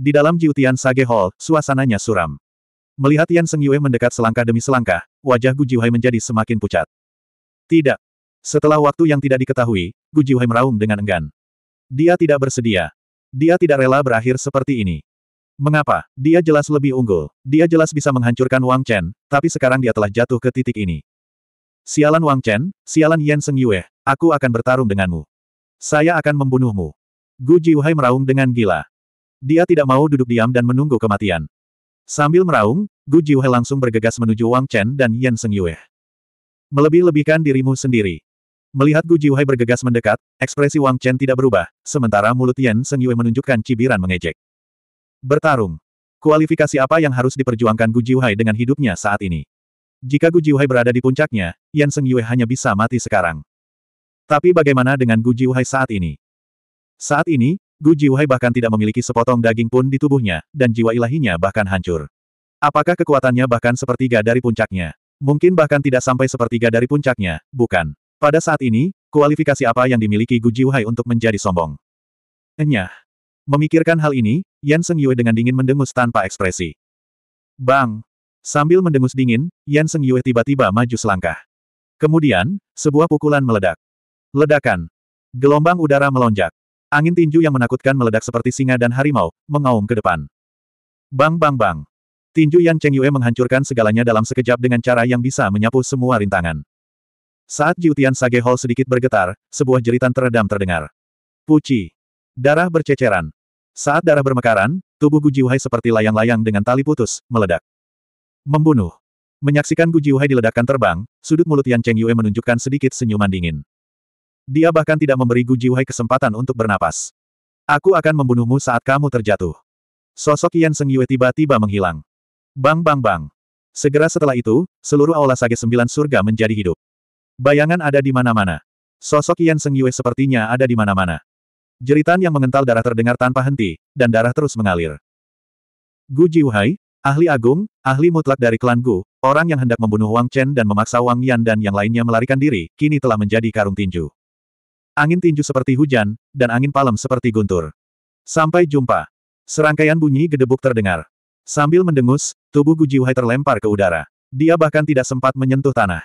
Di dalam Jiutian Sage Hall, suasananya suram. Melihat Yan Seng Yue mendekat selangkah demi selangkah, wajah Gu Jiuhai menjadi semakin pucat. Tidak. Setelah waktu yang tidak diketahui, Gu Jiuhai meraung dengan enggan. Dia tidak bersedia. Dia tidak rela berakhir seperti ini. Mengapa? Dia jelas lebih unggul. Dia jelas bisa menghancurkan Wang Chen, tapi sekarang dia telah jatuh ke titik ini. Sialan Wang Chen, sialan Yan Seng Yue, aku akan bertarung denganmu. Saya akan membunuhmu. Gu Jiuhai meraung dengan gila. Dia tidak mau duduk diam dan menunggu kematian. Sambil meraung, Gu Jiuhe langsung bergegas menuju Wang Chen dan Yan Seng Yue. Melebih-lebihkan dirimu sendiri. Melihat Gu Jiuhe bergegas mendekat, ekspresi Wang Chen tidak berubah, sementara mulut Yan Seng Yue menunjukkan cibiran mengejek. Bertarung. Kualifikasi apa yang harus diperjuangkan Gu Jiuhe dengan hidupnya saat ini? Jika Gu Jiuhe berada di puncaknya, Yan Seng Yue hanya bisa mati sekarang. Tapi bagaimana dengan Gu Jiuhe saat ini? Saat ini, Gu Jiuhai bahkan tidak memiliki sepotong daging pun di tubuhnya, dan jiwa ilahinya bahkan hancur. Apakah kekuatannya bahkan sepertiga dari puncaknya? Mungkin bahkan tidak sampai sepertiga dari puncaknya, bukan. Pada saat ini, kualifikasi apa yang dimiliki Gu Jiuhai untuk menjadi sombong? Enyah. Memikirkan hal ini, Yan Seng Yue dengan dingin mendengus tanpa ekspresi. Bang! Sambil mendengus dingin, Yan Seng Yue tiba-tiba maju selangkah. Kemudian, sebuah pukulan meledak. Ledakan. Gelombang udara melonjak. Angin tinju yang menakutkan meledak seperti singa dan harimau, mengaum ke depan. Bang bang bang. Tinju Yan Cheng Yue menghancurkan segalanya dalam sekejap dengan cara yang bisa menyapu semua rintangan. Saat Jiutian Sage Hall sedikit bergetar, sebuah jeritan teredam terdengar. Puci. Darah berceceran. Saat darah bermekaran, tubuh Gu Jiuhai seperti layang-layang dengan tali putus, meledak. Membunuh. Menyaksikan Gu Jiuhai diledakkan terbang, sudut mulut Yan Cheng Yue menunjukkan sedikit senyuman dingin. Dia bahkan tidak memberi Gu Jiwei kesempatan untuk bernapas. Aku akan membunuhmu saat kamu terjatuh. Sosok Yan Seng Yue tiba-tiba menghilang. Bang bang bang. Segera setelah itu, seluruh aula sage sembilan surga menjadi hidup. Bayangan ada di mana-mana. Sosok Yan Seng Yue sepertinya ada di mana-mana. Jeritan yang mengental darah terdengar tanpa henti, dan darah terus mengalir. Gu Jiuhai, ahli agung, ahli mutlak dari klan Gu, orang yang hendak membunuh Wang Chen dan memaksa Wang Yan dan yang lainnya melarikan diri, kini telah menjadi karung tinju angin tinju seperti hujan, dan angin palem seperti guntur. Sampai jumpa. Serangkaian bunyi gedebuk terdengar. Sambil mendengus, tubuh Gu Jiuhai terlempar ke udara. Dia bahkan tidak sempat menyentuh tanah.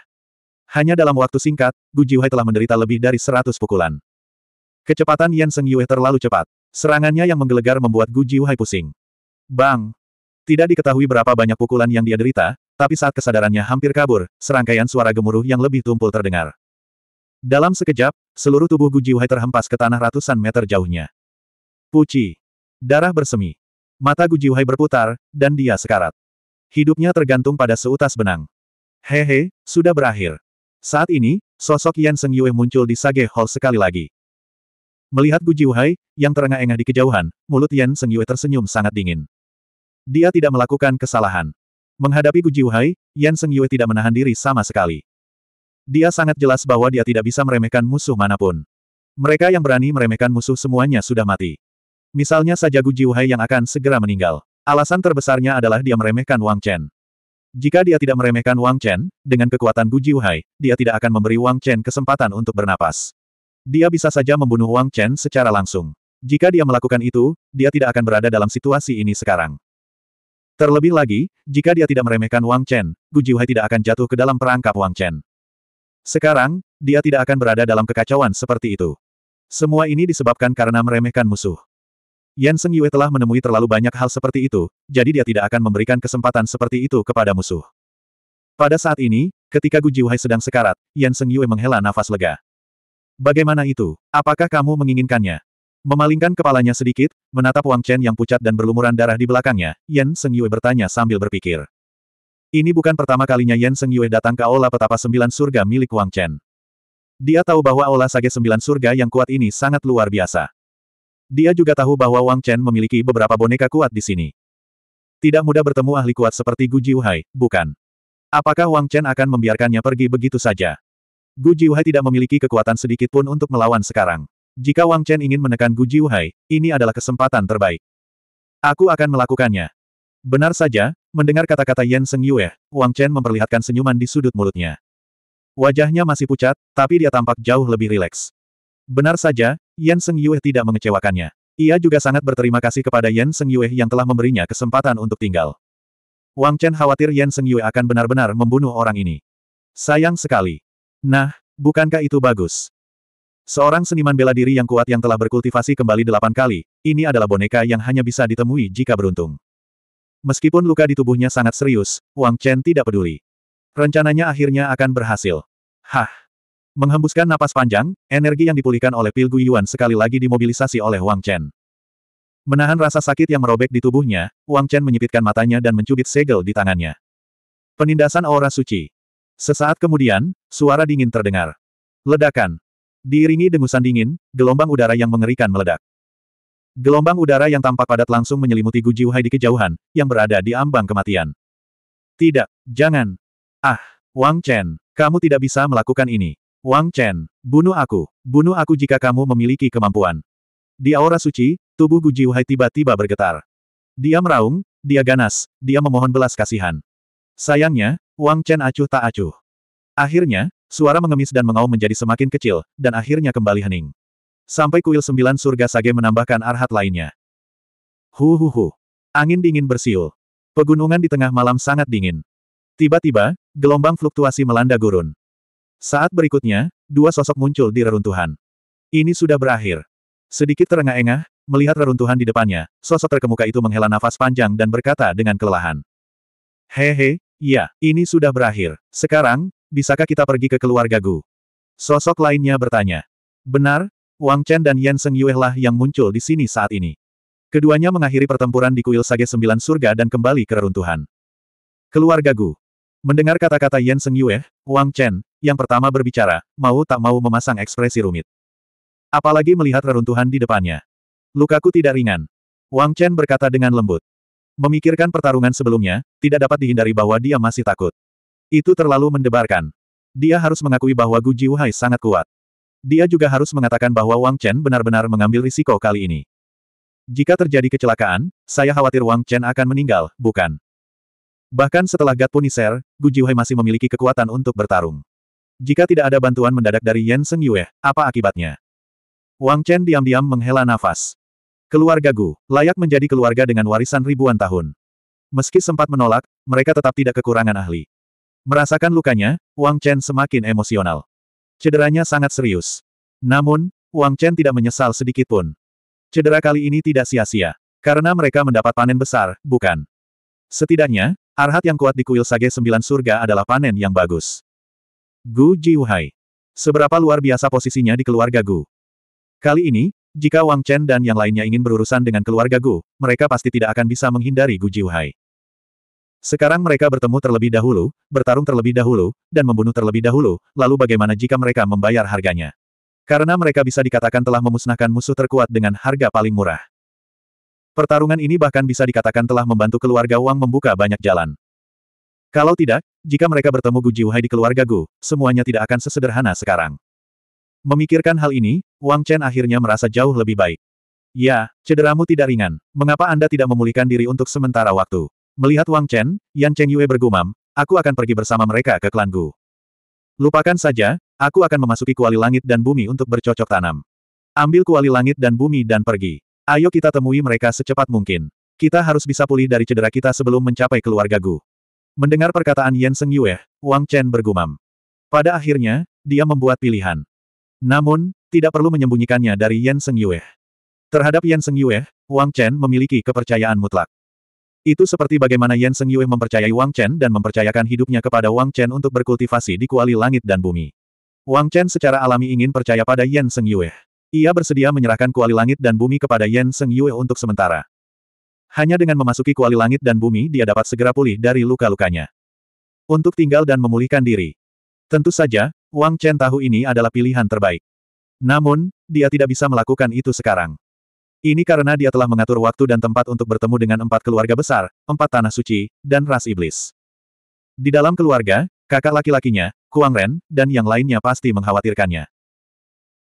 Hanya dalam waktu singkat, Gu Jiuhai telah menderita lebih dari seratus pukulan. Kecepatan Yan Seng Yue terlalu cepat. Serangannya yang menggelegar membuat Gu Jiuhai pusing. Bang! Tidak diketahui berapa banyak pukulan yang dia derita, tapi saat kesadarannya hampir kabur, serangkaian suara gemuruh yang lebih tumpul terdengar. Dalam sekejap, Seluruh tubuh Gu Jiuhai terhempas ke tanah ratusan meter jauhnya. Puci. Darah bersemi. Mata Gu Jiuhai berputar, dan dia sekarat. Hidupnya tergantung pada seutas benang. Hehe, sudah berakhir. Saat ini, sosok Yan Seng Yue muncul di Sage Hall sekali lagi. Melihat Gu Jiuhai, yang terengah-engah di kejauhan, mulut Yan Seng Yue tersenyum sangat dingin. Dia tidak melakukan kesalahan. Menghadapi Gu Jiuhai, Yan Seng Yue tidak menahan diri sama sekali. Dia sangat jelas bahwa dia tidak bisa meremehkan musuh manapun. Mereka yang berani meremehkan musuh semuanya sudah mati. Misalnya saja Gu Jiuhai yang akan segera meninggal. Alasan terbesarnya adalah dia meremehkan Wang Chen. Jika dia tidak meremehkan Wang Chen, dengan kekuatan Gu Jiuhai, dia tidak akan memberi Wang Chen kesempatan untuk bernapas. Dia bisa saja membunuh Wang Chen secara langsung. Jika dia melakukan itu, dia tidak akan berada dalam situasi ini sekarang. Terlebih lagi, jika dia tidak meremehkan Wang Chen, Gu Jiuhai tidak akan jatuh ke dalam perangkap Wang Chen. Sekarang, dia tidak akan berada dalam kekacauan seperti itu. Semua ini disebabkan karena meremehkan musuh. Yan Seng Yue telah menemui terlalu banyak hal seperti itu, jadi dia tidak akan memberikan kesempatan seperti itu kepada musuh. Pada saat ini, ketika Gu Jiuhai sedang sekarat, Yan Seng Yue menghela nafas lega. Bagaimana itu? Apakah kamu menginginkannya? Memalingkan kepalanya sedikit, menatap Wang Chen yang pucat dan berlumuran darah di belakangnya, Yan Seng Yue bertanya sambil berpikir. Ini bukan pertama kalinya Yan Seng Yue datang ke Aula Petapa Sembilan Surga milik Wang Chen. Dia tahu bahwa Aula Sage Sembilan Surga yang kuat ini sangat luar biasa. Dia juga tahu bahwa Wang Chen memiliki beberapa boneka kuat di sini. Tidak mudah bertemu ahli kuat seperti Gu Jiuhai, bukan? Apakah Wang Chen akan membiarkannya pergi begitu saja? Gu Jiuhai tidak memiliki kekuatan sedikit pun untuk melawan sekarang. Jika Wang Chen ingin menekan Gu Jiuhai, ini adalah kesempatan terbaik. Aku akan melakukannya. Benar saja, Mendengar kata-kata Yan Seng Yue, ya, Wang Chen memperlihatkan senyuman di sudut mulutnya. Wajahnya masih pucat, tapi dia tampak jauh lebih rileks. Benar saja, Yan Seng Yue tidak mengecewakannya. Ia juga sangat berterima kasih kepada Yan Seng Yue yang telah memberinya kesempatan untuk tinggal. Wang Chen khawatir Yan Seng Yue akan benar-benar membunuh orang ini. Sayang sekali. Nah, bukankah itu bagus? Seorang seniman bela diri yang kuat yang telah berkultivasi kembali delapan kali, ini adalah boneka yang hanya bisa ditemui jika beruntung. Meskipun luka di tubuhnya sangat serius, Wang Chen tidak peduli. Rencananya akhirnya akan berhasil. Hah! Menghembuskan napas panjang, energi yang dipulihkan oleh Pil Guiyuan sekali lagi dimobilisasi oleh Wang Chen. Menahan rasa sakit yang merobek di tubuhnya, Wang Chen menyipitkan matanya dan mencubit segel di tangannya. Penindasan aura suci. Sesaat kemudian, suara dingin terdengar. Ledakan. Diiringi dengusan dingin, gelombang udara yang mengerikan meledak. Gelombang udara yang tampak padat langsung menyelimuti Gu Jiuhai di kejauhan, yang berada di ambang kematian. Tidak, jangan. Ah, Wang Chen, kamu tidak bisa melakukan ini. Wang Chen, bunuh aku, bunuh aku jika kamu memiliki kemampuan. Di aura suci, tubuh Gu Jiuhai tiba-tiba bergetar. Dia meraung, dia ganas, dia memohon belas kasihan. Sayangnya, Wang Chen acuh tak acuh. Akhirnya, suara mengemis dan mengaum menjadi semakin kecil, dan akhirnya kembali hening. Sampai kuil sembilan surga Sage menambahkan arhat lainnya. Hu hu hu. Angin dingin bersiul. Pegunungan di tengah malam sangat dingin. Tiba-tiba, gelombang fluktuasi melanda gurun. Saat berikutnya, dua sosok muncul di reruntuhan. Ini sudah berakhir. Sedikit terengah-engah, melihat reruntuhan di depannya, sosok terkemuka itu menghela nafas panjang dan berkata dengan kelelahan. Hehe, ya, ini sudah berakhir. Sekarang, bisakah kita pergi ke keluarga Gu? Sosok lainnya bertanya. Benar, Wang Chen dan Yan Seng Yue lah yang muncul di sini saat ini. Keduanya mengakhiri pertempuran di kuil Sage Sembilan Surga dan kembali ke reruntuhan. Keluarga Gu. Mendengar kata-kata Yan Seng Yue, Wang Chen, yang pertama berbicara, mau tak mau memasang ekspresi rumit. Apalagi melihat reruntuhan di depannya. Lukaku tidak ringan. Wang Chen berkata dengan lembut. Memikirkan pertarungan sebelumnya, tidak dapat dihindari bahwa dia masih takut. Itu terlalu mendebarkan. Dia harus mengakui bahwa Gu Jiuhai sangat kuat dia juga harus mengatakan bahwa Wang Chen benar-benar mengambil risiko kali ini. Jika terjadi kecelakaan, saya khawatir Wang Chen akan meninggal, bukan? Bahkan setelah Gat Punisher, Gu Jiuhai masih memiliki kekuatan untuk bertarung. Jika tidak ada bantuan mendadak dari Yen Seng Yue, apa akibatnya? Wang Chen diam-diam menghela nafas. Keluarga Gu, layak menjadi keluarga dengan warisan ribuan tahun. Meski sempat menolak, mereka tetap tidak kekurangan ahli. Merasakan lukanya, Wang Chen semakin emosional. Cederanya sangat serius. Namun, Wang Chen tidak menyesal sedikitpun. Cedera kali ini tidak sia-sia. Karena mereka mendapat panen besar, bukan? Setidaknya, arhat yang kuat di kuil sage sembilan surga adalah panen yang bagus. Gu Jiuhai. Seberapa luar biasa posisinya di keluarga Gu. Kali ini, jika Wang Chen dan yang lainnya ingin berurusan dengan keluarga Gu, mereka pasti tidak akan bisa menghindari Gu Jiuhai. Sekarang mereka bertemu terlebih dahulu, bertarung terlebih dahulu, dan membunuh terlebih dahulu, lalu bagaimana jika mereka membayar harganya? Karena mereka bisa dikatakan telah memusnahkan musuh terkuat dengan harga paling murah. Pertarungan ini bahkan bisa dikatakan telah membantu keluarga Wang membuka banyak jalan. Kalau tidak, jika mereka bertemu Gu Jiuhai di keluarga Gu, semuanya tidak akan sesederhana sekarang. Memikirkan hal ini, Wang Chen akhirnya merasa jauh lebih baik. Ya, cederamu tidak ringan. Mengapa Anda tidak memulihkan diri untuk sementara waktu? Melihat Wang Chen, Yan Cheng Yue bergumam, aku akan pergi bersama mereka ke klan Gu. Lupakan saja, aku akan memasuki kuali langit dan bumi untuk bercocok tanam. Ambil kuali langit dan bumi dan pergi. Ayo kita temui mereka secepat mungkin. Kita harus bisa pulih dari cedera kita sebelum mencapai keluarga Gu. Mendengar perkataan Yan Seng Yue, Wang Chen bergumam. Pada akhirnya, dia membuat pilihan. Namun, tidak perlu menyembunyikannya dari Yan Seng Yue. Terhadap Yan Seng Yue, Wang Chen memiliki kepercayaan mutlak. Itu seperti bagaimana Yan Seng Yue mempercayai Wang Chen dan mempercayakan hidupnya kepada Wang Chen untuk berkultivasi di kuali langit dan bumi. Wang Chen secara alami ingin percaya pada Yan Seng Yue. Ia bersedia menyerahkan kuali langit dan bumi kepada Yan Seng Yue untuk sementara. Hanya dengan memasuki kuali langit dan bumi dia dapat segera pulih dari luka-lukanya. Untuk tinggal dan memulihkan diri. Tentu saja, Wang Chen tahu ini adalah pilihan terbaik. Namun, dia tidak bisa melakukan itu sekarang. Ini karena dia telah mengatur waktu dan tempat untuk bertemu dengan empat keluarga besar, empat tanah suci, dan ras iblis. Di dalam keluarga, kakak laki-lakinya, Kuang Ren, dan yang lainnya pasti mengkhawatirkannya.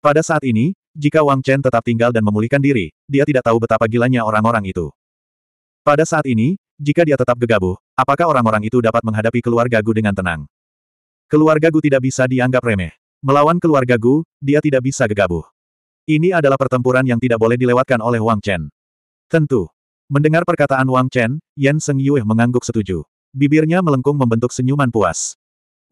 Pada saat ini, jika Wang Chen tetap tinggal dan memulihkan diri, dia tidak tahu betapa gilanya orang-orang itu. Pada saat ini, jika dia tetap gegabah, apakah orang-orang itu dapat menghadapi keluarga Gu dengan tenang? Keluarga Gu tidak bisa dianggap remeh. Melawan keluarga Gu, dia tidak bisa gegabah. Ini adalah pertempuran yang tidak boleh dilewatkan oleh Wang Chen. Tentu. Mendengar perkataan Wang Chen, Yan Seng Yue mengangguk setuju. Bibirnya melengkung membentuk senyuman puas.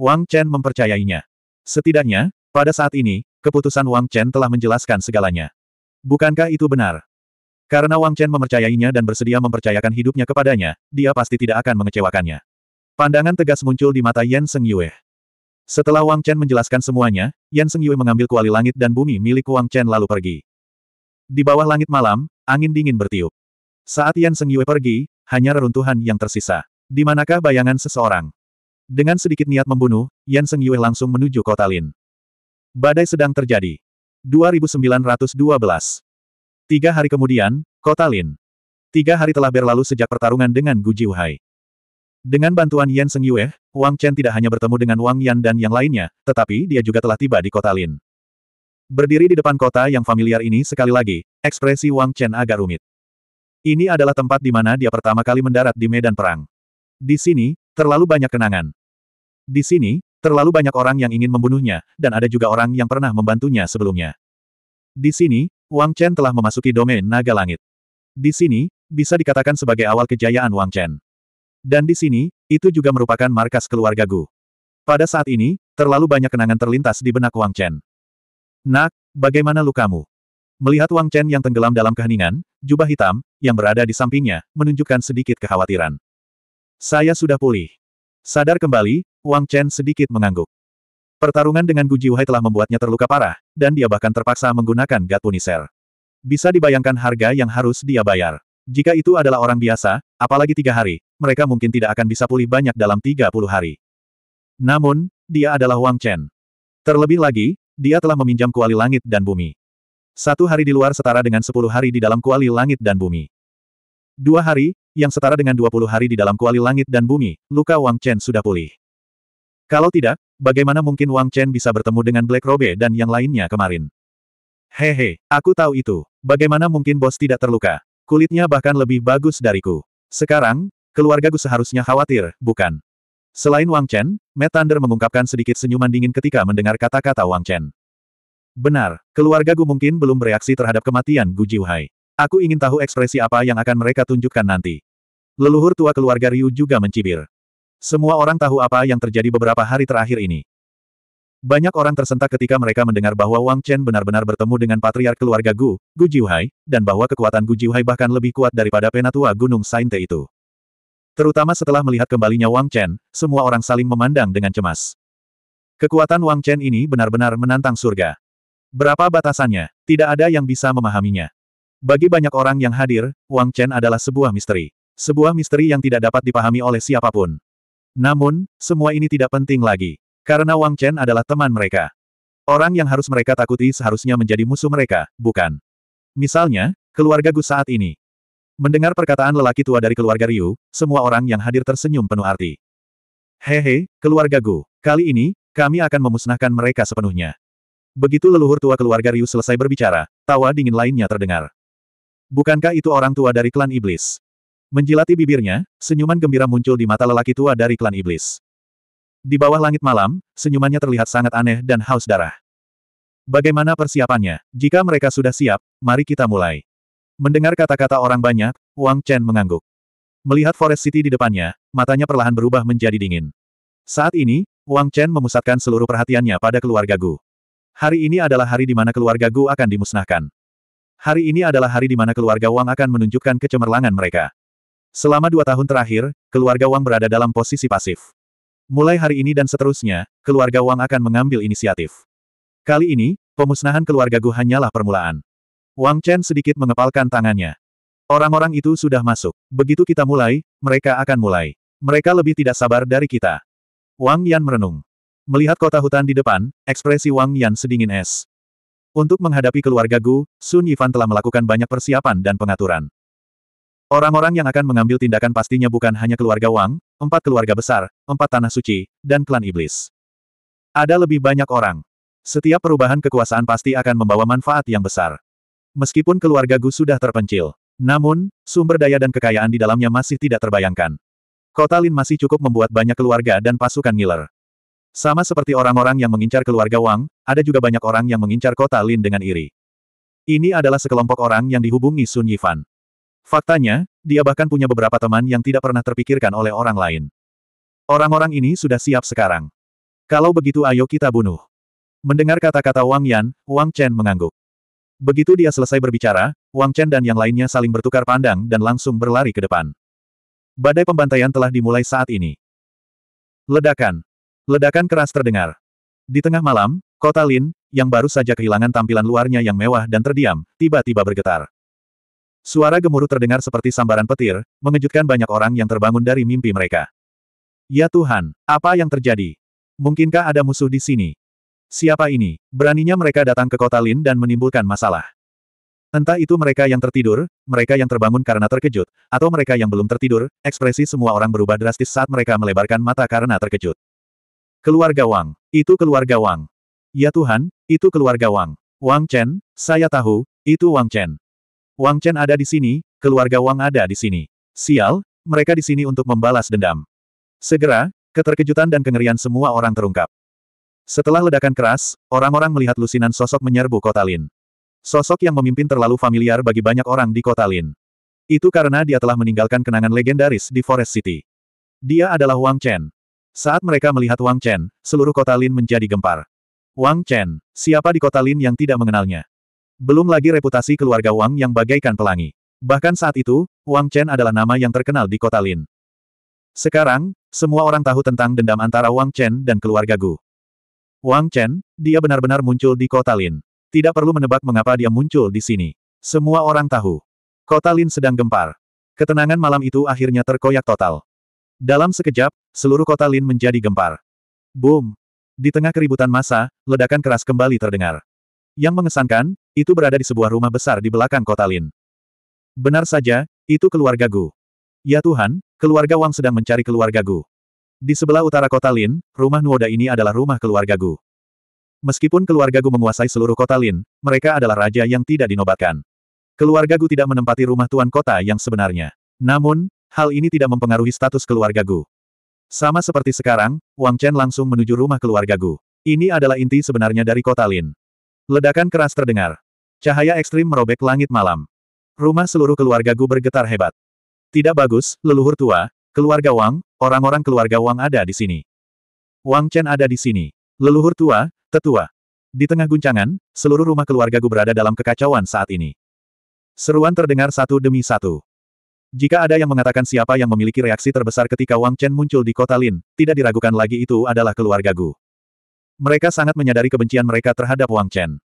Wang Chen mempercayainya. Setidaknya, pada saat ini, keputusan Wang Chen telah menjelaskan segalanya. Bukankah itu benar? Karena Wang Chen mempercayainya dan bersedia mempercayakan hidupnya kepadanya, dia pasti tidak akan mengecewakannya. Pandangan tegas muncul di mata Yan Seng Yue. Setelah Wang Chen menjelaskan semuanya, Yan Seng Yue mengambil kuali langit dan bumi milik Wang Chen lalu pergi. Di bawah langit malam, angin dingin bertiup. Saat Yan Seng Yue pergi, hanya reruntuhan yang tersisa. Di manakah bayangan seseorang? Dengan sedikit niat membunuh, Yan Seng Yue langsung menuju kota Lin. Badai sedang terjadi. 2912 Tiga hari kemudian, kota Lin. Tiga hari telah berlalu sejak pertarungan dengan Gu Jiuhai. Dengan bantuan Yan Seng Yue, Wang Chen tidak hanya bertemu dengan Wang Yan dan yang lainnya, tetapi dia juga telah tiba di kota Lin. Berdiri di depan kota yang familiar ini sekali lagi, ekspresi Wang Chen agak rumit. Ini adalah tempat di mana dia pertama kali mendarat di medan perang. Di sini, terlalu banyak kenangan. Di sini, terlalu banyak orang yang ingin membunuhnya, dan ada juga orang yang pernah membantunya sebelumnya. Di sini, Wang Chen telah memasuki domain naga langit. Di sini, bisa dikatakan sebagai awal kejayaan Wang Chen. Dan di sini, itu juga merupakan markas keluarga Gu. Pada saat ini, terlalu banyak kenangan terlintas di benak Wang Chen. Nak, bagaimana lukamu? Melihat Wang Chen yang tenggelam dalam keheningan, jubah hitam, yang berada di sampingnya, menunjukkan sedikit kekhawatiran. Saya sudah pulih. Sadar kembali, Wang Chen sedikit mengangguk. Pertarungan dengan Gu Jiuhai telah membuatnya terluka parah, dan dia bahkan terpaksa menggunakan Gat puniser. Bisa dibayangkan harga yang harus dia bayar. Jika itu adalah orang biasa, apalagi tiga hari, mereka mungkin tidak akan bisa pulih banyak dalam tiga puluh hari. Namun, dia adalah Wang Chen. Terlebih lagi, dia telah meminjam kuali langit dan bumi. Satu hari di luar setara dengan sepuluh hari di dalam kuali langit dan bumi. Dua hari, yang setara dengan dua puluh hari di dalam kuali langit dan bumi, luka Wang Chen sudah pulih. Kalau tidak, bagaimana mungkin Wang Chen bisa bertemu dengan Black Robe dan yang lainnya kemarin? Hehe, aku tahu itu. Bagaimana mungkin bos tidak terluka? Kulitnya bahkan lebih bagus dariku. Sekarang, keluarga keluargaku seharusnya khawatir, bukan? Selain Wang Chen, Matt Thunder mengungkapkan sedikit senyuman dingin ketika mendengar kata-kata Wang Chen. Benar, keluarga keluargaku mungkin belum bereaksi terhadap kematian Gu Jiuhai. Aku ingin tahu ekspresi apa yang akan mereka tunjukkan nanti. Leluhur tua keluarga Ryu juga mencibir. Semua orang tahu apa yang terjadi beberapa hari terakhir ini. Banyak orang tersentak ketika mereka mendengar bahwa Wang Chen benar-benar bertemu dengan patriark keluarga Gu, Gu Jiuhai, dan bahwa kekuatan Gu Jiuhai bahkan lebih kuat daripada penatua Gunung Sainte itu. Terutama setelah melihat kembalinya Wang Chen, semua orang saling memandang dengan cemas. Kekuatan Wang Chen ini benar-benar menantang surga. Berapa batasannya? Tidak ada yang bisa memahaminya. Bagi banyak orang yang hadir, Wang Chen adalah sebuah misteri. Sebuah misteri yang tidak dapat dipahami oleh siapapun. Namun, semua ini tidak penting lagi. Karena Wang Chen adalah teman mereka. Orang yang harus mereka takuti seharusnya menjadi musuh mereka, bukan? Misalnya, keluarga Gu saat ini. Mendengar perkataan lelaki tua dari keluarga Ryu, semua orang yang hadir tersenyum penuh arti. Hehe, keluarga Gu, kali ini, kami akan memusnahkan mereka sepenuhnya. Begitu leluhur tua keluarga Ryu selesai berbicara, tawa dingin lainnya terdengar. Bukankah itu orang tua dari klan iblis? Menjilati bibirnya, senyuman gembira muncul di mata lelaki tua dari klan iblis. Di bawah langit malam, senyumannya terlihat sangat aneh dan haus darah. Bagaimana persiapannya? Jika mereka sudah siap, mari kita mulai. Mendengar kata-kata orang banyak, Wang Chen mengangguk. Melihat Forest City di depannya, matanya perlahan berubah menjadi dingin. Saat ini, Wang Chen memusatkan seluruh perhatiannya pada keluarga Gu. Hari ini adalah hari di mana keluarga Gu akan dimusnahkan. Hari ini adalah hari di mana keluarga Wang akan menunjukkan kecemerlangan mereka. Selama dua tahun terakhir, keluarga Wang berada dalam posisi pasif. Mulai hari ini dan seterusnya, keluarga Wang akan mengambil inisiatif. Kali ini, pemusnahan keluarga Gu hanyalah permulaan. Wang Chen sedikit mengepalkan tangannya. Orang-orang itu sudah masuk. Begitu kita mulai, mereka akan mulai. Mereka lebih tidak sabar dari kita. Wang Yan merenung. Melihat kota hutan di depan, ekspresi Wang Yan sedingin es. Untuk menghadapi keluarga Gu, Sun Yifan telah melakukan banyak persiapan dan pengaturan. Orang-orang yang akan mengambil tindakan pastinya bukan hanya keluarga Wang, empat keluarga besar, empat tanah suci, dan klan iblis. Ada lebih banyak orang. Setiap perubahan kekuasaan pasti akan membawa manfaat yang besar. Meskipun keluarga Gu sudah terpencil, namun, sumber daya dan kekayaan di dalamnya masih tidak terbayangkan. Kota Lin masih cukup membuat banyak keluarga dan pasukan ngiler. Sama seperti orang-orang yang mengincar keluarga Wang, ada juga banyak orang yang mengincar kota Lin dengan iri. Ini adalah sekelompok orang yang dihubungi Sun Yifan. Faktanya, dia bahkan punya beberapa teman yang tidak pernah terpikirkan oleh orang lain. Orang-orang ini sudah siap sekarang. Kalau begitu ayo kita bunuh. Mendengar kata-kata Wang Yan, Wang Chen mengangguk. Begitu dia selesai berbicara, Wang Chen dan yang lainnya saling bertukar pandang dan langsung berlari ke depan. Badai pembantaian telah dimulai saat ini. Ledakan. Ledakan keras terdengar. Di tengah malam, kota Lin, yang baru saja kehilangan tampilan luarnya yang mewah dan terdiam, tiba-tiba bergetar. Suara gemuruh terdengar seperti sambaran petir, mengejutkan banyak orang yang terbangun dari mimpi mereka. Ya Tuhan, apa yang terjadi? Mungkinkah ada musuh di sini? Siapa ini? Beraninya mereka datang ke kota Lin dan menimbulkan masalah. Entah itu mereka yang tertidur, mereka yang terbangun karena terkejut, atau mereka yang belum tertidur, ekspresi semua orang berubah drastis saat mereka melebarkan mata karena terkejut. Keluarga Wang. Itu keluarga Wang. Ya Tuhan, itu keluarga Wang. Wang Chen, saya tahu, itu Wang Chen. Wang Chen ada di sini, keluarga Wang ada di sini. Sial, mereka di sini untuk membalas dendam. Segera, keterkejutan dan kengerian semua orang terungkap. Setelah ledakan keras, orang-orang melihat lusinan sosok menyerbu kota Lin. Sosok yang memimpin terlalu familiar bagi banyak orang di kota Lin. Itu karena dia telah meninggalkan kenangan legendaris di Forest City. Dia adalah Wang Chen. Saat mereka melihat Wang Chen, seluruh kota Lin menjadi gempar. Wang Chen, siapa di kota Lin yang tidak mengenalnya? Belum lagi reputasi keluarga Wang yang bagaikan pelangi. Bahkan saat itu, Wang Chen adalah nama yang terkenal di kota Lin. Sekarang, semua orang tahu tentang dendam antara Wang Chen dan keluarga Gu. Wang Chen, dia benar-benar muncul di kota Lin. Tidak perlu menebak mengapa dia muncul di sini. Semua orang tahu. Kota Lin sedang gempar. Ketenangan malam itu akhirnya terkoyak total. Dalam sekejap, seluruh kota Lin menjadi gempar. Boom! Di tengah keributan massa, ledakan keras kembali terdengar. Yang mengesankan, itu berada di sebuah rumah besar di belakang kota Lin. Benar saja, itu keluarga Gu. Ya Tuhan, keluarga Wang sedang mencari keluarga Gu. Di sebelah utara kota Lin, rumah Nuoda ini adalah rumah keluarga Gu. Meskipun keluarga Gu menguasai seluruh kota Lin, mereka adalah raja yang tidak dinobatkan. Keluarga Gu tidak menempati rumah tuan kota yang sebenarnya. Namun, hal ini tidak mempengaruhi status keluarga Gu. Sama seperti sekarang, Wang Chen langsung menuju rumah keluarga Gu. Ini adalah inti sebenarnya dari kota Lin. Ledakan keras terdengar. Cahaya ekstrim merobek langit malam. Rumah seluruh keluarga Gu bergetar hebat. Tidak bagus, leluhur tua, keluarga Wang, orang-orang keluarga Wang ada di sini. Wang Chen ada di sini. Leluhur tua, tetua. Di tengah guncangan, seluruh rumah keluarga Gu berada dalam kekacauan saat ini. Seruan terdengar satu demi satu. Jika ada yang mengatakan siapa yang memiliki reaksi terbesar ketika Wang Chen muncul di kota Lin, tidak diragukan lagi itu adalah keluarga Gu. Mereka sangat menyadari kebencian mereka terhadap Wang Chen.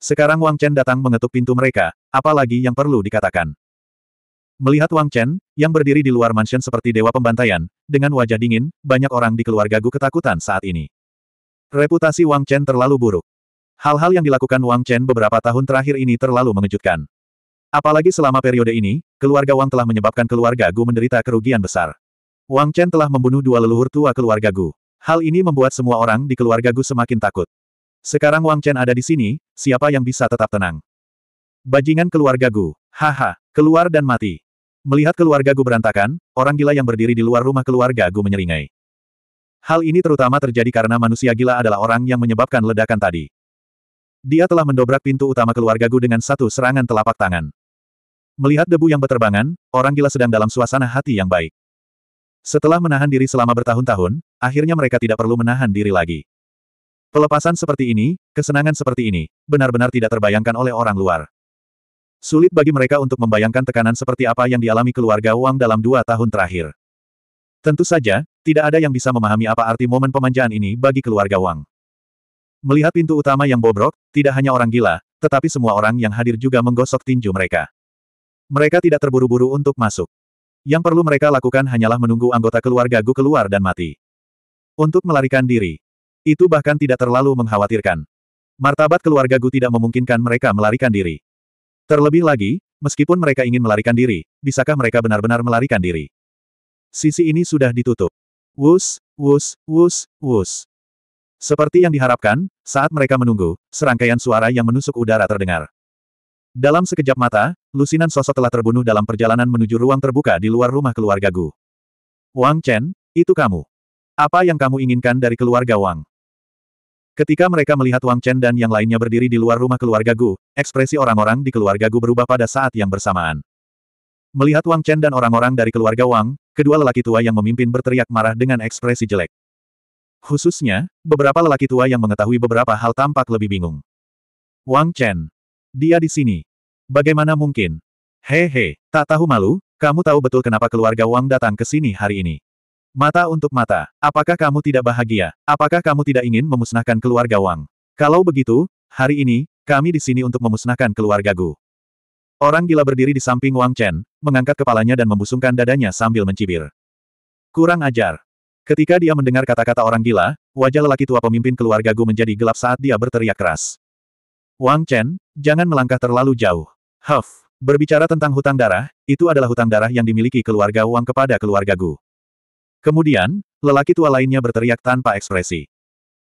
Sekarang Wang Chen datang mengetuk pintu mereka, apalagi yang perlu dikatakan. Melihat Wang Chen, yang berdiri di luar mansion seperti dewa pembantaian, dengan wajah dingin, banyak orang di keluarga Gu ketakutan saat ini. Reputasi Wang Chen terlalu buruk. Hal-hal yang dilakukan Wang Chen beberapa tahun terakhir ini terlalu mengejutkan. Apalagi selama periode ini, keluarga Wang telah menyebabkan keluarga Gu menderita kerugian besar. Wang Chen telah membunuh dua leluhur tua keluarga Gu. Hal ini membuat semua orang di keluarga Gu semakin takut. Sekarang Wang Chen ada di sini, siapa yang bisa tetap tenang? Bajingan keluarga Gu. Haha, keluar dan mati. Melihat keluarga Gu berantakan, orang gila yang berdiri di luar rumah keluarga Gu menyeringai. Hal ini terutama terjadi karena manusia gila adalah orang yang menyebabkan ledakan tadi. Dia telah mendobrak pintu utama keluarga Gu dengan satu serangan telapak tangan. Melihat debu yang berterbangan, orang gila sedang dalam suasana hati yang baik. Setelah menahan diri selama bertahun-tahun, akhirnya mereka tidak perlu menahan diri lagi. Pelepasan seperti ini, kesenangan seperti ini, benar-benar tidak terbayangkan oleh orang luar. Sulit bagi mereka untuk membayangkan tekanan seperti apa yang dialami keluarga Wang dalam dua tahun terakhir. Tentu saja, tidak ada yang bisa memahami apa arti momen pemanjaan ini bagi keluarga Wang. Melihat pintu utama yang bobrok, tidak hanya orang gila, tetapi semua orang yang hadir juga menggosok tinju mereka. Mereka tidak terburu-buru untuk masuk. Yang perlu mereka lakukan hanyalah menunggu anggota keluarga Gu keluar dan mati. Untuk melarikan diri. Itu bahkan tidak terlalu mengkhawatirkan. Martabat keluarga Gu tidak memungkinkan mereka melarikan diri. Terlebih lagi, meskipun mereka ingin melarikan diri, bisakah mereka benar-benar melarikan diri? Sisi ini sudah ditutup. Wus, wus, wus, wus. Seperti yang diharapkan, saat mereka menunggu, serangkaian suara yang menusuk udara terdengar. Dalam sekejap mata, lusinan sosok telah terbunuh dalam perjalanan menuju ruang terbuka di luar rumah keluarga Gu. Wang Chen, itu kamu. Apa yang kamu inginkan dari keluarga Wang? Ketika mereka melihat Wang Chen dan yang lainnya berdiri di luar rumah keluarga Gu, ekspresi orang-orang di keluarga Gu berubah pada saat yang bersamaan. Melihat Wang Chen dan orang-orang dari keluarga Wang, kedua lelaki tua yang memimpin berteriak marah dengan ekspresi jelek. Khususnya, beberapa lelaki tua yang mengetahui beberapa hal tampak lebih bingung. Wang Chen, dia di sini. Bagaimana mungkin? Hehe, tak tahu malu, kamu tahu betul kenapa keluarga Wang datang ke sini hari ini. Mata untuk mata, apakah kamu tidak bahagia? Apakah kamu tidak ingin memusnahkan keluarga Wang? Kalau begitu, hari ini, kami di sini untuk memusnahkan keluarga Gu. Orang gila berdiri di samping Wang Chen, mengangkat kepalanya dan membusungkan dadanya sambil mencibir. Kurang ajar. Ketika dia mendengar kata-kata orang gila, wajah lelaki tua pemimpin keluarga Gu menjadi gelap saat dia berteriak keras. Wang Chen, jangan melangkah terlalu jauh. Huff, berbicara tentang hutang darah, itu adalah hutang darah yang dimiliki keluarga Wang kepada keluarga Gu. Kemudian, lelaki tua lainnya berteriak tanpa ekspresi.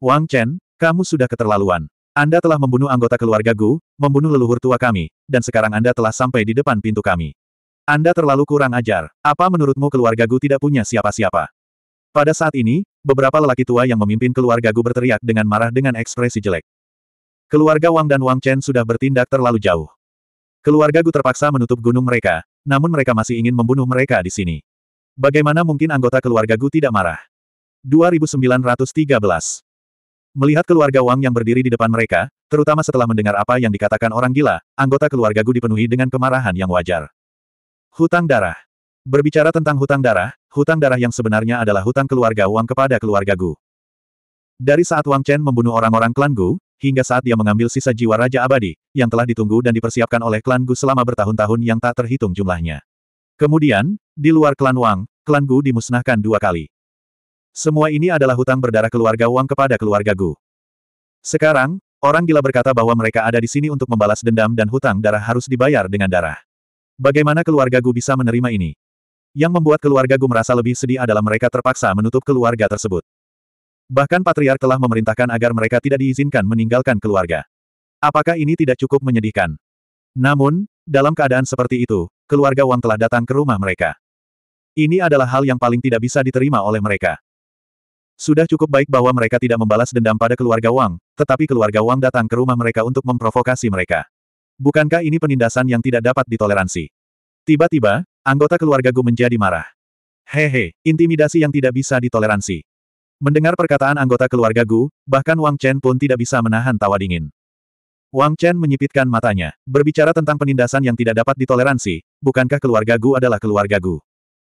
Wang Chen, kamu sudah keterlaluan. Anda telah membunuh anggota keluarga Gu, membunuh leluhur tua kami, dan sekarang Anda telah sampai di depan pintu kami. Anda terlalu kurang ajar. Apa menurutmu keluarga Gu tidak punya siapa-siapa? Pada saat ini, beberapa lelaki tua yang memimpin keluarga Gu berteriak dengan marah dengan ekspresi jelek. Keluarga Wang dan Wang Chen sudah bertindak terlalu jauh. Keluarga Gu terpaksa menutup gunung mereka, namun mereka masih ingin membunuh mereka di sini. Bagaimana mungkin anggota keluarga Gu tidak marah? 2913 Melihat keluarga Wang yang berdiri di depan mereka, terutama setelah mendengar apa yang dikatakan orang gila, anggota keluarga Gu dipenuhi dengan kemarahan yang wajar. Hutang darah. Berbicara tentang hutang darah, hutang darah yang sebenarnya adalah hutang keluarga Wang kepada keluarga Gu. Dari saat Wang Chen membunuh orang-orang klan Gu, hingga saat dia mengambil sisa jiwa Raja Abadi, yang telah ditunggu dan dipersiapkan oleh klan Gu selama bertahun-tahun yang tak terhitung jumlahnya. Kemudian, di luar klan Wang, klan Gu dimusnahkan dua kali. Semua ini adalah hutang berdarah keluarga Wang kepada keluarga Gu. Sekarang, orang gila berkata bahwa mereka ada di sini untuk membalas dendam dan hutang darah harus dibayar dengan darah. Bagaimana keluarga Gu bisa menerima ini? Yang membuat keluarga Gu merasa lebih sedih adalah mereka terpaksa menutup keluarga tersebut. Bahkan Patriark telah memerintahkan agar mereka tidak diizinkan meninggalkan keluarga. Apakah ini tidak cukup menyedihkan? Namun, dalam keadaan seperti itu, keluarga Wang telah datang ke rumah mereka. Ini adalah hal yang paling tidak bisa diterima oleh mereka. Sudah cukup baik bahwa mereka tidak membalas dendam pada keluarga Wang, tetapi keluarga Wang datang ke rumah mereka untuk memprovokasi mereka. Bukankah ini penindasan yang tidak dapat ditoleransi? Tiba-tiba, anggota keluarga Gu menjadi marah. Hehe, intimidasi yang tidak bisa ditoleransi. Mendengar perkataan anggota keluarga Gu, bahkan Wang Chen pun tidak bisa menahan tawa dingin. Wang Chen menyipitkan matanya. Berbicara tentang penindasan yang tidak dapat ditoleransi, bukankah keluarga Gu adalah keluarga Gu?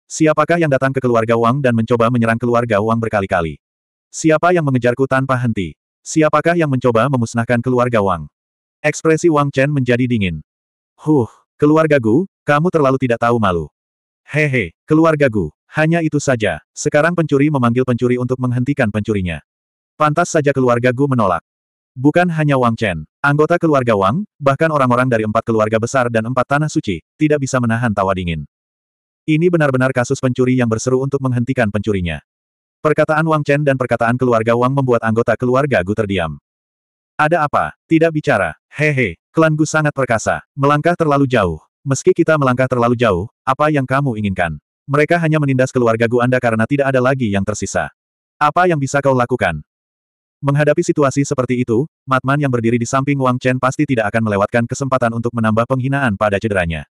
Siapakah yang datang ke keluarga Wang dan mencoba menyerang keluarga Wang berkali-kali? Siapa yang mengejarku tanpa henti? Siapakah yang mencoba memusnahkan keluarga Wang? Ekspresi Wang Chen menjadi dingin. Huh, keluarga Gu, kamu terlalu tidak tahu malu. Hehe, keluarga Gu, hanya itu saja, sekarang pencuri memanggil pencuri untuk menghentikan pencurinya. Pantas saja keluarga Gu menolak. Bukan hanya Wang Chen, anggota keluarga Wang, bahkan orang-orang dari empat keluarga besar dan empat tanah suci, tidak bisa menahan tawa dingin. Ini benar-benar kasus pencuri yang berseru untuk menghentikan pencurinya. Perkataan Wang Chen dan perkataan keluarga Wang membuat anggota keluarga Gu terdiam. Ada apa? Tidak bicara. Hehe, klan Gu sangat perkasa. Melangkah terlalu jauh. Meski kita melangkah terlalu jauh, apa yang kamu inginkan? Mereka hanya menindas keluarga Guanda karena tidak ada lagi yang tersisa. Apa yang bisa kau lakukan? Menghadapi situasi seperti itu, Matman yang berdiri di samping Wang Chen pasti tidak akan melewatkan kesempatan untuk menambah penghinaan pada cederanya.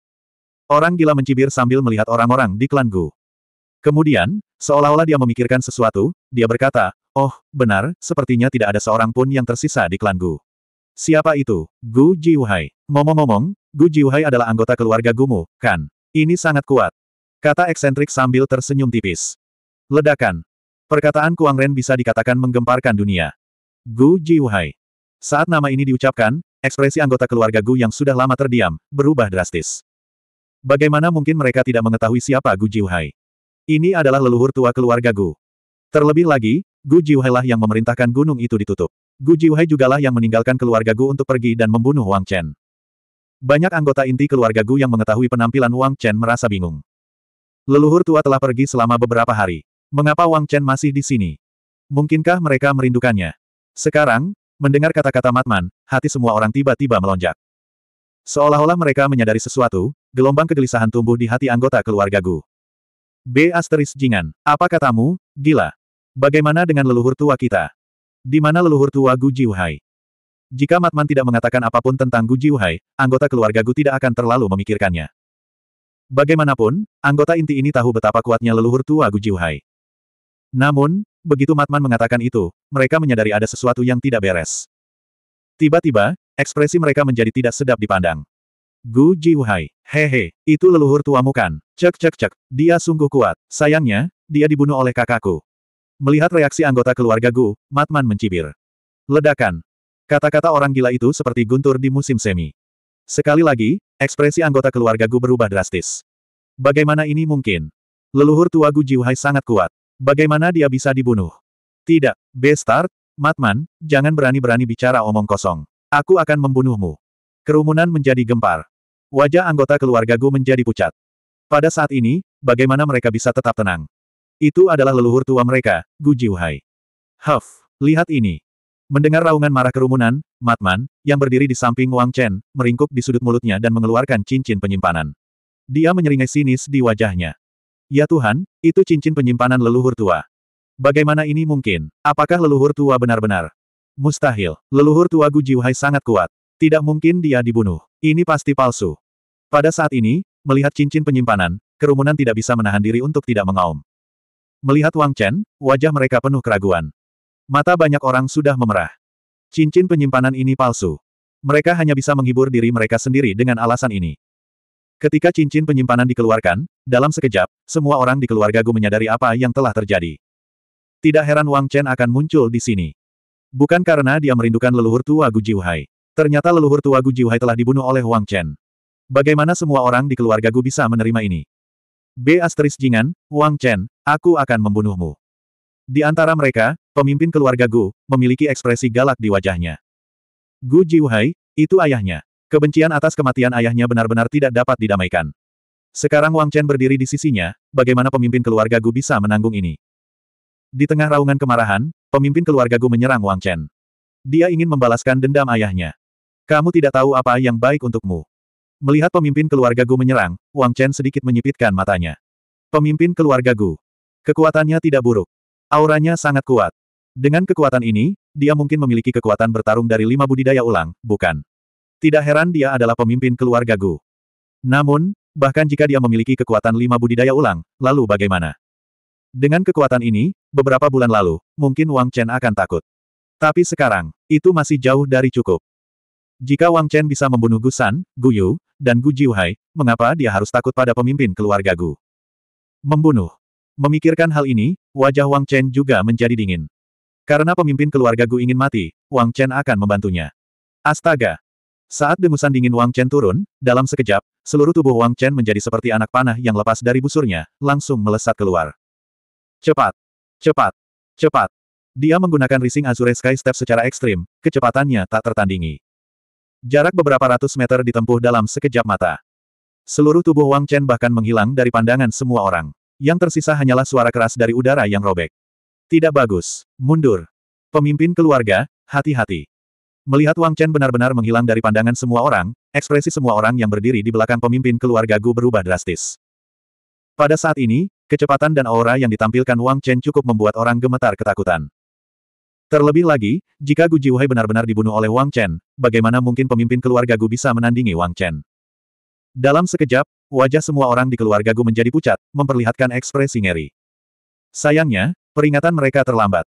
Orang gila mencibir sambil melihat orang-orang di klan Gu. Kemudian, seolah-olah dia memikirkan sesuatu, dia berkata, Oh, benar, sepertinya tidak ada seorang pun yang tersisa di klan Gu. Siapa itu? Gu Jiuhai. ngomong momong Gu Jiuhai adalah anggota keluarga Gumu, kan? Ini sangat kuat. Kata eksentrik sambil tersenyum tipis. Ledakan. Perkataan Kuang Ren bisa dikatakan menggemparkan dunia. Gu Jiuhai. Saat nama ini diucapkan, ekspresi anggota keluarga Gu yang sudah lama terdiam, berubah drastis. Bagaimana mungkin mereka tidak mengetahui siapa Gu Jiuhai? Ini adalah leluhur tua keluarga Gu. Terlebih lagi, Gu Jiuhai lah yang memerintahkan gunung itu ditutup. Gu Jiuhai jugalah yang meninggalkan keluarga Gu untuk pergi dan membunuh Wang Chen. Banyak anggota inti keluarga Gu yang mengetahui penampilan Wang Chen merasa bingung. Leluhur tua telah pergi selama beberapa hari. Mengapa Wang Chen masih di sini? Mungkinkah mereka merindukannya? Sekarang, mendengar kata-kata Matman, hati semua orang tiba-tiba melonjak. Seolah-olah mereka menyadari sesuatu, gelombang kegelisahan tumbuh di hati anggota keluarga Gu. B. Asteris Jingan, apa katamu, gila? Bagaimana dengan leluhur tua kita? Di mana leluhur tua Gu Jiuhai? Jika Matman tidak mengatakan apapun tentang Gu Jiuhai, anggota keluarga Gu tidak akan terlalu memikirkannya. Bagaimanapun, anggota inti ini tahu betapa kuatnya leluhur tua Gujiuhai. Namun, begitu Matman mengatakan itu, mereka menyadari ada sesuatu yang tidak beres. Tiba-tiba, ekspresi mereka menjadi tidak sedap dipandang. Gu Jiuhai, hehe, itu leluhur tuamu kan? Cek cek cek, dia sungguh kuat. Sayangnya, dia dibunuh oleh kakakku. Melihat reaksi anggota keluarga Gu, Matman mencibir. Ledakan. Kata-kata orang gila itu seperti guntur di musim semi. Sekali lagi, Ekspresi anggota keluarga Gu berubah drastis. Bagaimana ini mungkin? Leluhur tua Gu Jiuhai sangat kuat. Bagaimana dia bisa dibunuh? Tidak, Bestar, Matman, jangan berani-berani bicara omong kosong. Aku akan membunuhmu. Kerumunan menjadi gempar. Wajah anggota keluarga Gu menjadi pucat. Pada saat ini, bagaimana mereka bisa tetap tenang? Itu adalah leluhur tua mereka, Gu Jiuhai. Huff, lihat ini. Mendengar raungan marah kerumunan, Matman, yang berdiri di samping Wang Chen, meringkuk di sudut mulutnya dan mengeluarkan cincin penyimpanan. Dia menyeringai sinis di wajahnya. Ya Tuhan, itu cincin penyimpanan leluhur tua. Bagaimana ini mungkin? Apakah leluhur tua benar-benar? Mustahil. Leluhur tua Gu Jiuhai sangat kuat. Tidak mungkin dia dibunuh. Ini pasti palsu. Pada saat ini, melihat cincin penyimpanan, kerumunan tidak bisa menahan diri untuk tidak mengaum. Melihat Wang Chen, wajah mereka penuh keraguan. Mata banyak orang sudah memerah. Cincin penyimpanan ini palsu. Mereka hanya bisa menghibur diri mereka sendiri dengan alasan ini. Ketika cincin penyimpanan dikeluarkan, dalam sekejap, semua orang di keluarga Gu menyadari apa yang telah terjadi. Tidak heran Wang Chen akan muncul di sini. Bukan karena dia merindukan leluhur tua Gu Jiuhai. Ternyata leluhur tua Gu Jiuhai telah dibunuh oleh Wang Chen. Bagaimana semua orang di keluarga Gu bisa menerima ini? B. Asteris Jingan, Wang Chen, aku akan membunuhmu. Di antara mereka, pemimpin keluarga Gu, memiliki ekspresi galak di wajahnya. Gu Jiuhai, itu ayahnya. Kebencian atas kematian ayahnya benar-benar tidak dapat didamaikan. Sekarang Wang Chen berdiri di sisinya, bagaimana pemimpin keluarga Gu bisa menanggung ini? Di tengah raungan kemarahan, pemimpin keluarga Gu menyerang Wang Chen. Dia ingin membalaskan dendam ayahnya. Kamu tidak tahu apa yang baik untukmu. Melihat pemimpin keluarga Gu menyerang, Wang Chen sedikit menyipitkan matanya. Pemimpin keluarga Gu. Kekuatannya tidak buruk. Auranya sangat kuat. Dengan kekuatan ini, dia mungkin memiliki kekuatan bertarung dari lima budidaya ulang, bukan? Tidak heran dia adalah pemimpin keluarga Gu. Namun, bahkan jika dia memiliki kekuatan lima budidaya ulang, lalu bagaimana? Dengan kekuatan ini, beberapa bulan lalu, mungkin Wang Chen akan takut. Tapi sekarang, itu masih jauh dari cukup. Jika Wang Chen bisa membunuh Gu San, Gu Yu, dan Gu Jiuhai, mengapa dia harus takut pada pemimpin keluarga Gu? Membunuh. Memikirkan hal ini, wajah Wang Chen juga menjadi dingin. Karena pemimpin keluarga Gu ingin mati, Wang Chen akan membantunya. Astaga! Saat dengusan dingin Wang Chen turun, dalam sekejap, seluruh tubuh Wang Chen menjadi seperti anak panah yang lepas dari busurnya, langsung melesat keluar. Cepat! Cepat! Cepat! Dia menggunakan Rising Azure Sky Step secara ekstrim, kecepatannya tak tertandingi. Jarak beberapa ratus meter ditempuh dalam sekejap mata. Seluruh tubuh Wang Chen bahkan menghilang dari pandangan semua orang. Yang tersisa hanyalah suara keras dari udara yang robek. Tidak bagus. Mundur. Pemimpin keluarga, hati-hati. Melihat Wang Chen benar-benar menghilang dari pandangan semua orang, ekspresi semua orang yang berdiri di belakang pemimpin keluarga Gu berubah drastis. Pada saat ini, kecepatan dan aura yang ditampilkan Wang Chen cukup membuat orang gemetar ketakutan. Terlebih lagi, jika Gu Jiwei benar-benar dibunuh oleh Wang Chen, bagaimana mungkin pemimpin keluarga Gu bisa menandingi Wang Chen? Dalam sekejap, Wajah semua orang di keluarga Gu menjadi pucat, memperlihatkan ekspresi ngeri. Sayangnya, peringatan mereka terlambat.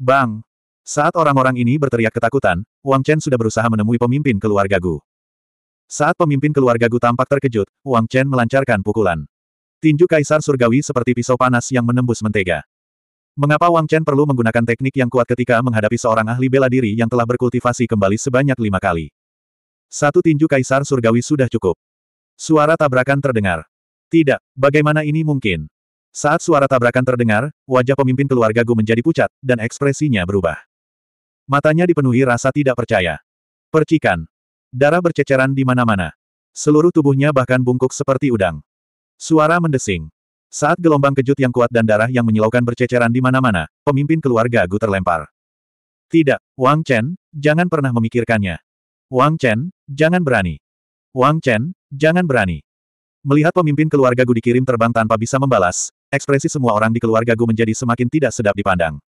Bang! Saat orang-orang ini berteriak ketakutan, Wang Chen sudah berusaha menemui pemimpin keluarga Gu. Saat pemimpin keluarga Gu tampak terkejut, Wang Chen melancarkan pukulan. Tinju kaisar surgawi seperti pisau panas yang menembus mentega. Mengapa Wang Chen perlu menggunakan teknik yang kuat ketika menghadapi seorang ahli bela diri yang telah berkultivasi kembali sebanyak lima kali? Satu tinju kaisar surgawi sudah cukup. Suara tabrakan terdengar. Tidak, bagaimana ini mungkin? Saat suara tabrakan terdengar, wajah pemimpin keluarga Gu menjadi pucat, dan ekspresinya berubah. Matanya dipenuhi rasa tidak percaya. Percikan. Darah berceceran di mana-mana. Seluruh tubuhnya bahkan bungkuk seperti udang. Suara mendesing. Saat gelombang kejut yang kuat dan darah yang menyilaukan berceceran di mana-mana, pemimpin keluarga Gu terlempar. Tidak, Wang Chen, jangan pernah memikirkannya. Wang Chen, jangan berani. Wang Chen, jangan berani. Melihat pemimpin keluarga Gu dikirim terbang tanpa bisa membalas, ekspresi semua orang di keluarga Gu menjadi semakin tidak sedap dipandang.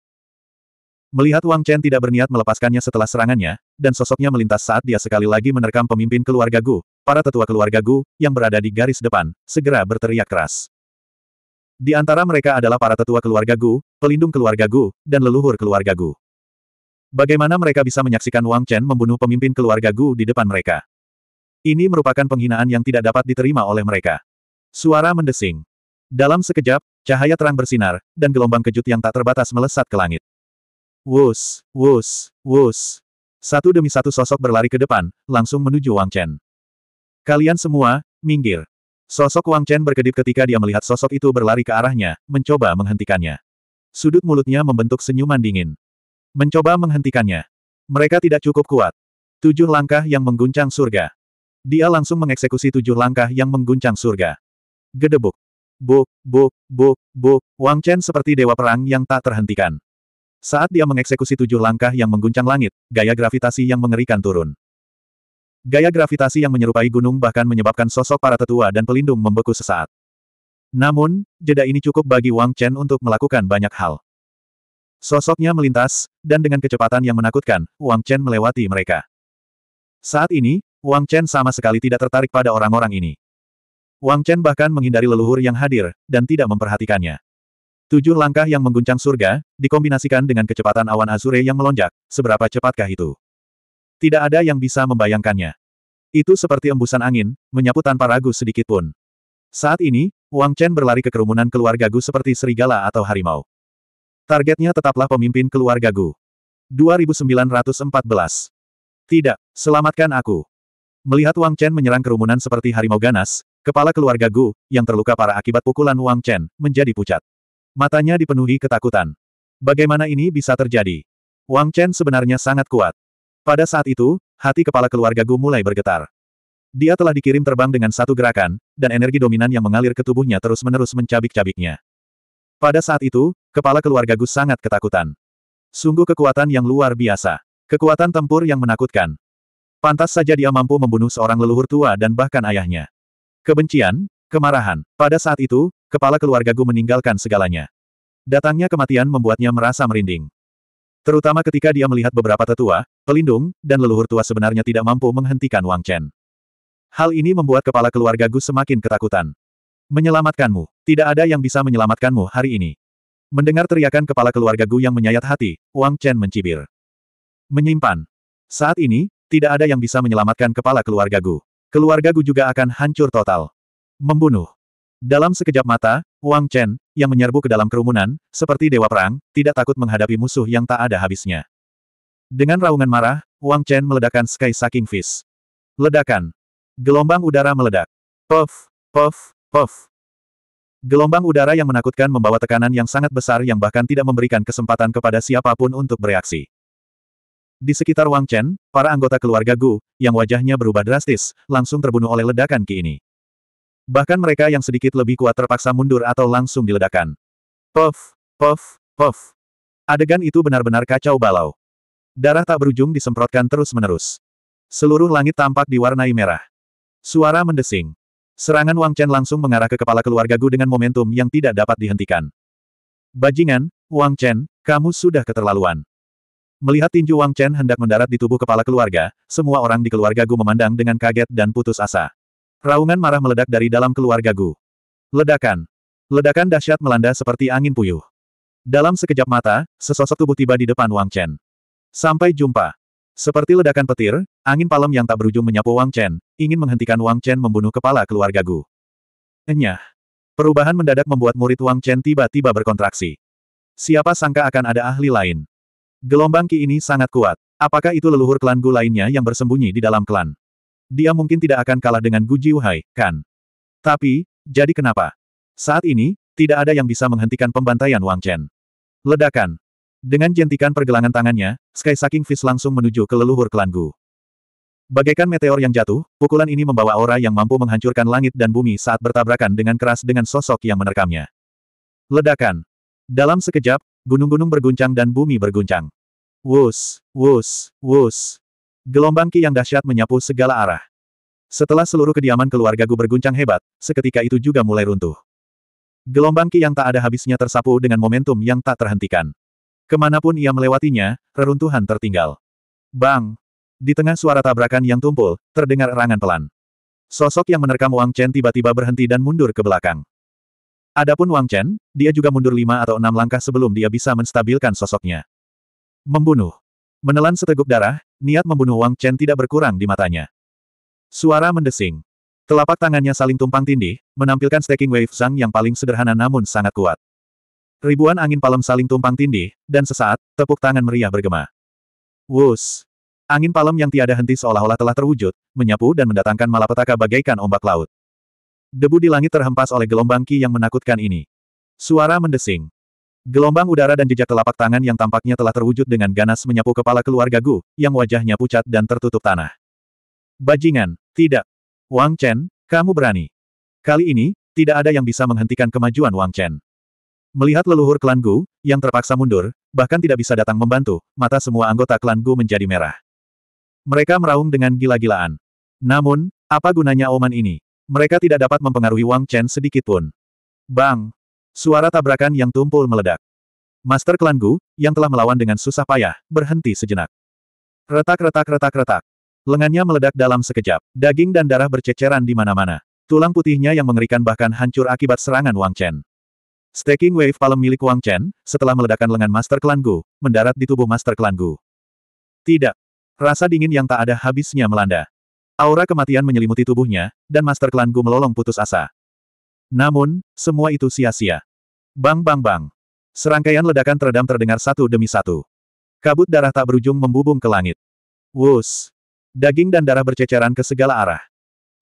Melihat Wang Chen tidak berniat melepaskannya setelah serangannya, dan sosoknya melintas saat dia sekali lagi menerkam pemimpin keluarga Gu, para tetua keluarga Gu, yang berada di garis depan, segera berteriak keras. Di antara mereka adalah para tetua keluarga Gu, pelindung keluarga Gu, dan leluhur keluarga Gu. Bagaimana mereka bisa menyaksikan Wang Chen membunuh pemimpin keluarga Gu di depan mereka? Ini merupakan penghinaan yang tidak dapat diterima oleh mereka. Suara mendesing. Dalam sekejap, cahaya terang bersinar, dan gelombang kejut yang tak terbatas melesat ke langit. Wus, wus, wus. Satu demi satu sosok berlari ke depan, langsung menuju Wang Chen. Kalian semua, minggir. Sosok Wang Chen berkedip ketika dia melihat sosok itu berlari ke arahnya, mencoba menghentikannya. Sudut mulutnya membentuk senyuman dingin. Mencoba menghentikannya. Mereka tidak cukup kuat. Tujuh langkah yang mengguncang surga. Dia langsung mengeksekusi tujuh langkah yang mengguncang surga. Gedebuk. Buk, buk, buk, buk, Wang Chen seperti dewa perang yang tak terhentikan. Saat dia mengeksekusi tujuh langkah yang mengguncang langit, gaya gravitasi yang mengerikan turun. Gaya gravitasi yang menyerupai gunung bahkan menyebabkan sosok para tetua dan pelindung membeku sesaat. Namun, jeda ini cukup bagi Wang Chen untuk melakukan banyak hal. Sosoknya melintas, dan dengan kecepatan yang menakutkan, Wang Chen melewati mereka. Saat ini, Wang Chen sama sekali tidak tertarik pada orang-orang ini. Wang Chen bahkan menghindari leluhur yang hadir, dan tidak memperhatikannya. Tujuh langkah yang mengguncang surga, dikombinasikan dengan kecepatan awan azure yang melonjak, seberapa cepatkah itu? Tidak ada yang bisa membayangkannya. Itu seperti embusan angin, menyapu tanpa ragu sedikitpun. Saat ini, Wang Chen berlari ke kerumunan keluarga Gu seperti serigala atau harimau. Targetnya tetaplah pemimpin keluarga Gu. 2914. Tidak, selamatkan aku. Melihat Wang Chen menyerang kerumunan seperti harimau ganas, kepala keluarga Gu, yang terluka parah akibat pukulan Wang Chen, menjadi pucat. Matanya dipenuhi ketakutan. Bagaimana ini bisa terjadi? Wang Chen sebenarnya sangat kuat. Pada saat itu, hati kepala keluarga Gu mulai bergetar. Dia telah dikirim terbang dengan satu gerakan, dan energi dominan yang mengalir ke tubuhnya terus-menerus mencabik-cabiknya. Pada saat itu, kepala keluarga Gu sangat ketakutan. Sungguh kekuatan yang luar biasa. Kekuatan tempur yang menakutkan. Pantas saja dia mampu membunuh seorang leluhur tua dan bahkan ayahnya. Kebencian, kemarahan. Pada saat itu, kepala keluarga Gu meninggalkan segalanya. Datangnya kematian membuatnya merasa merinding. Terutama ketika dia melihat beberapa tetua, pelindung, dan leluhur tua sebenarnya tidak mampu menghentikan Wang Chen. Hal ini membuat kepala keluarga Gu semakin ketakutan. Menyelamatkanmu. Tidak ada yang bisa menyelamatkanmu hari ini. Mendengar teriakan kepala keluarga Gu yang menyayat hati, Wang Chen mencibir. Menyimpan. Saat ini, tidak ada yang bisa menyelamatkan kepala keluarga Gu. Keluarga Gu juga akan hancur total. Membunuh. Dalam sekejap mata, Wang Chen, yang menyerbu ke dalam kerumunan, seperti dewa perang, tidak takut menghadapi musuh yang tak ada habisnya. Dengan raungan marah, Wang Chen meledakkan Sky Sucking Fist. Ledakan. Gelombang udara meledak. Puff, puff, puff. Gelombang udara yang menakutkan membawa tekanan yang sangat besar yang bahkan tidak memberikan kesempatan kepada siapapun untuk bereaksi. Di sekitar Wang Chen, para anggota keluarga Gu, yang wajahnya berubah drastis, langsung terbunuh oleh ledakan ki ini. Bahkan mereka yang sedikit lebih kuat terpaksa mundur atau langsung diledakan. Puff, puff, puff. Adegan itu benar-benar kacau balau. Darah tak berujung disemprotkan terus-menerus. Seluruh langit tampak diwarnai merah. Suara mendesing. Serangan Wang Chen langsung mengarah ke kepala keluarga Gu dengan momentum yang tidak dapat dihentikan. Bajingan, Wang Chen, kamu sudah keterlaluan. Melihat tinju Wang Chen hendak mendarat di tubuh kepala keluarga, semua orang di keluarga Gu memandang dengan kaget dan putus asa. Raungan marah meledak dari dalam keluarga Gu. Ledakan. Ledakan dahsyat melanda seperti angin puyuh. Dalam sekejap mata, sesosok tubuh tiba di depan Wang Chen. Sampai jumpa. Seperti ledakan petir, angin palem yang tak berujung menyapu Wang Chen, ingin menghentikan Wang Chen membunuh kepala keluarga Gu. Enyah. Perubahan mendadak membuat murid Wang Chen tiba-tiba berkontraksi. Siapa sangka akan ada ahli lain. Gelombang Ki ini sangat kuat. Apakah itu leluhur klan Gu lainnya yang bersembunyi di dalam klan? Dia mungkin tidak akan kalah dengan Gu Jiuhai, kan? Tapi, jadi kenapa? Saat ini, tidak ada yang bisa menghentikan pembantaian Wang Chen. Ledakan. Dengan jentikan pergelangan tangannya, Sky Saking Fist langsung menuju ke leluhur klan Gu. Bagaikan meteor yang jatuh, pukulan ini membawa aura yang mampu menghancurkan langit dan bumi saat bertabrakan dengan keras dengan sosok yang menerkamnya. Ledakan. Dalam sekejap, gunung-gunung berguncang dan bumi berguncang. Wus, wus, wus. Gelombang ki yang dahsyat menyapu segala arah. Setelah seluruh kediaman keluarga Gu berguncang hebat, seketika itu juga mulai runtuh. Gelombang ki yang tak ada habisnya tersapu dengan momentum yang tak terhentikan. Kemanapun ia melewatinya, reruntuhan tertinggal. Bang! Di tengah suara tabrakan yang tumpul, terdengar erangan pelan. Sosok yang menerkam Wang Chen tiba-tiba berhenti dan mundur ke belakang. Adapun Wang Chen, dia juga mundur lima atau enam langkah sebelum dia bisa menstabilkan sosoknya. Membunuh. Menelan seteguk darah, niat membunuh Wang Chen tidak berkurang di matanya. Suara mendesing. Telapak tangannya saling tumpang tindih, menampilkan staking wave Zhang yang paling sederhana namun sangat kuat. Ribuan angin palem saling tumpang tindih, dan sesaat, tepuk tangan meriah bergema. Wus! Angin palem yang tiada henti seolah-olah telah terwujud, menyapu dan mendatangkan malapetaka bagaikan ombak laut. Debu di langit terhempas oleh gelombang ki yang menakutkan ini. Suara mendesing. Gelombang udara dan jejak telapak tangan yang tampaknya telah terwujud dengan ganas menyapu kepala keluarga Gu, yang wajahnya pucat dan tertutup tanah. Bajingan, tidak. Wang Chen, kamu berani. Kali ini, tidak ada yang bisa menghentikan kemajuan Wang Chen. Melihat leluhur klan Gu, yang terpaksa mundur, bahkan tidak bisa datang membantu, mata semua anggota klan Gu menjadi merah. Mereka meraung dengan gila-gilaan. Namun, apa gunanya oman ini? Mereka tidak dapat mempengaruhi Wang Chen sedikitpun. Bang, Suara tabrakan yang tumpul meledak. Master Klan yang telah melawan dengan susah payah, berhenti sejenak. Retak-retak-retak-retak. Lengannya meledak dalam sekejap, daging dan darah berceceran di mana-mana. Tulang putihnya yang mengerikan bahkan hancur akibat serangan Wang Chen. Staking Wave Palem milik Wang Chen, setelah meledakkan lengan Master Klan mendarat di tubuh Master Klan Tidak. Rasa dingin yang tak ada habisnya melanda. Aura kematian menyelimuti tubuhnya, dan Master Klan melolong putus asa. Namun, semua itu sia-sia. Bang bang bang. Serangkaian ledakan teredam terdengar satu demi satu. Kabut darah tak berujung membubung ke langit. Wus. Daging dan darah berceceran ke segala arah.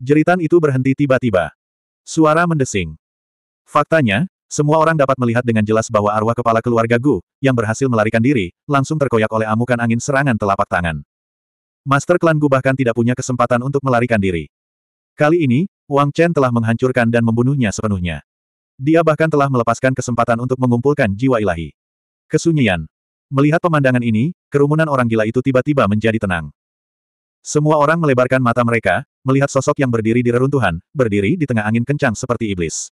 Jeritan itu berhenti tiba-tiba. Suara mendesing. Faktanya, semua orang dapat melihat dengan jelas bahwa arwah kepala keluarga Gu, yang berhasil melarikan diri, langsung terkoyak oleh amukan angin serangan telapak tangan. Master klan Gu bahkan tidak punya kesempatan untuk melarikan diri. Kali ini, Wang Chen telah menghancurkan dan membunuhnya sepenuhnya. Dia bahkan telah melepaskan kesempatan untuk mengumpulkan jiwa ilahi. Kesunyian. Melihat pemandangan ini, kerumunan orang gila itu tiba-tiba menjadi tenang. Semua orang melebarkan mata mereka, melihat sosok yang berdiri di reruntuhan, berdiri di tengah angin kencang seperti iblis.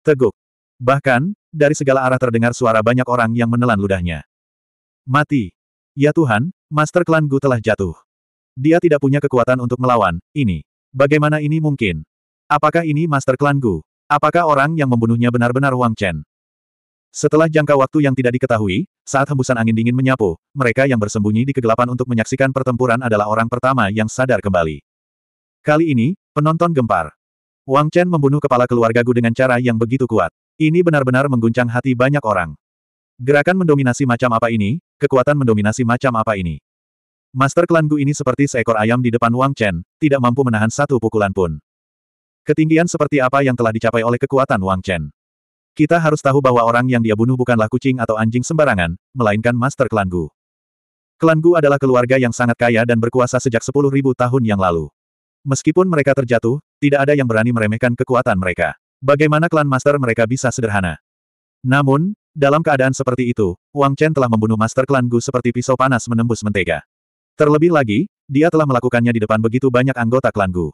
Teguk. Bahkan, dari segala arah terdengar suara banyak orang yang menelan ludahnya. Mati. Ya Tuhan, Master Klan Gu telah jatuh. Dia tidak punya kekuatan untuk melawan, ini. Bagaimana ini mungkin? Apakah ini Master Klan Gu? Apakah orang yang membunuhnya benar-benar Wang Chen? Setelah jangka waktu yang tidak diketahui, saat hembusan angin dingin menyapu, mereka yang bersembunyi di kegelapan untuk menyaksikan pertempuran adalah orang pertama yang sadar kembali. Kali ini, penonton gempar. Wang Chen membunuh kepala keluarga Gu dengan cara yang begitu kuat. Ini benar-benar mengguncang hati banyak orang. Gerakan mendominasi macam apa ini, kekuatan mendominasi macam apa ini. Master klan Gu ini seperti seekor ayam di depan Wang Chen, tidak mampu menahan satu pukulan pun. Ketinggian seperti apa yang telah dicapai oleh kekuatan Wang Chen. Kita harus tahu bahwa orang yang dia bunuh bukanlah kucing atau anjing sembarangan, melainkan Master klan Gu. Klan Gu adalah keluarga yang sangat kaya dan berkuasa sejak 10.000 tahun yang lalu. Meskipun mereka terjatuh, tidak ada yang berani meremehkan kekuatan mereka. Bagaimana klan master mereka bisa sederhana? Namun, dalam keadaan seperti itu, Wang Chen telah membunuh master klan Gu seperti pisau panas menembus mentega. Terlebih lagi, dia telah melakukannya di depan begitu banyak anggota klan Gu.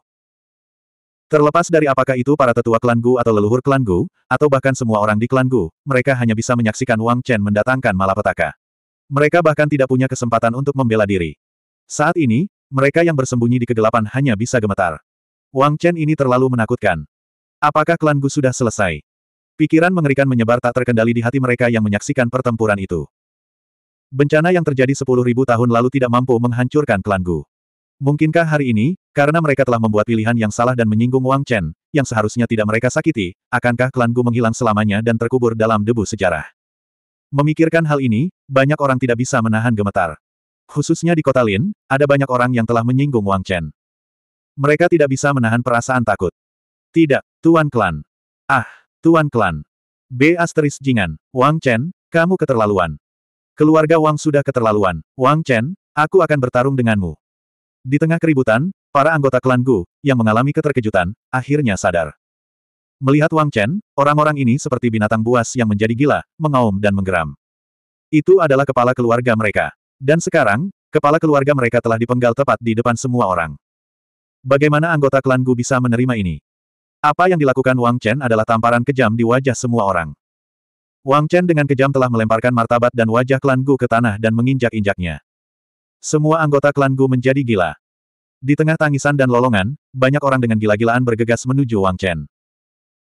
Terlepas dari apakah itu para tetua klan Gu atau leluhur klan Gu, atau bahkan semua orang di klan Gu, mereka hanya bisa menyaksikan Wang Chen mendatangkan malapetaka. Mereka bahkan tidak punya kesempatan untuk membela diri. Saat ini, mereka yang bersembunyi di kegelapan hanya bisa gemetar. Wang Chen ini terlalu menakutkan. Apakah klan Gu sudah selesai? Pikiran mengerikan menyebar tak terkendali di hati mereka yang menyaksikan pertempuran itu. Bencana yang terjadi 10.000 tahun lalu tidak mampu menghancurkan klan Gu. Mungkinkah hari ini, karena mereka telah membuat pilihan yang salah dan menyinggung Wang Chen, yang seharusnya tidak mereka sakiti, akankah klan Gu menghilang selamanya dan terkubur dalam debu sejarah? Memikirkan hal ini, banyak orang tidak bisa menahan gemetar. Khususnya di kota Lin, ada banyak orang yang telah menyinggung Wang Chen. Mereka tidak bisa menahan perasaan takut. Tidak, Tuan Klan. Ah, Tuan Klan. B asteris Jingan, Wang Chen, kamu keterlaluan. Keluarga Wang sudah keterlaluan. Wang Chen, aku akan bertarung denganmu. Di tengah keributan, para anggota klan Gu, yang mengalami keterkejutan, akhirnya sadar. Melihat Wang Chen, orang-orang ini seperti binatang buas yang menjadi gila, mengaum dan menggeram. Itu adalah kepala keluarga mereka. Dan sekarang, kepala keluarga mereka telah dipenggal tepat di depan semua orang. Bagaimana anggota klan Gu bisa menerima ini? Apa yang dilakukan Wang Chen adalah tamparan kejam di wajah semua orang. Wang Chen dengan kejam telah melemparkan martabat dan wajah klan Gu ke tanah dan menginjak-injaknya. Semua anggota klan Gu menjadi gila. Di tengah tangisan dan lolongan, banyak orang dengan gila-gilaan bergegas menuju Wang Chen.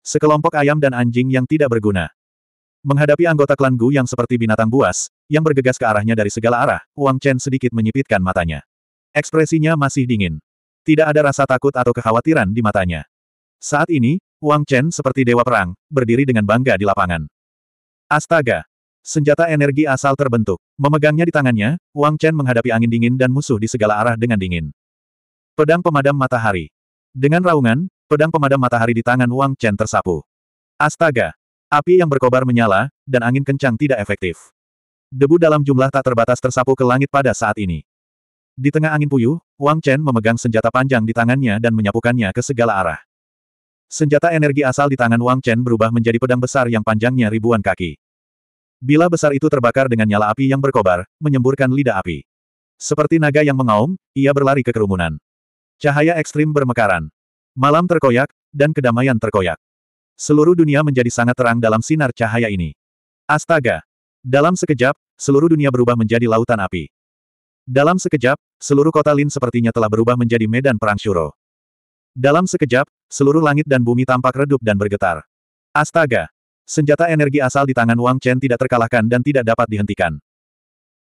Sekelompok ayam dan anjing yang tidak berguna. Menghadapi anggota klan Gu yang seperti binatang buas, yang bergegas ke arahnya dari segala arah, Wang Chen sedikit menyipitkan matanya. Ekspresinya masih dingin. Tidak ada rasa takut atau kekhawatiran di matanya. Saat ini, Wang Chen seperti dewa perang, berdiri dengan bangga di lapangan. Astaga! Senjata energi asal terbentuk. Memegangnya di tangannya, Wang Chen menghadapi angin dingin dan musuh di segala arah dengan dingin. Pedang pemadam matahari. Dengan raungan, pedang pemadam matahari di tangan Wang Chen tersapu. Astaga! Api yang berkobar menyala, dan angin kencang tidak efektif. Debu dalam jumlah tak terbatas tersapu ke langit pada saat ini. Di tengah angin puyuh, Wang Chen memegang senjata panjang di tangannya dan menyapukannya ke segala arah. Senjata energi asal di tangan Wang Chen berubah menjadi pedang besar yang panjangnya ribuan kaki. Bila besar itu terbakar dengan nyala api yang berkobar, menyemburkan lidah api. Seperti naga yang mengaum, ia berlari ke kerumunan. Cahaya ekstrim bermekaran. Malam terkoyak, dan kedamaian terkoyak. Seluruh dunia menjadi sangat terang dalam sinar cahaya ini. Astaga! Dalam sekejap, seluruh dunia berubah menjadi lautan api. Dalam sekejap, seluruh kota Lin sepertinya telah berubah menjadi medan perang Shuro. Dalam sekejap, Seluruh langit dan bumi tampak redup dan bergetar. Astaga! Senjata energi asal di tangan Wang Chen tidak terkalahkan dan tidak dapat dihentikan.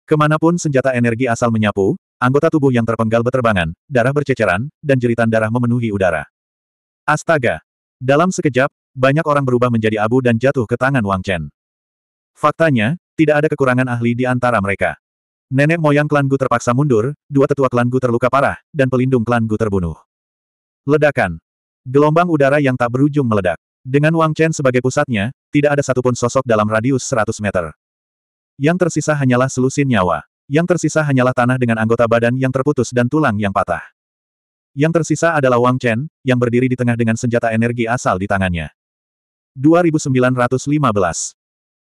Kemanapun senjata energi asal menyapu, anggota tubuh yang terpenggal beterbangan, darah berceceran, dan jeritan darah memenuhi udara. Astaga! Dalam sekejap, banyak orang berubah menjadi abu dan jatuh ke tangan Wang Chen. Faktanya, tidak ada kekurangan ahli di antara mereka. Nenek moyang klan Gu terpaksa mundur, dua tetua klan Gu terluka parah, dan pelindung klan Gu terbunuh. Ledakan. Gelombang udara yang tak berujung meledak. Dengan Wang Chen sebagai pusatnya, tidak ada satupun sosok dalam radius 100 meter. Yang tersisa hanyalah selusin nyawa. Yang tersisa hanyalah tanah dengan anggota badan yang terputus dan tulang yang patah. Yang tersisa adalah Wang Chen, yang berdiri di tengah dengan senjata energi asal di tangannya. 2915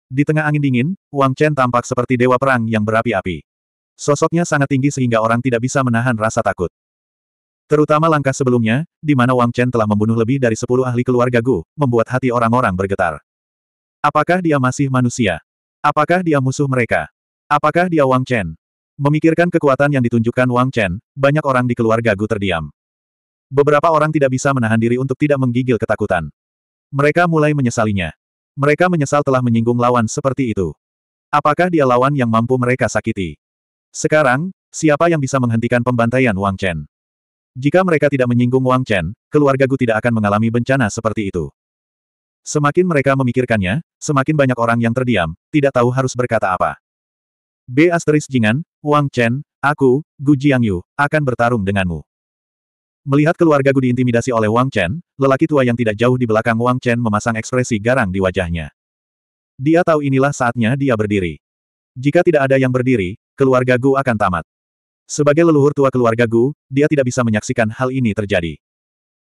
Di tengah angin dingin, Wang Chen tampak seperti dewa perang yang berapi-api. Sosoknya sangat tinggi sehingga orang tidak bisa menahan rasa takut. Terutama langkah sebelumnya, di mana Wang Chen telah membunuh lebih dari sepuluh ahli keluarga Gu, membuat hati orang-orang bergetar. Apakah dia masih manusia? Apakah dia musuh mereka? Apakah dia Wang Chen? Memikirkan kekuatan yang ditunjukkan Wang Chen, banyak orang di keluarga Gu terdiam. Beberapa orang tidak bisa menahan diri untuk tidak menggigil ketakutan. Mereka mulai menyesalinya. Mereka menyesal telah menyinggung lawan seperti itu. Apakah dia lawan yang mampu mereka sakiti? Sekarang, siapa yang bisa menghentikan pembantaian Wang Chen? Jika mereka tidak menyinggung Wang Chen, keluarga Gu tidak akan mengalami bencana seperti itu. Semakin mereka memikirkannya, semakin banyak orang yang terdiam, tidak tahu harus berkata apa. B asteris Jingan, Wang Chen, aku, Gu Jiangyu, akan bertarung denganmu. Melihat keluarga Gu diintimidasi oleh Wang Chen, lelaki tua yang tidak jauh di belakang Wang Chen memasang ekspresi garang di wajahnya. Dia tahu inilah saatnya dia berdiri. Jika tidak ada yang berdiri, keluarga Gu akan tamat. Sebagai leluhur tua keluarga Gu, dia tidak bisa menyaksikan hal ini terjadi.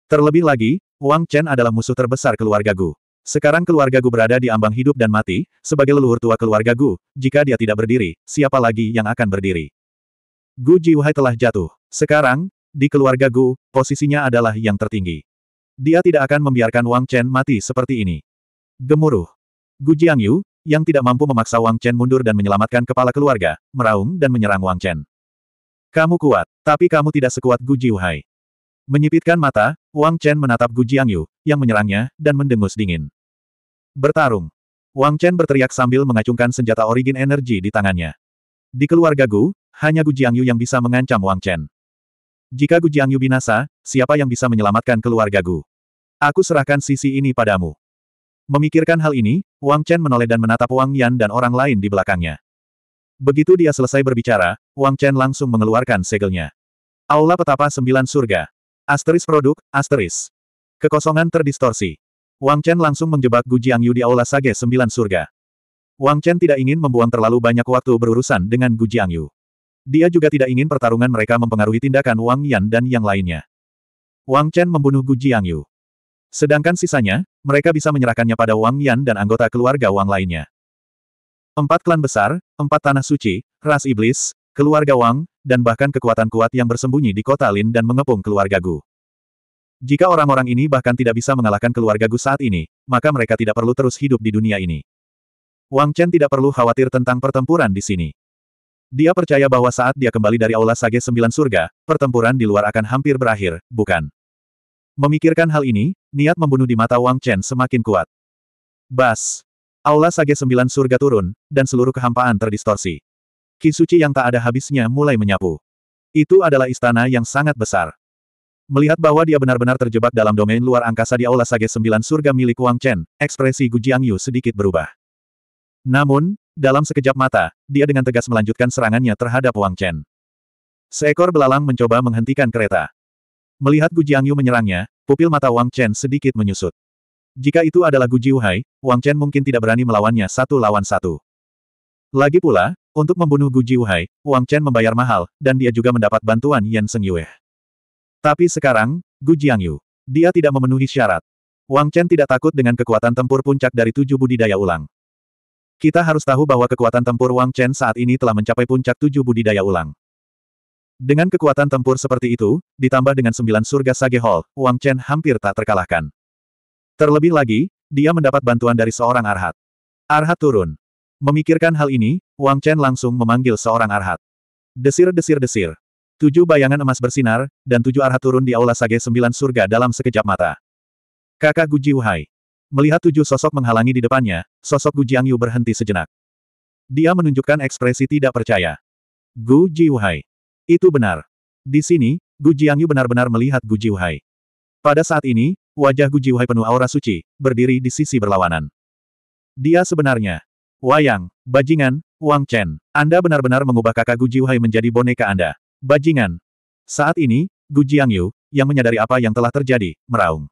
Terlebih lagi, Wang Chen adalah musuh terbesar keluarga Gu. Sekarang keluarga Gu berada di ambang hidup dan mati, sebagai leluhur tua keluarga Gu, jika dia tidak berdiri, siapa lagi yang akan berdiri? Gu Jiuhai telah jatuh. Sekarang, di keluarga Gu, posisinya adalah yang tertinggi. Dia tidak akan membiarkan Wang Chen mati seperti ini. Gemuruh. Gu Yu yang tidak mampu memaksa Wang Chen mundur dan menyelamatkan kepala keluarga, meraung dan menyerang Wang Chen. Kamu kuat, tapi kamu tidak sekuat Gu Jiuhai. Menyipitkan mata, Wang Chen menatap Gu Jiangyu, yang menyerangnya, dan mendengus dingin. Bertarung. Wang Chen berteriak sambil mengacungkan senjata origin energi di tangannya. Di keluarga Gu, hanya Gu Jiangyu yang bisa mengancam Wang Chen. Jika Gu Jiangyu binasa, siapa yang bisa menyelamatkan keluarga Gu? Aku serahkan sisi ini padamu. Memikirkan hal ini, Wang Chen menoleh dan menatap Wang Yan dan orang lain di belakangnya. Begitu dia selesai berbicara, Wang Chen langsung mengeluarkan segelnya. Aula Petapa Sembilan Surga. Asteris produk, asteris. Kekosongan terdistorsi. Wang Chen langsung menjebak Gu Jiangyu di Aula Sage Sembilan Surga. Wang Chen tidak ingin membuang terlalu banyak waktu berurusan dengan Gu Jiangyu. Dia juga tidak ingin pertarungan mereka mempengaruhi tindakan Wang Yan dan yang lainnya. Wang Chen membunuh Gu Jiangyu. Sedangkan sisanya, mereka bisa menyerahkannya pada Wang Yan dan anggota keluarga Wang lainnya. Empat klan besar, empat tanah suci, ras iblis, keluarga Wang, dan bahkan kekuatan kuat yang bersembunyi di kota Lin dan mengepung keluarga Gu. Jika orang-orang ini bahkan tidak bisa mengalahkan keluarga Gu saat ini, maka mereka tidak perlu terus hidup di dunia ini. Wang Chen tidak perlu khawatir tentang pertempuran di sini. Dia percaya bahwa saat dia kembali dari Aula Sage Sembilan Surga, pertempuran di luar akan hampir berakhir, bukan? Memikirkan hal ini, niat membunuh di mata Wang Chen semakin kuat. Bas! Aula Sage Sembilan Surga turun, dan seluruh kehampaan terdistorsi. Kisuci yang tak ada habisnya mulai menyapu. Itu adalah istana yang sangat besar. Melihat bahwa dia benar-benar terjebak dalam domain luar angkasa di Aula Sage Sembilan Surga milik Wang Chen, ekspresi Gu Jiang Yu sedikit berubah. Namun, dalam sekejap mata, dia dengan tegas melanjutkan serangannya terhadap Wang Chen. Seekor belalang mencoba menghentikan kereta. Melihat Gu Jiang Yu menyerangnya, pupil mata Wang Chen sedikit menyusut. Jika itu adalah Gu Jiuhai, Wang Chen mungkin tidak berani melawannya satu lawan satu. Lagi pula, untuk membunuh Gu Jiuhai, Wang Chen membayar mahal, dan dia juga mendapat bantuan Yan Yue. Tapi sekarang, Gu Jiangyu. Dia tidak memenuhi syarat. Wang Chen tidak takut dengan kekuatan tempur puncak dari tujuh budidaya ulang. Kita harus tahu bahwa kekuatan tempur Wang Chen saat ini telah mencapai puncak tujuh budidaya ulang. Dengan kekuatan tempur seperti itu, ditambah dengan sembilan surga Sage Hall, Wang Chen hampir tak terkalahkan. Terlebih lagi, dia mendapat bantuan dari seorang arhat. Arhat turun. Memikirkan hal ini, Wang Chen langsung memanggil seorang arhat. Desir-desir-desir. Tujuh bayangan emas bersinar, dan tujuh arhat turun di aula sage sembilan surga dalam sekejap mata. Kakak Guji Wuhai. Melihat tujuh sosok menghalangi di depannya, sosok Gu Yu berhenti sejenak. Dia menunjukkan ekspresi tidak percaya. Gu Wuhai. Itu benar. Di sini, Gu Yu benar-benar melihat Gu Wuhai. Pada saat ini, wajah Gu Jiwai penuh aura suci, berdiri di sisi berlawanan. Dia sebenarnya. Wayang, bajingan, Wang Chen, Anda benar-benar mengubah kakak Gu Jiwai menjadi boneka Anda. Bajingan. Saat ini, Gu Yu, yang menyadari apa yang telah terjadi, meraung.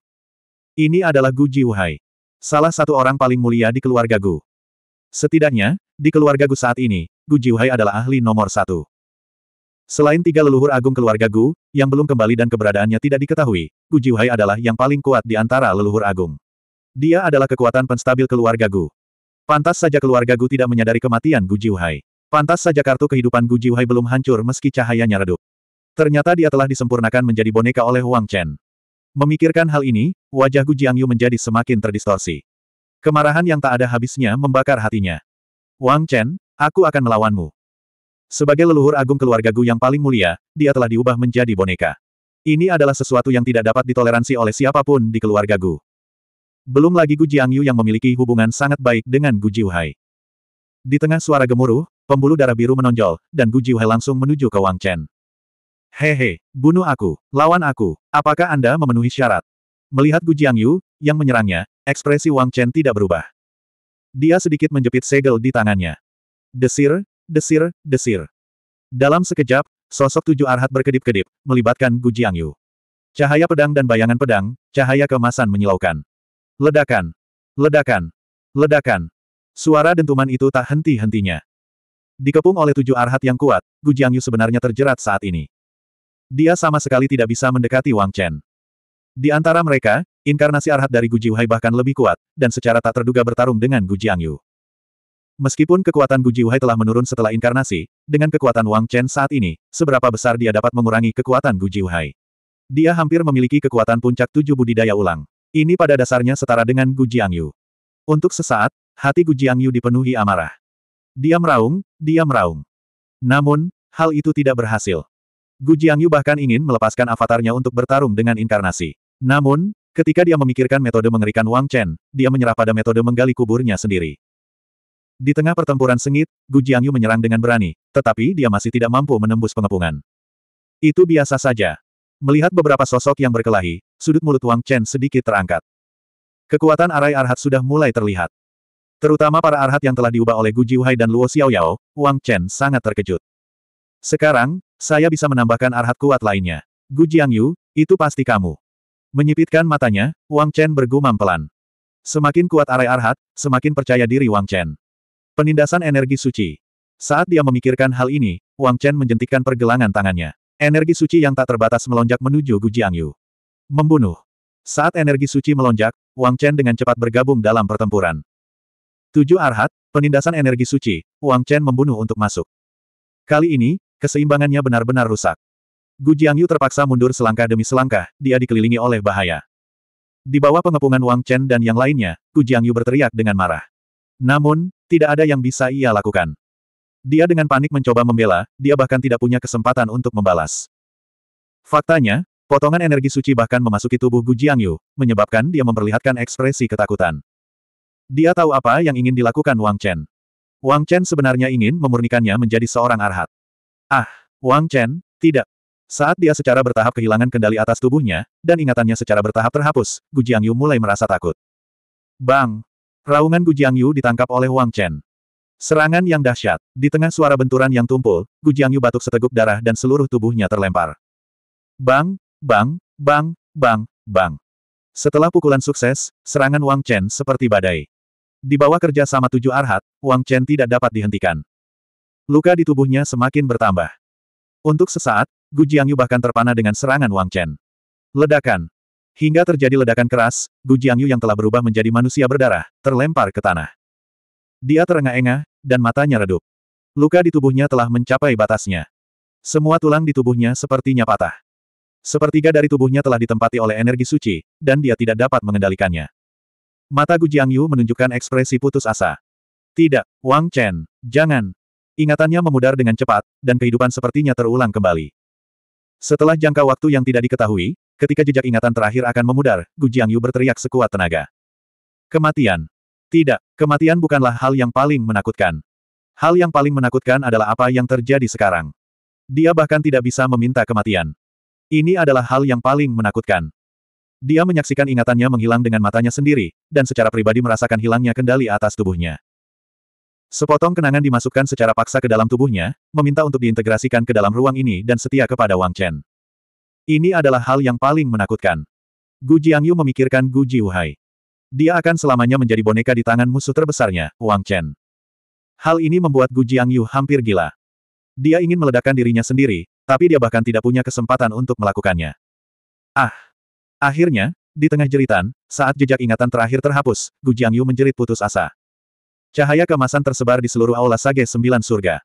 Ini adalah Gu Jiwai. Salah satu orang paling mulia di keluarga Gu. Setidaknya, di keluarga Gu saat ini, Gu Jiwai adalah ahli nomor satu. Selain tiga leluhur agung keluarga Gu, yang belum kembali dan keberadaannya tidak diketahui, Gu Jiuhai adalah yang paling kuat di antara leluhur agung. Dia adalah kekuatan penstabil keluarga Gu. Pantas saja keluarga Gu tidak menyadari kematian Gu Jiuhai. Pantas saja kartu kehidupan Gu Jiuhai belum hancur meski cahayanya redup. Ternyata dia telah disempurnakan menjadi boneka oleh Wang Chen. Memikirkan hal ini, wajah Gu Jiangyu menjadi semakin terdistorsi. Kemarahan yang tak ada habisnya membakar hatinya. Wang Chen, aku akan melawanmu. Sebagai leluhur agung keluarga Gu yang paling mulia, dia telah diubah menjadi boneka. Ini adalah sesuatu yang tidak dapat ditoleransi oleh siapapun di keluarga Gu. Belum lagi Gu Jiangyu yang memiliki hubungan sangat baik dengan Gu Jiuhai. Di tengah suara gemuruh, pembuluh darah biru menonjol, dan Gu Jiuhai langsung menuju ke Wang Chen. Hehe, bunuh aku, lawan aku, apakah Anda memenuhi syarat? Melihat Gu Jiangyu, yang menyerangnya, ekspresi Wang Chen tidak berubah. Dia sedikit menjepit segel di tangannya. Desir, Desir, desir. Dalam sekejap, sosok tujuh arhat berkedip-kedip, melibatkan Gu Jiangyu. Cahaya pedang dan bayangan pedang, cahaya kemasan menyilaukan. Ledakan! Ledakan! Ledakan! Suara dentuman itu tak henti-hentinya. Dikepung oleh tujuh arhat yang kuat, Gu Jiangyu sebenarnya terjerat saat ini. Dia sama sekali tidak bisa mendekati Wang Chen. Di antara mereka, inkarnasi arhat dari Gu Jiuhai bahkan lebih kuat, dan secara tak terduga bertarung dengan Gu Jiangyu. Meskipun kekuatan Gu Jiwei telah menurun setelah inkarnasi, dengan kekuatan Wang Chen saat ini, seberapa besar dia dapat mengurangi kekuatan Gu Jiwei. Dia hampir memiliki kekuatan puncak tujuh budidaya ulang. Ini pada dasarnya setara dengan Gu Jiangyu. Untuk sesaat, hati Gu Jiangyu dipenuhi amarah. Dia meraung, dia meraung. Namun, hal itu tidak berhasil. Gu Jiangyu bahkan ingin melepaskan avatarnya untuk bertarung dengan inkarnasi. Namun, ketika dia memikirkan metode mengerikan Wang Chen, dia menyerah pada metode menggali kuburnya sendiri. Di tengah pertempuran sengit, Gu Jiangyu menyerang dengan berani, tetapi dia masih tidak mampu menembus pengepungan. Itu biasa saja. Melihat beberapa sosok yang berkelahi, sudut mulut Wang Chen sedikit terangkat. Kekuatan arai arhat sudah mulai terlihat. Terutama para arhat yang telah diubah oleh Gu Jiuhai dan Luo Xiaoyao, Wang Chen sangat terkejut. Sekarang, saya bisa menambahkan arhat kuat lainnya. Gu Jiangyu, itu pasti kamu. Menyipitkan matanya, Wang Chen bergumam pelan. Semakin kuat arai arhat, semakin percaya diri Wang Chen. Penindasan energi suci. Saat dia memikirkan hal ini, Wang Chen menjentikkan pergelangan tangannya. Energi suci yang tak terbatas melonjak menuju Gu Jiangyu. Membunuh. Saat energi suci melonjak, Wang Chen dengan cepat bergabung dalam pertempuran. Tujuh arhat, penindasan energi suci, Wang Chen membunuh untuk masuk. Kali ini, keseimbangannya benar-benar rusak. Gu Jiangyu terpaksa mundur selangkah demi selangkah, dia dikelilingi oleh bahaya. Di bawah pengepungan Wang Chen dan yang lainnya, Gu Jiangyu berteriak dengan marah. Namun, tidak ada yang bisa ia lakukan. Dia dengan panik mencoba membela, dia bahkan tidak punya kesempatan untuk membalas. Faktanya, potongan energi suci bahkan memasuki tubuh Gu Jiangyu, menyebabkan dia memperlihatkan ekspresi ketakutan. Dia tahu apa yang ingin dilakukan Wang Chen. Wang Chen sebenarnya ingin memurnikannya menjadi seorang arhat. Ah, Wang Chen, tidak. Saat dia secara bertahap kehilangan kendali atas tubuhnya, dan ingatannya secara bertahap terhapus, Gu Jiangyu mulai merasa takut. Bang, Raungan Gu Yu ditangkap oleh Wang Chen. Serangan yang dahsyat. Di tengah suara benturan yang tumpul, Gu Yu batuk seteguk darah dan seluruh tubuhnya terlempar. Bang, bang, bang, bang, bang. Setelah pukulan sukses, serangan Wang Chen seperti badai. Di bawah kerja sama tujuh arhat, Wang Chen tidak dapat dihentikan. Luka di tubuhnya semakin bertambah. Untuk sesaat, Gu Yu bahkan terpana dengan serangan Wang Chen. Ledakan. Hingga terjadi ledakan keras, Gu Jiangyu yang telah berubah menjadi manusia berdarah, terlempar ke tanah. Dia terengah-engah, dan matanya redup. Luka di tubuhnya telah mencapai batasnya. Semua tulang di tubuhnya sepertinya patah. Sepertiga dari tubuhnya telah ditempati oleh energi suci, dan dia tidak dapat mengendalikannya. Mata Gu Jiangyu menunjukkan ekspresi putus asa. Tidak, Wang Chen, jangan. Ingatannya memudar dengan cepat, dan kehidupan sepertinya terulang kembali. Setelah jangka waktu yang tidak diketahui, Ketika jejak ingatan terakhir akan memudar, Gu Jiangyu berteriak sekuat tenaga. Kematian. Tidak, kematian bukanlah hal yang paling menakutkan. Hal yang paling menakutkan adalah apa yang terjadi sekarang. Dia bahkan tidak bisa meminta kematian. Ini adalah hal yang paling menakutkan. Dia menyaksikan ingatannya menghilang dengan matanya sendiri, dan secara pribadi merasakan hilangnya kendali atas tubuhnya. Sepotong kenangan dimasukkan secara paksa ke dalam tubuhnya, meminta untuk diintegrasikan ke dalam ruang ini dan setia kepada Wang Chen. Ini adalah hal yang paling menakutkan. Gu Jiangyu memikirkan Gu Jiuhai. Dia akan selamanya menjadi boneka di tangan musuh terbesarnya, Wang Chen. Hal ini membuat Gu Jiangyu hampir gila. Dia ingin meledakkan dirinya sendiri, tapi dia bahkan tidak punya kesempatan untuk melakukannya. Ah! Akhirnya, di tengah jeritan, saat jejak ingatan terakhir terhapus, Gu Jiangyu menjerit putus asa. Cahaya kemasan tersebar di seluruh aula Sage Sembilan Surga.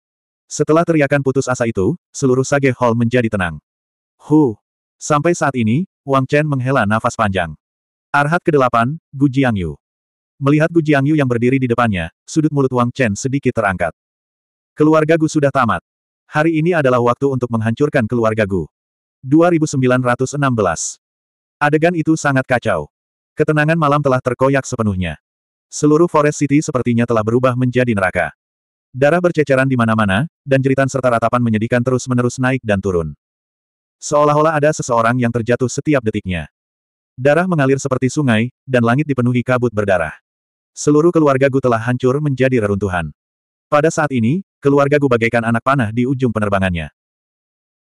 Setelah teriakan putus asa itu, seluruh Sage Hall menjadi tenang. Huh! Sampai saat ini, Wang Chen menghela nafas panjang. Arhat ke-8, Gu Jiangyu. Melihat Gu Jiangyu yang berdiri di depannya, sudut mulut Wang Chen sedikit terangkat. Keluarga Gu sudah tamat. Hari ini adalah waktu untuk menghancurkan keluarga Gu. 2916. Adegan itu sangat kacau. Ketenangan malam telah terkoyak sepenuhnya. Seluruh Forest City sepertinya telah berubah menjadi neraka. Darah berceceran di mana-mana, dan jeritan serta ratapan menyedihkan terus-menerus naik dan turun. Seolah-olah ada seseorang yang terjatuh setiap detiknya. Darah mengalir seperti sungai, dan langit dipenuhi kabut berdarah. Seluruh keluarga Gu telah hancur menjadi reruntuhan. Pada saat ini, keluarga Gu bagaikan anak panah di ujung penerbangannya.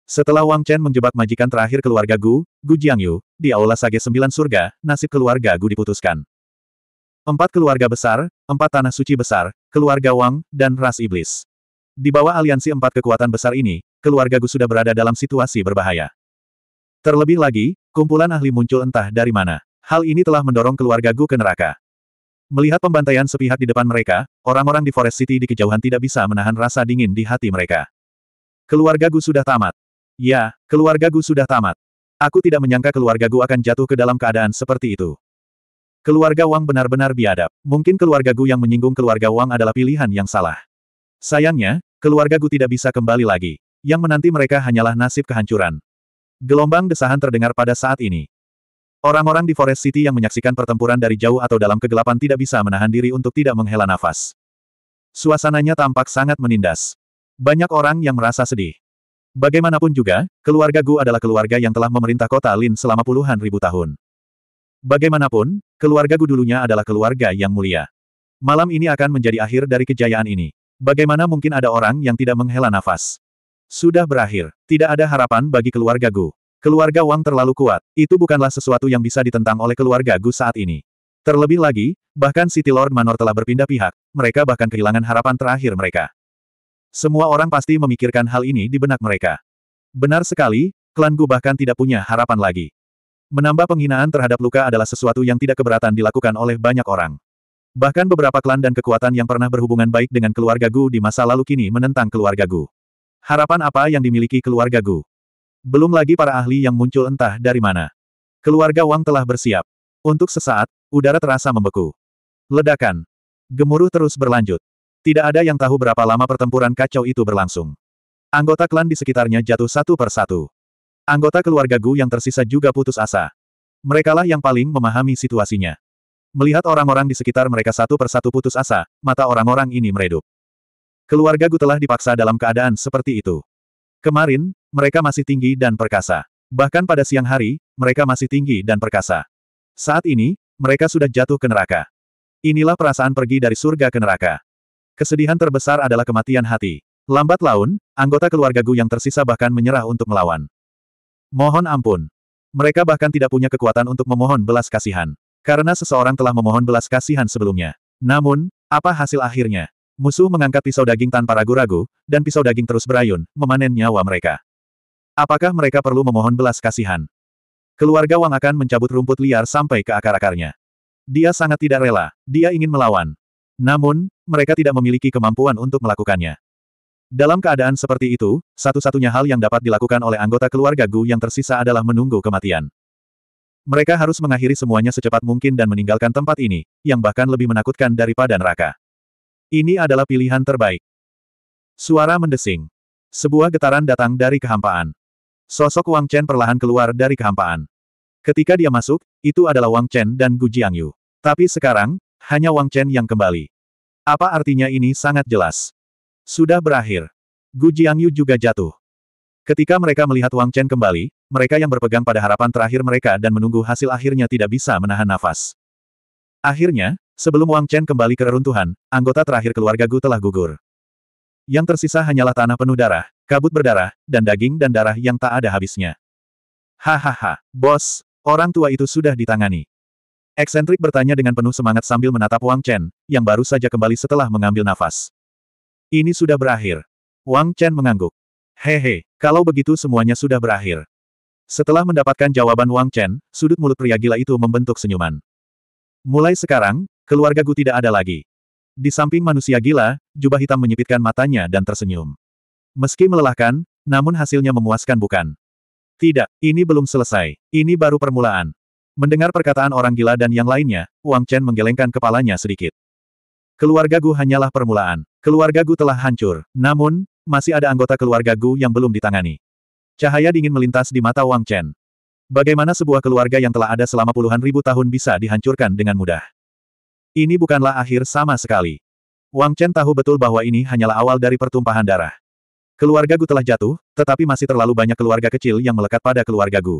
Setelah Wang Chen menjebak majikan terakhir keluarga Gu, Gu Jiangyu, di Aula Sage Sembilan Surga, nasib keluarga Gu diputuskan. Empat keluarga besar, empat tanah suci besar, keluarga Wang, dan ras iblis. Di bawah aliansi empat kekuatan besar ini, keluarga Gu sudah berada dalam situasi berbahaya. Terlebih lagi, kumpulan ahli muncul entah dari mana. Hal ini telah mendorong keluarga Gu ke neraka. Melihat pembantaian sepihak di depan mereka, orang-orang di Forest City di kejauhan tidak bisa menahan rasa dingin di hati mereka. Keluarga Gu sudah tamat. Ya, keluarga Gu sudah tamat. Aku tidak menyangka keluarga Gu akan jatuh ke dalam keadaan seperti itu. Keluarga Wang benar-benar biadab. Mungkin keluarga Gu yang menyinggung keluarga Wang adalah pilihan yang salah. Sayangnya, keluarga Gu tidak bisa kembali lagi. Yang menanti mereka hanyalah nasib kehancuran. Gelombang desahan terdengar pada saat ini. Orang-orang di Forest City yang menyaksikan pertempuran dari jauh atau dalam kegelapan tidak bisa menahan diri untuk tidak menghela nafas. Suasananya tampak sangat menindas. Banyak orang yang merasa sedih. Bagaimanapun juga, keluarga Gu adalah keluarga yang telah memerintah kota Lin selama puluhan ribu tahun. Bagaimanapun, keluarga Gu dulunya adalah keluarga yang mulia. Malam ini akan menjadi akhir dari kejayaan ini. Bagaimana mungkin ada orang yang tidak menghela nafas? Sudah berakhir. Tidak ada harapan bagi keluarga Gu. Keluarga Wang terlalu kuat. Itu bukanlah sesuatu yang bisa ditentang oleh keluarga Gu saat ini. Terlebih lagi, bahkan City Lord Manor telah berpindah pihak. Mereka bahkan kehilangan harapan terakhir mereka. Semua orang pasti memikirkan hal ini di benak mereka. Benar sekali, klan Gu bahkan tidak punya harapan lagi. Menambah penghinaan terhadap luka adalah sesuatu yang tidak keberatan dilakukan oleh banyak orang. Bahkan beberapa klan dan kekuatan yang pernah berhubungan baik dengan keluarga Gu di masa lalu kini menentang keluarga Gu. Harapan apa yang dimiliki keluarga Gu? Belum lagi para ahli yang muncul entah dari mana. Keluarga Wang telah bersiap. Untuk sesaat, udara terasa membeku. Ledakan. Gemuruh terus berlanjut. Tidak ada yang tahu berapa lama pertempuran kacau itu berlangsung. Anggota klan di sekitarnya jatuh satu per satu. Anggota keluarga Gu yang tersisa juga putus asa. Merekalah yang paling memahami situasinya. Melihat orang-orang di sekitar mereka satu persatu putus asa, mata orang-orang ini meredup. Keluarga Gu telah dipaksa dalam keadaan seperti itu. Kemarin, mereka masih tinggi dan perkasa. Bahkan pada siang hari, mereka masih tinggi dan perkasa. Saat ini, mereka sudah jatuh ke neraka. Inilah perasaan pergi dari surga ke neraka. Kesedihan terbesar adalah kematian hati. Lambat laun, anggota keluarga Gu yang tersisa bahkan menyerah untuk melawan. Mohon ampun. Mereka bahkan tidak punya kekuatan untuk memohon belas kasihan. Karena seseorang telah memohon belas kasihan sebelumnya. Namun, apa hasil akhirnya? Musuh mengangkat pisau daging tanpa ragu-ragu, dan pisau daging terus berayun, memanen nyawa mereka. Apakah mereka perlu memohon belas kasihan? Keluarga Wang akan mencabut rumput liar sampai ke akar-akarnya. Dia sangat tidak rela, dia ingin melawan. Namun, mereka tidak memiliki kemampuan untuk melakukannya. Dalam keadaan seperti itu, satu-satunya hal yang dapat dilakukan oleh anggota keluarga Gu yang tersisa adalah menunggu kematian. Mereka harus mengakhiri semuanya secepat mungkin dan meninggalkan tempat ini, yang bahkan lebih menakutkan daripada neraka. Ini adalah pilihan terbaik. Suara mendesing. Sebuah getaran datang dari kehampaan. Sosok Wang Chen perlahan keluar dari kehampaan. Ketika dia masuk, itu adalah Wang Chen dan Gu Jiangyu. Tapi sekarang, hanya Wang Chen yang kembali. Apa artinya ini sangat jelas. Sudah berakhir. Gu Jiangyu juga jatuh. Ketika mereka melihat Wang Chen kembali, mereka yang berpegang pada harapan terakhir mereka dan menunggu hasil akhirnya tidak bisa menahan nafas. Akhirnya, sebelum Wang Chen kembali ke reruntuhan, anggota terakhir keluarga Gu telah gugur. Yang tersisa hanyalah tanah penuh darah, kabut berdarah, dan daging dan darah yang tak ada habisnya. Hahaha, bos, orang tua itu sudah ditangani. Eksentrik bertanya dengan penuh semangat sambil menatap Wang Chen, yang baru saja kembali setelah mengambil nafas. Ini sudah berakhir. Wang Chen mengangguk. Hehe, kalau begitu semuanya sudah berakhir. Setelah mendapatkan jawaban Wang Chen, sudut mulut pria gila itu membentuk senyuman. Mulai sekarang, keluarga Gu tidak ada lagi. Di samping manusia gila, jubah hitam menyipitkan matanya dan tersenyum. Meski melelahkan, namun hasilnya memuaskan bukan? Tidak, ini belum selesai. Ini baru permulaan. Mendengar perkataan orang gila dan yang lainnya, Wang Chen menggelengkan kepalanya sedikit. Keluarga Gu hanyalah permulaan. Keluarga Gu telah hancur. Namun, masih ada anggota keluarga Gu yang belum ditangani. Cahaya dingin melintas di mata Wang Chen. Bagaimana sebuah keluarga yang telah ada selama puluhan ribu tahun bisa dihancurkan dengan mudah? Ini bukanlah akhir sama sekali. Wang Chen tahu betul bahwa ini hanyalah awal dari pertumpahan darah. Keluarga Gu telah jatuh, tetapi masih terlalu banyak keluarga kecil yang melekat pada keluarga Gu.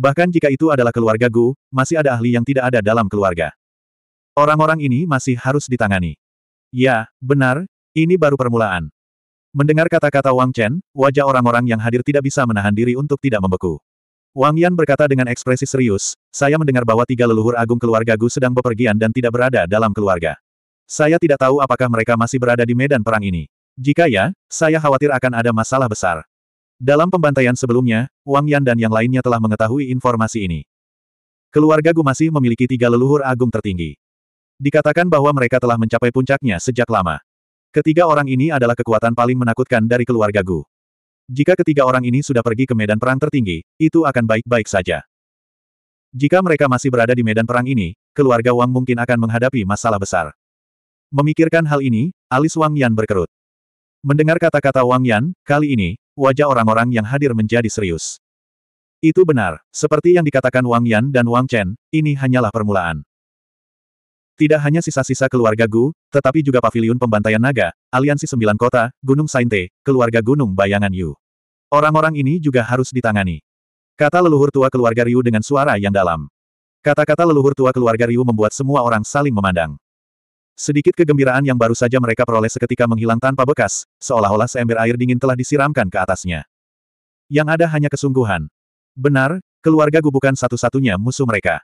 Bahkan jika itu adalah keluarga Gu, masih ada ahli yang tidak ada dalam keluarga. Orang-orang ini masih harus ditangani. Ya, benar, ini baru permulaan. Mendengar kata-kata Wang Chen, wajah orang-orang yang hadir tidak bisa menahan diri untuk tidak membeku. Wang Yan berkata dengan ekspresi serius, saya mendengar bahwa tiga leluhur agung keluarga Gu sedang bepergian dan tidak berada dalam keluarga. Saya tidak tahu apakah mereka masih berada di medan perang ini. Jika ya, saya khawatir akan ada masalah besar. Dalam pembantaian sebelumnya, Wang Yan dan yang lainnya telah mengetahui informasi ini. Keluarga Gu masih memiliki tiga leluhur agung tertinggi. Dikatakan bahwa mereka telah mencapai puncaknya sejak lama. Ketiga orang ini adalah kekuatan paling menakutkan dari keluarga Gu. Jika ketiga orang ini sudah pergi ke medan perang tertinggi, itu akan baik-baik saja. Jika mereka masih berada di medan perang ini, keluarga Wang mungkin akan menghadapi masalah besar. Memikirkan hal ini, alis Wang Yan berkerut. Mendengar kata-kata Wang Yan, kali ini, wajah orang-orang yang hadir menjadi serius. Itu benar, seperti yang dikatakan Wang Yan dan Wang Chen, ini hanyalah permulaan. Tidak hanya sisa-sisa keluarga Gu, tetapi juga pavilion pembantaian naga, aliansi sembilan kota, Gunung Sainte, keluarga Gunung Bayangan Yu. Orang-orang ini juga harus ditangani. Kata leluhur tua keluarga Ryu dengan suara yang dalam. Kata-kata leluhur tua keluarga Ryu membuat semua orang saling memandang. Sedikit kegembiraan yang baru saja mereka peroleh seketika menghilang tanpa bekas, seolah-olah seember air dingin telah disiramkan ke atasnya. Yang ada hanya kesungguhan. Benar, keluarga Gu bukan satu-satunya musuh mereka.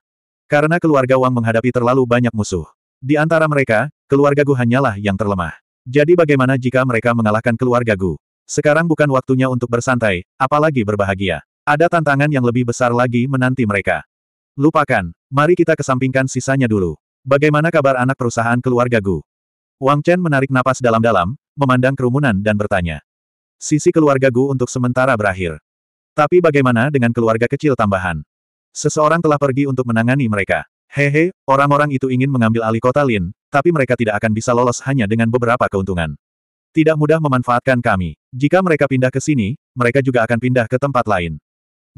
Karena keluarga Wang menghadapi terlalu banyak musuh. Di antara mereka, keluarga Gu hanyalah yang terlemah. Jadi bagaimana jika mereka mengalahkan keluarga Gu? Sekarang bukan waktunya untuk bersantai, apalagi berbahagia. Ada tantangan yang lebih besar lagi menanti mereka. Lupakan, mari kita kesampingkan sisanya dulu. Bagaimana kabar anak perusahaan keluarga Gu? Wang Chen menarik napas dalam-dalam, memandang kerumunan dan bertanya. Sisi keluarga Gu untuk sementara berakhir. Tapi bagaimana dengan keluarga kecil tambahan? Seseorang telah pergi untuk menangani mereka. Hehe, orang-orang itu ingin mengambil alih kota Lin, tapi mereka tidak akan bisa lolos hanya dengan beberapa keuntungan. Tidak mudah memanfaatkan kami. Jika mereka pindah ke sini, mereka juga akan pindah ke tempat lain.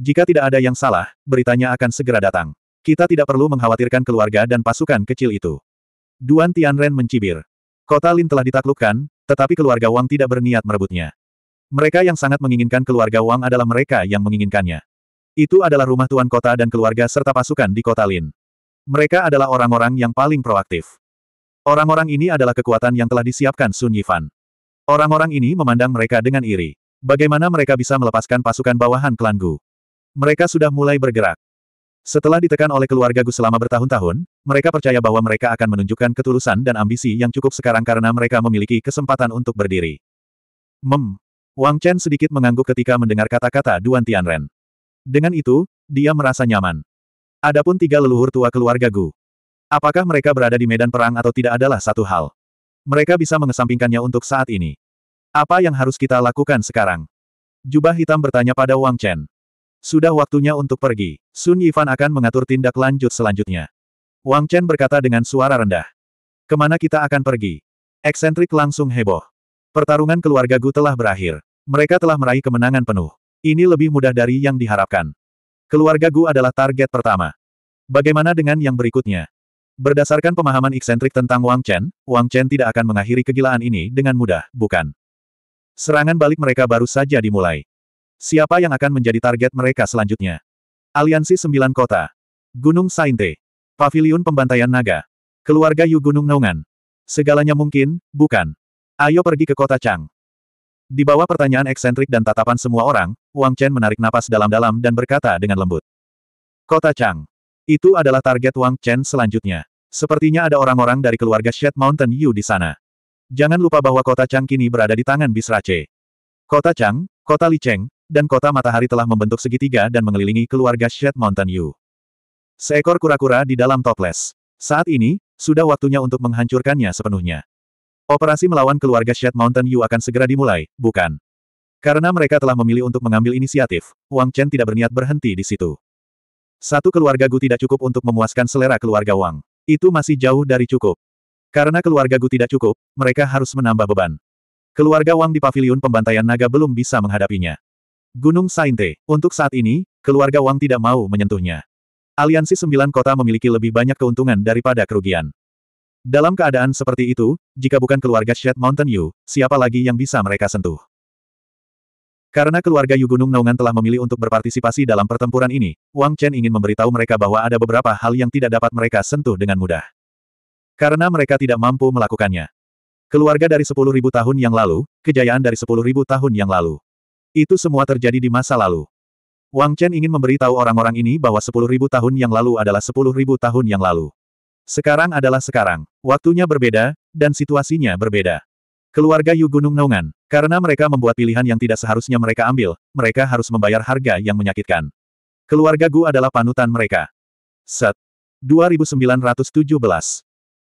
Jika tidak ada yang salah, beritanya akan segera datang. Kita tidak perlu mengkhawatirkan keluarga dan pasukan kecil itu. Duan Tianren mencibir. Kota Lin telah ditaklukkan, tetapi keluarga Wang tidak berniat merebutnya. Mereka yang sangat menginginkan keluarga Wang adalah mereka yang menginginkannya. Itu adalah rumah tuan kota dan keluarga serta pasukan di kota Lin. Mereka adalah orang-orang yang paling proaktif. Orang-orang ini adalah kekuatan yang telah disiapkan Sun Yifan. Orang-orang ini memandang mereka dengan iri. Bagaimana mereka bisa melepaskan pasukan bawahan klan Gu? Mereka sudah mulai bergerak. Setelah ditekan oleh keluarga Gu selama bertahun-tahun, mereka percaya bahwa mereka akan menunjukkan ketulusan dan ambisi yang cukup sekarang karena mereka memiliki kesempatan untuk berdiri. Mem. Wang Chen sedikit mengangguk ketika mendengar kata-kata Duan Tianren. Dengan itu, dia merasa nyaman. Adapun tiga leluhur tua keluarga Gu. Apakah mereka berada di medan perang atau tidak adalah satu hal. Mereka bisa mengesampingkannya untuk saat ini. Apa yang harus kita lakukan sekarang? Jubah hitam bertanya pada Wang Chen. Sudah waktunya untuk pergi. Sun Yifan akan mengatur tindak lanjut selanjutnya. Wang Chen berkata dengan suara rendah. Kemana kita akan pergi? Eksentrik langsung heboh. Pertarungan keluarga Gu telah berakhir. Mereka telah meraih kemenangan penuh. Ini lebih mudah dari yang diharapkan. Keluarga Gu adalah target pertama. Bagaimana dengan yang berikutnya? Berdasarkan pemahaman eksentrik tentang Wang Chen, Wang Chen tidak akan mengakhiri kegilaan ini dengan mudah, bukan? Serangan balik mereka baru saja dimulai. Siapa yang akan menjadi target mereka selanjutnya? Aliansi Sembilan Kota. Gunung Sainte. Paviliun Pembantaian Naga. Keluarga Yu Gunung Naungan. Segalanya mungkin, bukan? Ayo pergi ke kota Chang. Di bawah pertanyaan eksentrik dan tatapan semua orang, Wang Chen menarik napas dalam-dalam dan berkata dengan lembut. Kota Chang. Itu adalah target Wang Chen selanjutnya. Sepertinya ada orang-orang dari keluarga Shed Mountain Yu di sana. Jangan lupa bahwa kota Chang kini berada di tangan Bisrace. Kota Chang, kota Li Cheng, dan kota matahari telah membentuk segitiga dan mengelilingi keluarga Shed Mountain Yu. Seekor kura-kura di dalam toples. Saat ini, sudah waktunya untuk menghancurkannya sepenuhnya. Operasi melawan keluarga Shed Mountain Yu akan segera dimulai, bukan? Karena mereka telah memilih untuk mengambil inisiatif, Wang Chen tidak berniat berhenti di situ. Satu keluarga Gu tidak cukup untuk memuaskan selera keluarga Wang. Itu masih jauh dari cukup. Karena keluarga Gu tidak cukup, mereka harus menambah beban. Keluarga Wang di paviliun pembantaian naga belum bisa menghadapinya. Gunung Sainte, untuk saat ini, keluarga Wang tidak mau menyentuhnya. Aliansi Sembilan Kota memiliki lebih banyak keuntungan daripada kerugian. Dalam keadaan seperti itu, jika bukan keluarga Shed Mountain Yu, siapa lagi yang bisa mereka sentuh? Karena keluarga Yu Gunung Naungan telah memilih untuk berpartisipasi dalam pertempuran ini, Wang Chen ingin memberitahu mereka bahwa ada beberapa hal yang tidak dapat mereka sentuh dengan mudah. Karena mereka tidak mampu melakukannya. Keluarga dari 10.000 tahun yang lalu, kejayaan dari 10.000 tahun yang lalu. Itu semua terjadi di masa lalu. Wang Chen ingin memberitahu orang-orang ini bahwa 10.000 tahun yang lalu adalah 10.000 tahun yang lalu. Sekarang adalah sekarang. Waktunya berbeda, dan situasinya berbeda. Keluarga Yu Gunung Naungan, karena mereka membuat pilihan yang tidak seharusnya mereka ambil, mereka harus membayar harga yang menyakitkan. Keluarga Gu adalah panutan mereka. Set. 2917.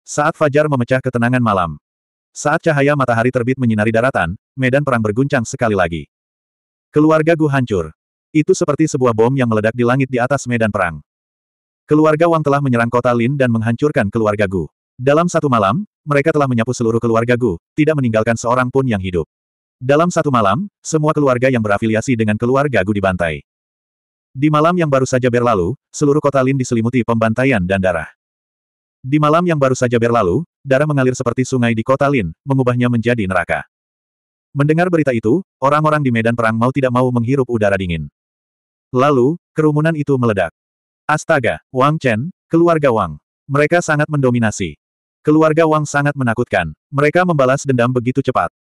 Saat Fajar memecah ketenangan malam. Saat cahaya matahari terbit menyinari daratan, medan perang berguncang sekali lagi. Keluarga Gu hancur. Itu seperti sebuah bom yang meledak di langit di atas medan perang. Keluarga Wang telah menyerang kota Lin dan menghancurkan keluarga Gu. Dalam satu malam, mereka telah menyapu seluruh keluarga Gu, tidak meninggalkan seorang pun yang hidup. Dalam satu malam, semua keluarga yang berafiliasi dengan keluarga Gu dibantai. Di malam yang baru saja berlalu, seluruh kota Lin diselimuti pembantaian dan darah. Di malam yang baru saja berlalu, darah mengalir seperti sungai di kota Lin, mengubahnya menjadi neraka. Mendengar berita itu, orang-orang di medan perang mau tidak mau menghirup udara dingin. Lalu, kerumunan itu meledak. Astaga, Wang Chen, keluarga Wang. Mereka sangat mendominasi. Keluarga Wang sangat menakutkan. Mereka membalas dendam begitu cepat.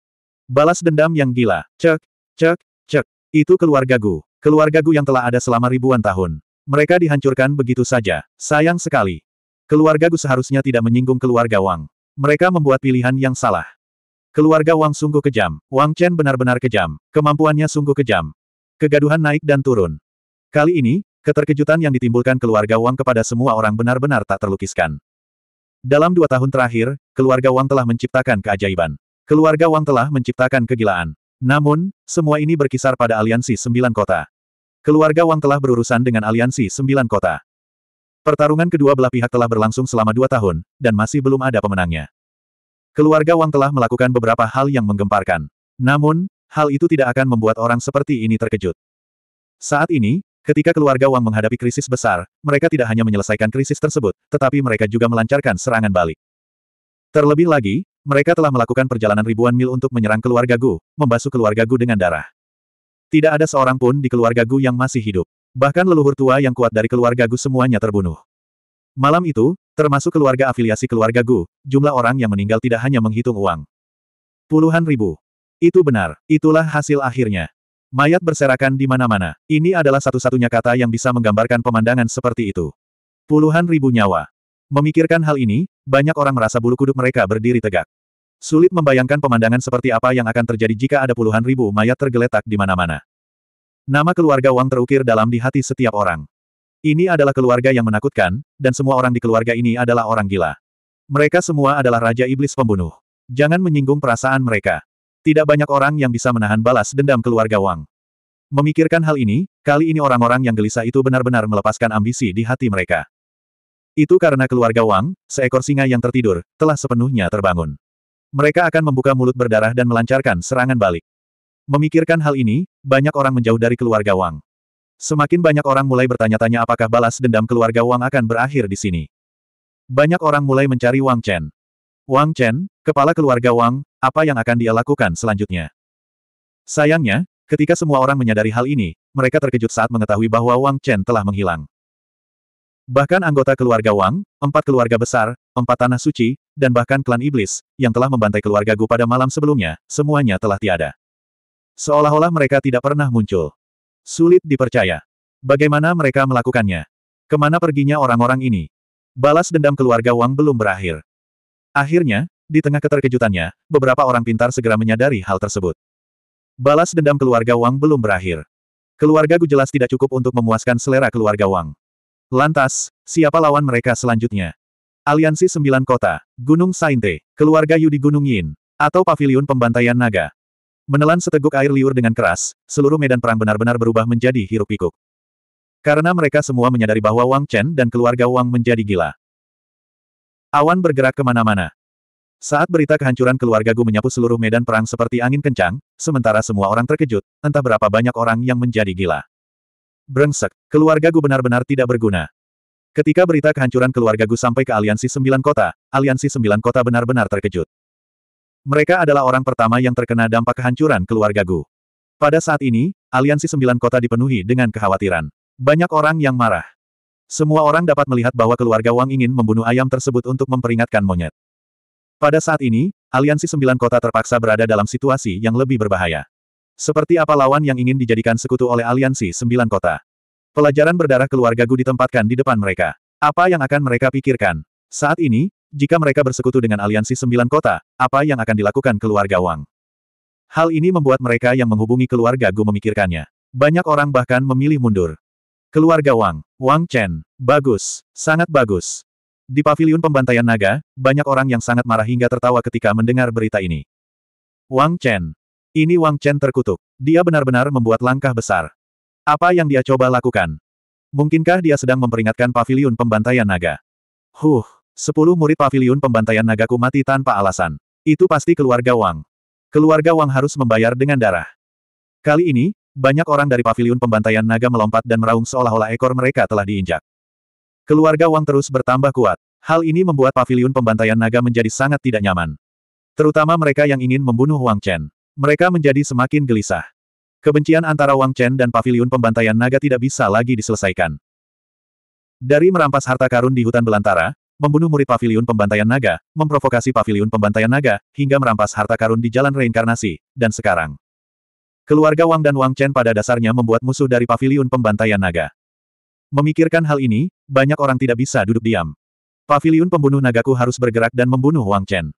Balas dendam yang gila. Cek, cek, cek. Itu keluarga Gu. Keluarga Gu yang telah ada selama ribuan tahun. Mereka dihancurkan begitu saja. Sayang sekali. Keluarga Gu seharusnya tidak menyinggung keluarga Wang. Mereka membuat pilihan yang salah. Keluarga Wang sungguh kejam. Wang Chen benar-benar kejam. Kemampuannya sungguh kejam. Kegaduhan naik dan turun. Kali ini, keterkejutan yang ditimbulkan keluarga Wang kepada semua orang benar-benar tak terlukiskan. Dalam dua tahun terakhir, keluarga Wang telah menciptakan keajaiban. Keluarga Wang telah menciptakan kegilaan. Namun, semua ini berkisar pada aliansi sembilan kota. Keluarga Wang telah berurusan dengan aliansi sembilan kota. Pertarungan kedua belah pihak telah berlangsung selama dua tahun, dan masih belum ada pemenangnya. Keluarga Wang telah melakukan beberapa hal yang menggemparkan. Namun, hal itu tidak akan membuat orang seperti ini terkejut. Saat ini, Ketika keluarga Wang menghadapi krisis besar, mereka tidak hanya menyelesaikan krisis tersebut, tetapi mereka juga melancarkan serangan balik. Terlebih lagi, mereka telah melakukan perjalanan ribuan mil untuk menyerang keluarga Gu, membasuh keluarga Gu dengan darah. Tidak ada seorang pun di keluarga Gu yang masih hidup. Bahkan leluhur tua yang kuat dari keluarga Gu semuanya terbunuh. Malam itu, termasuk keluarga afiliasi keluarga Gu, jumlah orang yang meninggal tidak hanya menghitung uang. Puluhan ribu. Itu benar, itulah hasil akhirnya. Mayat berserakan di mana-mana. Ini adalah satu-satunya kata yang bisa menggambarkan pemandangan seperti itu. Puluhan ribu nyawa. Memikirkan hal ini, banyak orang merasa bulu kuduk mereka berdiri tegak. Sulit membayangkan pemandangan seperti apa yang akan terjadi jika ada puluhan ribu mayat tergeletak di mana-mana. Nama keluarga Wang terukir dalam di hati setiap orang. Ini adalah keluarga yang menakutkan, dan semua orang di keluarga ini adalah orang gila. Mereka semua adalah Raja Iblis Pembunuh. Jangan menyinggung perasaan mereka. Tidak banyak orang yang bisa menahan balas dendam keluarga Wang. Memikirkan hal ini, kali ini orang-orang yang gelisah itu benar-benar melepaskan ambisi di hati mereka. Itu karena keluarga Wang, seekor singa yang tertidur, telah sepenuhnya terbangun. Mereka akan membuka mulut berdarah dan melancarkan serangan balik. Memikirkan hal ini, banyak orang menjauh dari keluarga Wang. Semakin banyak orang mulai bertanya-tanya apakah balas dendam keluarga Wang akan berakhir di sini. Banyak orang mulai mencari Wang Chen. Wang Chen, kepala keluarga Wang, apa yang akan dia lakukan selanjutnya. Sayangnya, ketika semua orang menyadari hal ini, mereka terkejut saat mengetahui bahwa Wang Chen telah menghilang. Bahkan anggota keluarga Wang, empat keluarga besar, empat tanah suci, dan bahkan klan iblis, yang telah membantai keluarga Gu pada malam sebelumnya, semuanya telah tiada. Seolah-olah mereka tidak pernah muncul. Sulit dipercaya. Bagaimana mereka melakukannya? Kemana perginya orang-orang ini? Balas dendam keluarga Wang belum berakhir. Akhirnya, di tengah keterkejutannya, beberapa orang pintar segera menyadari hal tersebut. Balas dendam keluarga Wang belum berakhir. Keluarga Gu jelas tidak cukup untuk memuaskan selera keluarga Wang. Lantas, siapa lawan mereka selanjutnya? Aliansi Sembilan Kota, Gunung Sainte, keluarga Yu di Gunung Yin, atau Paviliun Pembantaian Naga. Menelan seteguk air liur dengan keras, seluruh medan perang benar-benar berubah menjadi hiruk-pikuk. Karena mereka semua menyadari bahwa Wang Chen dan keluarga Wang menjadi gila. Awan bergerak kemana-mana. Saat berita kehancuran keluarga Gu menyapu seluruh medan perang seperti angin kencang, sementara semua orang terkejut, entah berapa banyak orang yang menjadi gila. Brengsek, keluarga Gu benar-benar tidak berguna. Ketika berita kehancuran keluarga Gu sampai ke Aliansi Sembilan Kota, Aliansi Sembilan Kota benar-benar terkejut. Mereka adalah orang pertama yang terkena dampak kehancuran keluarga Gu. Pada saat ini, Aliansi Sembilan Kota dipenuhi dengan kekhawatiran. Banyak orang yang marah. Semua orang dapat melihat bahwa keluarga Wang ingin membunuh ayam tersebut untuk memperingatkan monyet. Pada saat ini, aliansi sembilan kota terpaksa berada dalam situasi yang lebih berbahaya. Seperti apa lawan yang ingin dijadikan sekutu oleh aliansi sembilan kota? Pelajaran berdarah keluarga Gu ditempatkan di depan mereka. Apa yang akan mereka pikirkan? Saat ini, jika mereka bersekutu dengan aliansi sembilan kota, apa yang akan dilakukan keluarga Wang? Hal ini membuat mereka yang menghubungi keluarga Gu memikirkannya. Banyak orang bahkan memilih mundur. Keluarga Wang, Wang Chen, bagus, sangat bagus. Di pavilion pembantaian naga, banyak orang yang sangat marah hingga tertawa ketika mendengar berita ini. Wang Chen. Ini Wang Chen terkutuk. Dia benar-benar membuat langkah besar. Apa yang dia coba lakukan? Mungkinkah dia sedang memperingatkan pavilion pembantaian naga? Huh, sepuluh murid pavilion pembantaian nagaku mati tanpa alasan. Itu pasti keluarga Wang. Keluarga Wang harus membayar dengan darah. Kali ini, banyak orang dari pavilion pembantaian naga melompat dan meraung seolah-olah ekor mereka telah diinjak. Keluarga Wang terus bertambah kuat. Hal ini membuat paviliun pembantaian naga menjadi sangat tidak nyaman. Terutama mereka yang ingin membunuh Wang Chen. Mereka menjadi semakin gelisah. Kebencian antara Wang Chen dan paviliun pembantaian naga tidak bisa lagi diselesaikan. Dari merampas harta karun di hutan belantara, membunuh murid paviliun pembantaian naga, memprovokasi paviliun pembantaian naga, hingga merampas harta karun di jalan reinkarnasi, dan sekarang. Keluarga Wang dan Wang Chen pada dasarnya membuat musuh dari paviliun pembantaian naga. Memikirkan hal ini, banyak orang tidak bisa duduk diam. Paviliun pembunuh nagaku harus bergerak dan membunuh Wang Chen.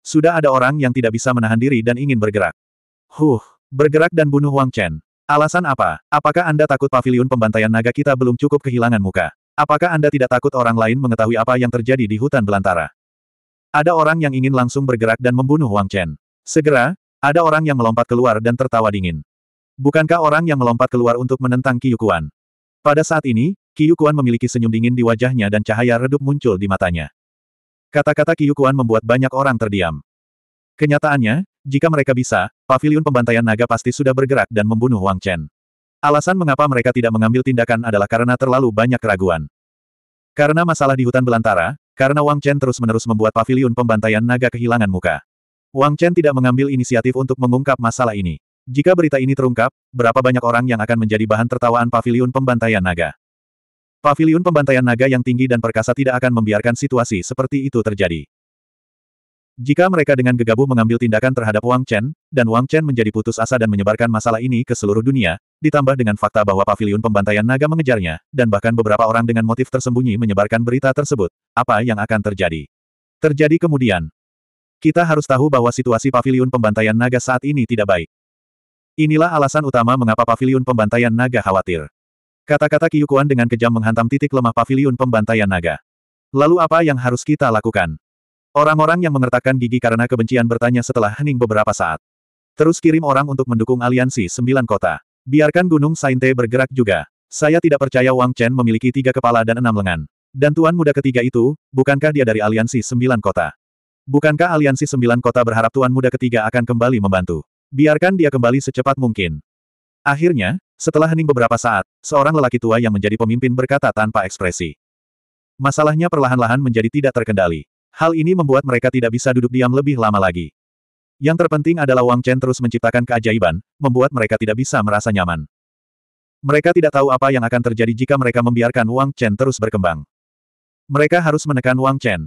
Sudah ada orang yang tidak bisa menahan diri dan ingin bergerak. Huh, bergerak dan bunuh Wang Chen. Alasan apa? Apakah Anda takut paviliun pembantaian naga kita belum cukup kehilangan muka? Apakah Anda tidak takut orang lain mengetahui apa yang terjadi di hutan belantara? Ada orang yang ingin langsung bergerak dan membunuh Wang Chen. Segera, ada orang yang melompat keluar dan tertawa dingin. Bukankah orang yang melompat keluar untuk menentang Kiyukuan? Pada saat ini, Kiyukuan memiliki senyum dingin di wajahnya dan cahaya redup muncul di matanya. Kata-kata Kiyukuan membuat banyak orang terdiam. Kenyataannya, jika mereka bisa, pavilion pembantaian naga pasti sudah bergerak dan membunuh Wang Chen. Alasan mengapa mereka tidak mengambil tindakan adalah karena terlalu banyak keraguan. Karena masalah di hutan belantara, karena Wang Chen terus-menerus membuat pavilion pembantaian naga kehilangan muka. Wang Chen tidak mengambil inisiatif untuk mengungkap masalah ini. Jika berita ini terungkap, berapa banyak orang yang akan menjadi bahan tertawaan paviliun pembantaian naga? Paviliun pembantaian naga yang tinggi dan perkasa tidak akan membiarkan situasi seperti itu terjadi. Jika mereka dengan gegabah mengambil tindakan terhadap Wang Chen, dan Wang Chen menjadi putus asa dan menyebarkan masalah ini ke seluruh dunia, ditambah dengan fakta bahwa paviliun pembantaian naga mengejarnya, dan bahkan beberapa orang dengan motif tersembunyi menyebarkan berita tersebut, apa yang akan terjadi? Terjadi kemudian. Kita harus tahu bahwa situasi paviliun pembantaian naga saat ini tidak baik. Inilah alasan utama mengapa Pavilion pembantaian naga khawatir. Kata-kata Kiyukuan dengan kejam menghantam titik lemah Pavilion pembantaian naga. Lalu apa yang harus kita lakukan? Orang-orang yang mengertakkan gigi karena kebencian bertanya setelah hening beberapa saat. Terus kirim orang untuk mendukung aliansi sembilan kota. Biarkan Gunung Sainte bergerak juga. Saya tidak percaya Wang Chen memiliki tiga kepala dan enam lengan. Dan tuan muda ketiga itu, bukankah dia dari aliansi sembilan kota? Bukankah aliansi sembilan kota berharap tuan muda ketiga akan kembali membantu? Biarkan dia kembali secepat mungkin. Akhirnya, setelah hening beberapa saat, seorang lelaki tua yang menjadi pemimpin berkata tanpa ekspresi. Masalahnya perlahan-lahan menjadi tidak terkendali. Hal ini membuat mereka tidak bisa duduk diam lebih lama lagi. Yang terpenting adalah Wang Chen terus menciptakan keajaiban, membuat mereka tidak bisa merasa nyaman. Mereka tidak tahu apa yang akan terjadi jika mereka membiarkan Wang Chen terus berkembang. Mereka harus menekan Wang Chen.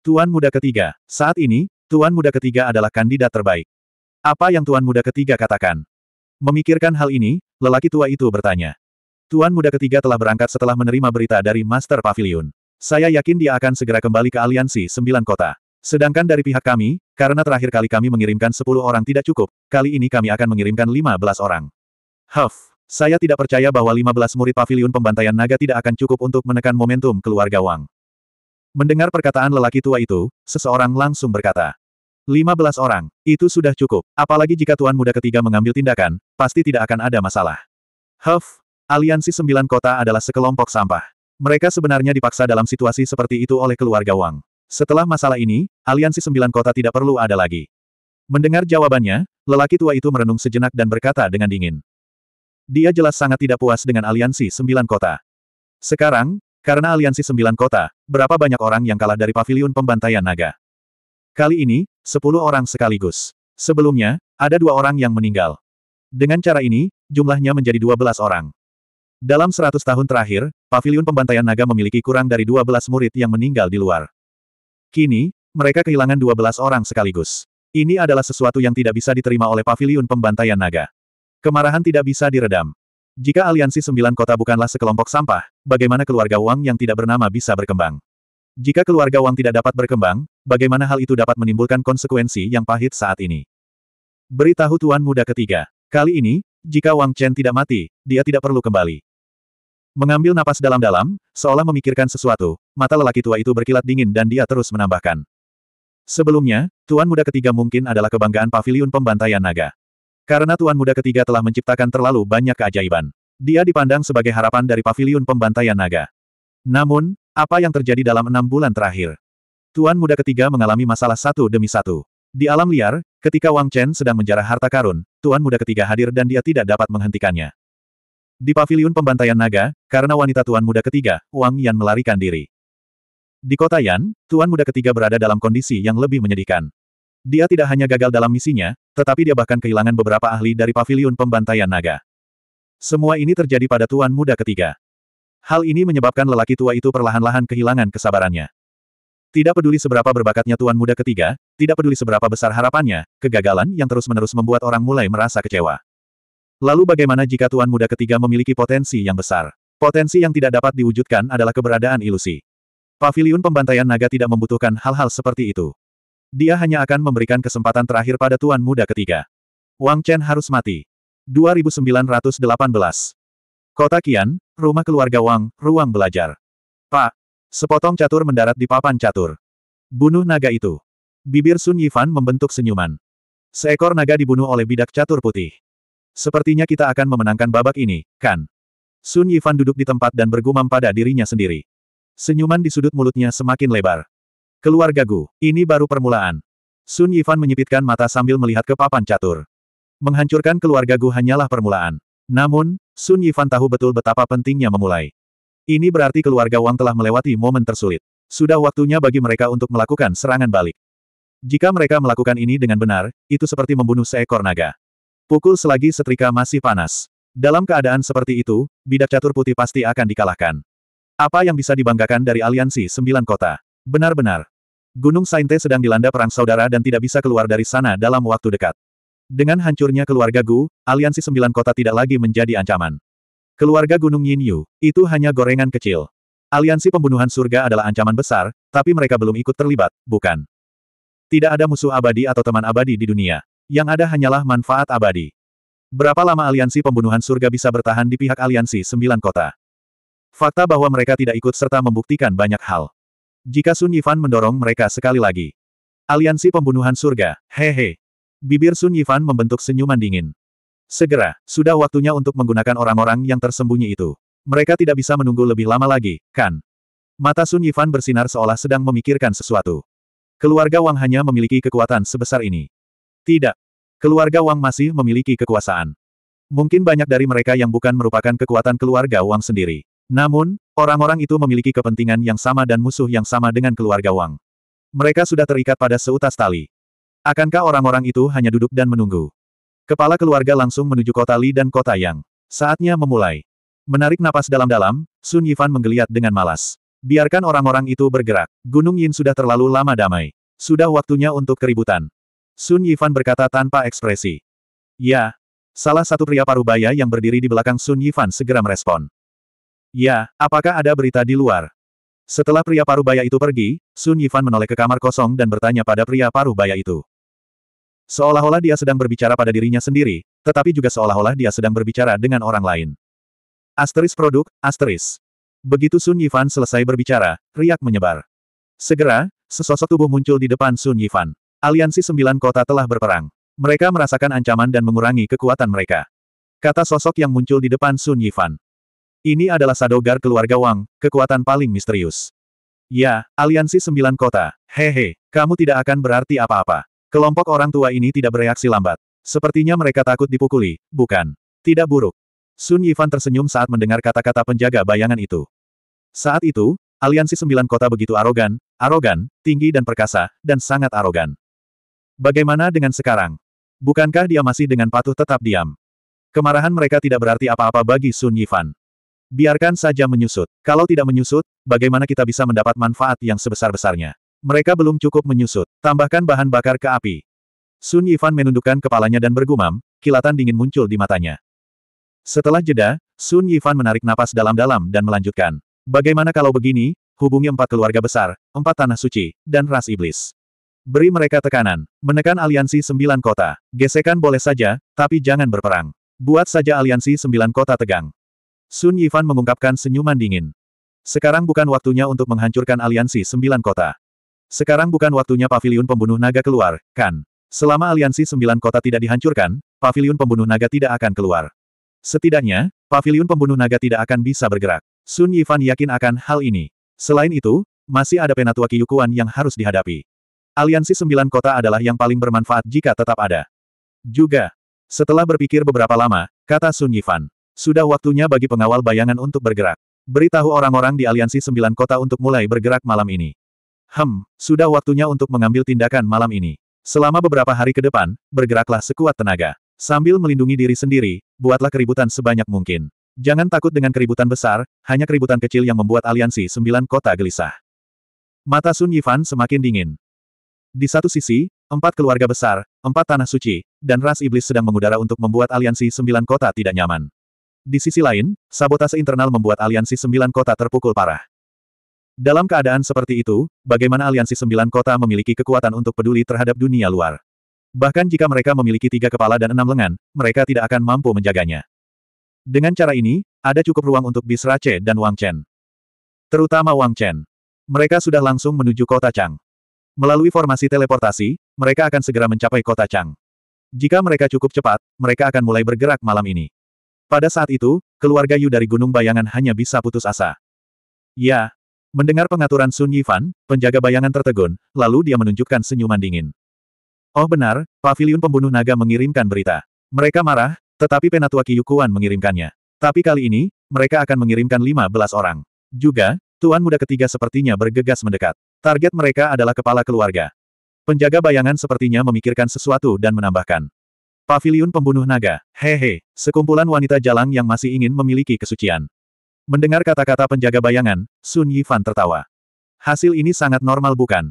Tuan muda ketiga. Saat ini, tuan muda ketiga adalah kandidat terbaik. Apa yang tuan muda ketiga katakan? Memikirkan hal ini, lelaki tua itu bertanya. Tuan muda ketiga telah berangkat setelah menerima berita dari Master Pavilion. Saya yakin dia akan segera kembali ke aliansi sembilan kota. Sedangkan dari pihak kami, karena terakhir kali kami mengirimkan sepuluh orang tidak cukup, kali ini kami akan mengirimkan lima belas orang. Huff, saya tidak percaya bahwa lima belas murid pavilion pembantaian naga tidak akan cukup untuk menekan momentum keluarga Wang. Mendengar perkataan lelaki tua itu, seseorang langsung berkata, 15 orang, itu sudah cukup. Apalagi jika Tuan Muda ketiga mengambil tindakan, pasti tidak akan ada masalah. Huff, aliansi sembilan kota adalah sekelompok sampah. Mereka sebenarnya dipaksa dalam situasi seperti itu oleh keluarga Wang. Setelah masalah ini, aliansi sembilan kota tidak perlu ada lagi. Mendengar jawabannya, lelaki tua itu merenung sejenak dan berkata dengan dingin. Dia jelas sangat tidak puas dengan aliansi sembilan kota. Sekarang, karena aliansi sembilan kota, berapa banyak orang yang kalah dari pavilion pembantaian naga? Kali ini, sepuluh orang sekaligus. Sebelumnya, ada dua orang yang meninggal. Dengan cara ini, jumlahnya menjadi dua belas orang. Dalam seratus tahun terakhir, pavilion pembantaian naga memiliki kurang dari dua belas murid yang meninggal di luar. Kini, mereka kehilangan dua belas orang sekaligus. Ini adalah sesuatu yang tidak bisa diterima oleh pavilion pembantaian naga. Kemarahan tidak bisa diredam. Jika aliansi sembilan kota bukanlah sekelompok sampah, bagaimana keluarga Wang yang tidak bernama bisa berkembang? Jika keluarga Wang tidak dapat berkembang, bagaimana hal itu dapat menimbulkan konsekuensi yang pahit saat ini. Beritahu Tuan Muda ketiga. Kali ini, jika Wang Chen tidak mati, dia tidak perlu kembali. Mengambil napas dalam-dalam, seolah memikirkan sesuatu, mata lelaki tua itu berkilat dingin dan dia terus menambahkan. Sebelumnya, Tuan Muda ketiga mungkin adalah kebanggaan Pavilion pembantaian naga. Karena Tuan Muda ketiga telah menciptakan terlalu banyak keajaiban. Dia dipandang sebagai harapan dari Pavilion pembantaian naga. Namun, apa yang terjadi dalam enam bulan terakhir? Tuan muda ketiga mengalami masalah satu demi satu. Di alam liar, ketika Wang Chen sedang menjarah harta karun, tuan muda ketiga hadir dan dia tidak dapat menghentikannya. Di pavilion pembantaian naga, karena wanita tuan muda ketiga, Wang Yan melarikan diri. Di kota Yan, tuan muda ketiga berada dalam kondisi yang lebih menyedihkan. Dia tidak hanya gagal dalam misinya, tetapi dia bahkan kehilangan beberapa ahli dari pavilion pembantaian naga. Semua ini terjadi pada tuan muda ketiga. Hal ini menyebabkan lelaki tua itu perlahan-lahan kehilangan kesabarannya. Tidak peduli seberapa berbakatnya tuan muda ketiga, tidak peduli seberapa besar harapannya, kegagalan yang terus-menerus membuat orang mulai merasa kecewa. Lalu bagaimana jika tuan muda ketiga memiliki potensi yang besar? Potensi yang tidak dapat diwujudkan adalah keberadaan ilusi. Paviliun pembantaian naga tidak membutuhkan hal-hal seperti itu. Dia hanya akan memberikan kesempatan terakhir pada tuan muda ketiga. Wang Chen harus mati. 2918. Kota Kian, rumah keluarga Wang, ruang belajar. Sepotong catur mendarat di papan catur. Bunuh naga itu. Bibir Sun Yifan membentuk senyuman. Seekor naga dibunuh oleh bidak catur putih. Sepertinya kita akan memenangkan babak ini, kan? Sun Yifan duduk di tempat dan bergumam pada dirinya sendiri. Senyuman di sudut mulutnya semakin lebar. Keluarga Gu, ini baru permulaan. Sun Yifan menyipitkan mata sambil melihat ke papan catur. Menghancurkan keluarga Gu hanyalah permulaan. Namun, Sun Yifan tahu betul betapa pentingnya memulai. Ini berarti keluarga Wang telah melewati momen tersulit. Sudah waktunya bagi mereka untuk melakukan serangan balik. Jika mereka melakukan ini dengan benar, itu seperti membunuh seekor naga. Pukul selagi setrika masih panas. Dalam keadaan seperti itu, bidak catur putih pasti akan dikalahkan. Apa yang bisa dibanggakan dari aliansi sembilan kota? Benar-benar. Gunung Sainte sedang dilanda perang saudara dan tidak bisa keluar dari sana dalam waktu dekat. Dengan hancurnya keluarga Gu, aliansi sembilan kota tidak lagi menjadi ancaman. Keluarga Gunung Yin Yu itu hanya gorengan kecil. Aliansi pembunuhan surga adalah ancaman besar, tapi mereka belum ikut terlibat, bukan? Tidak ada musuh abadi atau teman abadi di dunia. Yang ada hanyalah manfaat abadi. Berapa lama aliansi pembunuhan surga bisa bertahan di pihak aliansi sembilan kota? Fakta bahwa mereka tidak ikut serta membuktikan banyak hal. Jika Sun Yifan mendorong mereka sekali lagi. Aliansi pembunuhan surga, hehe. Bibir Sun Yifan membentuk senyuman dingin. Segera, sudah waktunya untuk menggunakan orang-orang yang tersembunyi itu. Mereka tidak bisa menunggu lebih lama lagi, kan? Mata Sun Yifan bersinar seolah sedang memikirkan sesuatu. Keluarga Wang hanya memiliki kekuatan sebesar ini. Tidak. Keluarga Wang masih memiliki kekuasaan. Mungkin banyak dari mereka yang bukan merupakan kekuatan keluarga Wang sendiri. Namun, orang-orang itu memiliki kepentingan yang sama dan musuh yang sama dengan keluarga Wang. Mereka sudah terikat pada seutas tali. Akankah orang-orang itu hanya duduk dan menunggu? Kepala keluarga langsung menuju kota Li dan kota Yang. Saatnya memulai. Menarik napas dalam-dalam, Sun Yifan menggeliat dengan malas. Biarkan orang-orang itu bergerak. Gunung Yin sudah terlalu lama damai. Sudah waktunya untuk keributan. Sun Yifan berkata tanpa ekspresi. Ya. Salah satu pria Parubaya yang berdiri di belakang Sun Yifan segera merespon. Ya, apakah ada berita di luar? Setelah pria Parubaya itu pergi, Sun Yifan menoleh ke kamar kosong dan bertanya pada pria Parubaya itu. Seolah-olah dia sedang berbicara pada dirinya sendiri, tetapi juga seolah-olah dia sedang berbicara dengan orang lain. Asteris produk, asteris. Begitu Sun Yifan selesai berbicara, riak menyebar. Segera, sesosok tubuh muncul di depan Sun Yifan. Aliansi Sembilan Kota telah berperang. Mereka merasakan ancaman dan mengurangi kekuatan mereka. Kata sosok yang muncul di depan Sun Yifan. Ini adalah Sadogar keluarga Wang, kekuatan paling misterius. Ya, aliansi sembilan kota, hehe, kamu tidak akan berarti apa-apa. Kelompok orang tua ini tidak bereaksi lambat. Sepertinya mereka takut dipukuli, bukan? Tidak buruk. Sun Yifan tersenyum saat mendengar kata-kata penjaga bayangan itu. Saat itu, aliansi sembilan kota begitu arogan, arogan, tinggi dan perkasa, dan sangat arogan. Bagaimana dengan sekarang? Bukankah dia masih dengan patuh tetap diam? Kemarahan mereka tidak berarti apa-apa bagi Sun Yifan. Biarkan saja menyusut. Kalau tidak menyusut, bagaimana kita bisa mendapat manfaat yang sebesar-besarnya? Mereka belum cukup menyusut. Tambahkan bahan bakar ke api. Sun Yifan menundukkan kepalanya dan bergumam, kilatan dingin muncul di matanya. Setelah jeda, Sun Yifan menarik napas dalam-dalam dan melanjutkan. Bagaimana kalau begini, hubungi empat keluarga besar, empat tanah suci, dan ras iblis. Beri mereka tekanan, menekan aliansi sembilan kota. Gesekan boleh saja, tapi jangan berperang. Buat saja aliansi sembilan kota tegang. Sun Yifan mengungkapkan senyuman dingin. Sekarang bukan waktunya untuk menghancurkan aliansi sembilan kota. Sekarang bukan waktunya pavilion pembunuh naga keluar, kan? Selama aliansi sembilan kota tidak dihancurkan, pavilion pembunuh naga tidak akan keluar. Setidaknya, pavilion pembunuh naga tidak akan bisa bergerak. Sun Yifan yakin akan hal ini. Selain itu, masih ada penatua Kiyukuan yang harus dihadapi. Aliansi sembilan kota adalah yang paling bermanfaat jika tetap ada. Juga, setelah berpikir beberapa lama, kata Sun Yifan, sudah waktunya bagi pengawal bayangan untuk bergerak. Beritahu orang-orang di aliansi sembilan kota untuk mulai bergerak malam ini. Hem, sudah waktunya untuk mengambil tindakan malam ini. Selama beberapa hari ke depan, bergeraklah sekuat tenaga. Sambil melindungi diri sendiri, buatlah keributan sebanyak mungkin. Jangan takut dengan keributan besar, hanya keributan kecil yang membuat aliansi sembilan kota gelisah. Mata Sun Yifan semakin dingin. Di satu sisi, empat keluarga besar, empat tanah suci, dan ras iblis sedang mengudara untuk membuat aliansi sembilan kota tidak nyaman. Di sisi lain, sabotase internal membuat aliansi sembilan kota terpukul parah. Dalam keadaan seperti itu, bagaimana aliansi sembilan kota memiliki kekuatan untuk peduli terhadap dunia luar? Bahkan jika mereka memiliki tiga kepala dan enam lengan, mereka tidak akan mampu menjaganya. Dengan cara ini, ada cukup ruang untuk Bisrace dan Wang Chen. Terutama Wang Chen. Mereka sudah langsung menuju kota Chang. Melalui formasi teleportasi, mereka akan segera mencapai kota Chang. Jika mereka cukup cepat, mereka akan mulai bergerak malam ini. Pada saat itu, keluarga Yu dari Gunung Bayangan hanya bisa putus asa. Ya, Mendengar pengaturan Sun Yifan, penjaga bayangan tertegun, lalu dia menunjukkan senyuman dingin. Oh benar, pavilion pembunuh naga mengirimkan berita. Mereka marah, tetapi Penatua Kiyukuan mengirimkannya. Tapi kali ini, mereka akan mengirimkan 15 orang. Juga, Tuan Muda ketiga sepertinya bergegas mendekat. Target mereka adalah kepala keluarga. Penjaga bayangan sepertinya memikirkan sesuatu dan menambahkan. Pavilion pembunuh naga, hehe, sekumpulan wanita jalang yang masih ingin memiliki kesucian. Mendengar kata-kata penjaga bayangan, Sun Yifan tertawa. Hasil ini sangat normal bukan?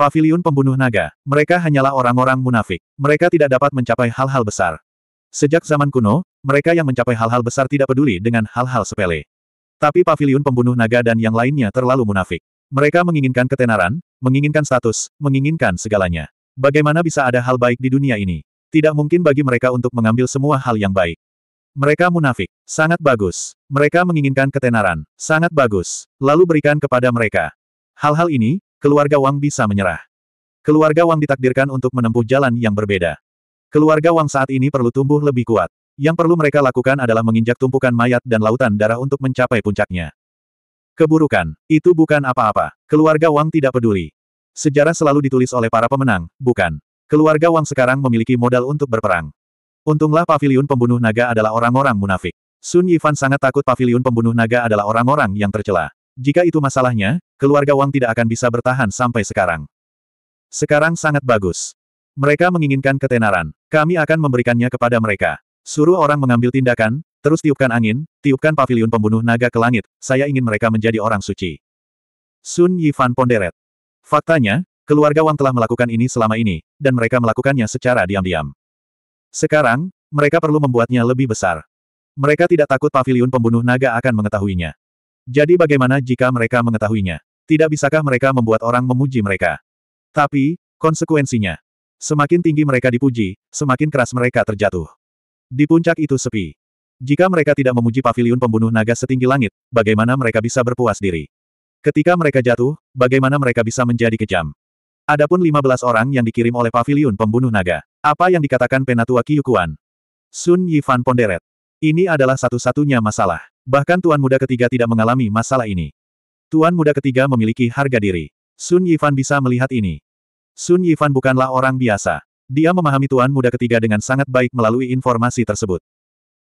Paviliun pembunuh naga, mereka hanyalah orang-orang munafik. Mereka tidak dapat mencapai hal-hal besar. Sejak zaman kuno, mereka yang mencapai hal-hal besar tidak peduli dengan hal-hal sepele. Tapi Pavilion pembunuh naga dan yang lainnya terlalu munafik. Mereka menginginkan ketenaran, menginginkan status, menginginkan segalanya. Bagaimana bisa ada hal baik di dunia ini? Tidak mungkin bagi mereka untuk mengambil semua hal yang baik. Mereka munafik. Sangat bagus. Mereka menginginkan ketenaran. Sangat bagus. Lalu berikan kepada mereka. Hal-hal ini, keluarga Wang bisa menyerah. Keluarga Wang ditakdirkan untuk menempuh jalan yang berbeda. Keluarga Wang saat ini perlu tumbuh lebih kuat. Yang perlu mereka lakukan adalah menginjak tumpukan mayat dan lautan darah untuk mencapai puncaknya. Keburukan. Itu bukan apa-apa. Keluarga Wang tidak peduli. Sejarah selalu ditulis oleh para pemenang, bukan. Keluarga Wang sekarang memiliki modal untuk berperang. Untunglah pavilion pembunuh naga adalah orang-orang munafik. Sun Yifan sangat takut pavilion pembunuh naga adalah orang-orang yang tercela. Jika itu masalahnya, keluarga Wang tidak akan bisa bertahan sampai sekarang. Sekarang sangat bagus. Mereka menginginkan ketenaran. Kami akan memberikannya kepada mereka. Suruh orang mengambil tindakan, terus tiupkan angin, tiupkan pavilion pembunuh naga ke langit, saya ingin mereka menjadi orang suci. Sun Yifan ponderet. Faktanya, keluarga Wang telah melakukan ini selama ini, dan mereka melakukannya secara diam-diam. Sekarang, mereka perlu membuatnya lebih besar. Mereka tidak takut pavilion pembunuh naga akan mengetahuinya. Jadi bagaimana jika mereka mengetahuinya? Tidak bisakah mereka membuat orang memuji mereka? Tapi, konsekuensinya. Semakin tinggi mereka dipuji, semakin keras mereka terjatuh. Di puncak itu sepi. Jika mereka tidak memuji pavilion pembunuh naga setinggi langit, bagaimana mereka bisa berpuas diri? Ketika mereka jatuh, bagaimana mereka bisa menjadi kejam? Adapun 15 orang yang dikirim oleh pavilion pembunuh naga. Apa yang dikatakan Penatua Kiyukuan? Sun Yifan ponderet. Ini adalah satu-satunya masalah. Bahkan Tuan Muda ketiga tidak mengalami masalah ini. Tuan Muda ketiga memiliki harga diri. Sun Yifan bisa melihat ini. Sun Yifan bukanlah orang biasa. Dia memahami Tuan Muda ketiga dengan sangat baik melalui informasi tersebut.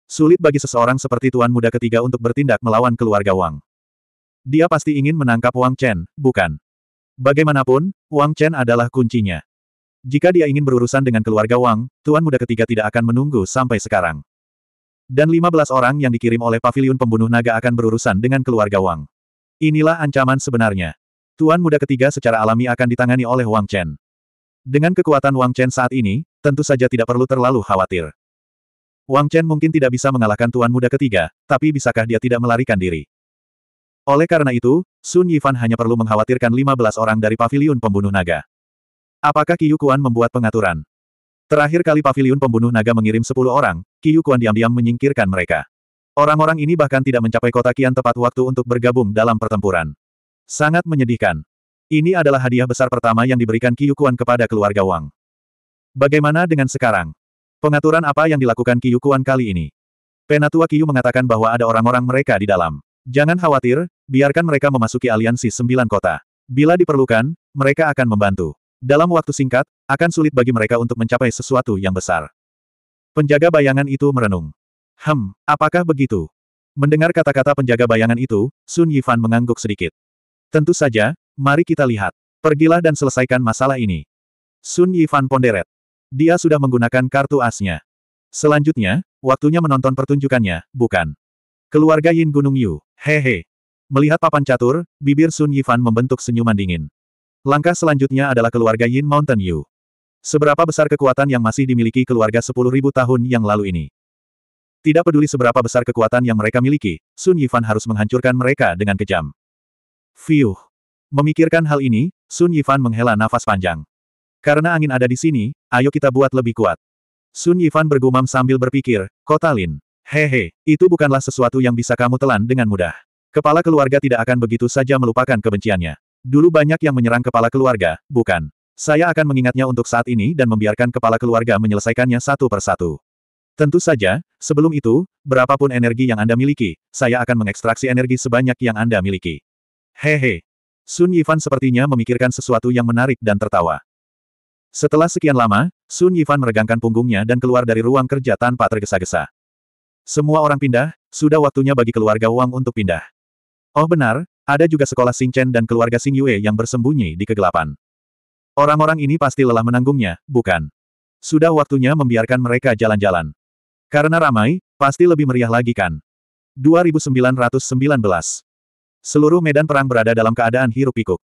Sulit bagi seseorang seperti Tuan Muda ketiga untuk bertindak melawan keluarga Wang. Dia pasti ingin menangkap Wang Chen, bukan? Bagaimanapun, Wang Chen adalah kuncinya. Jika dia ingin berurusan dengan keluarga Wang, Tuan Muda ketiga tidak akan menunggu sampai sekarang. Dan 15 orang yang dikirim oleh paviliun pembunuh naga akan berurusan dengan keluarga Wang. Inilah ancaman sebenarnya. Tuan Muda ketiga secara alami akan ditangani oleh Wang Chen. Dengan kekuatan Wang Chen saat ini, tentu saja tidak perlu terlalu khawatir. Wang Chen mungkin tidak bisa mengalahkan Tuan Muda ketiga, tapi bisakah dia tidak melarikan diri? Oleh karena itu, Sun Yifan hanya perlu mengkhawatirkan 15 orang dari paviliun pembunuh naga. Apakah Qiyu Kuan membuat pengaturan? Terakhir kali paviliun pembunuh naga mengirim sepuluh orang, Qiyu Kuan diam-diam menyingkirkan mereka. Orang-orang ini bahkan tidak mencapai kota Kian tepat waktu untuk bergabung dalam pertempuran. Sangat menyedihkan. Ini adalah hadiah besar pertama yang diberikan Qiyu Kuan kepada keluarga Wang. Bagaimana dengan sekarang? Pengaturan apa yang dilakukan Qiyu Kuan kali ini? Penatua Qiyu mengatakan bahwa ada orang-orang mereka di dalam. Jangan khawatir, biarkan mereka memasuki aliansi sembilan kota. Bila diperlukan, mereka akan membantu. Dalam waktu singkat, akan sulit bagi mereka untuk mencapai sesuatu yang besar. Penjaga bayangan itu merenung. Hem, apakah begitu? Mendengar kata-kata penjaga bayangan itu, Sun Yifan mengangguk sedikit. Tentu saja, mari kita lihat. Pergilah dan selesaikan masalah ini. Sun Yifan ponderet. Dia sudah menggunakan kartu asnya. Selanjutnya, waktunya menonton pertunjukannya, bukan? Keluarga Yin Gunung Yu, hehe. Melihat papan catur, bibir Sun Yifan membentuk senyuman dingin. Langkah selanjutnya adalah keluarga Yin Mountain Yu. Seberapa besar kekuatan yang masih dimiliki keluarga 10.000 tahun yang lalu ini? Tidak peduli seberapa besar kekuatan yang mereka miliki, Sun Yifan harus menghancurkan mereka dengan kejam. Fiuh! Memikirkan hal ini, Sun Yifan menghela nafas panjang. Karena angin ada di sini, ayo kita buat lebih kuat. Sun Yifan bergumam sambil berpikir, Kotalin, Hehe, itu bukanlah sesuatu yang bisa kamu telan dengan mudah. Kepala keluarga tidak akan begitu saja melupakan kebenciannya. Dulu banyak yang menyerang kepala keluarga, bukan? Saya akan mengingatnya untuk saat ini dan membiarkan kepala keluarga menyelesaikannya satu persatu. Tentu saja, sebelum itu, berapapun energi yang Anda miliki, saya akan mengekstraksi energi sebanyak yang Anda miliki. Hehe. Sun Yifan sepertinya memikirkan sesuatu yang menarik dan tertawa. Setelah sekian lama, Sun Yifan meregangkan punggungnya dan keluar dari ruang kerja tanpa tergesa-gesa. Semua orang pindah, sudah waktunya bagi keluarga Wang untuk pindah. Oh benar, ada juga sekolah Chen dan keluarga Sing Yue yang bersembunyi di kegelapan. Orang-orang ini pasti lelah menanggungnya, bukan? Sudah waktunya membiarkan mereka jalan-jalan. Karena ramai, pasti lebih meriah lagi kan? 2919 Seluruh medan perang berada dalam keadaan hirup pikuk.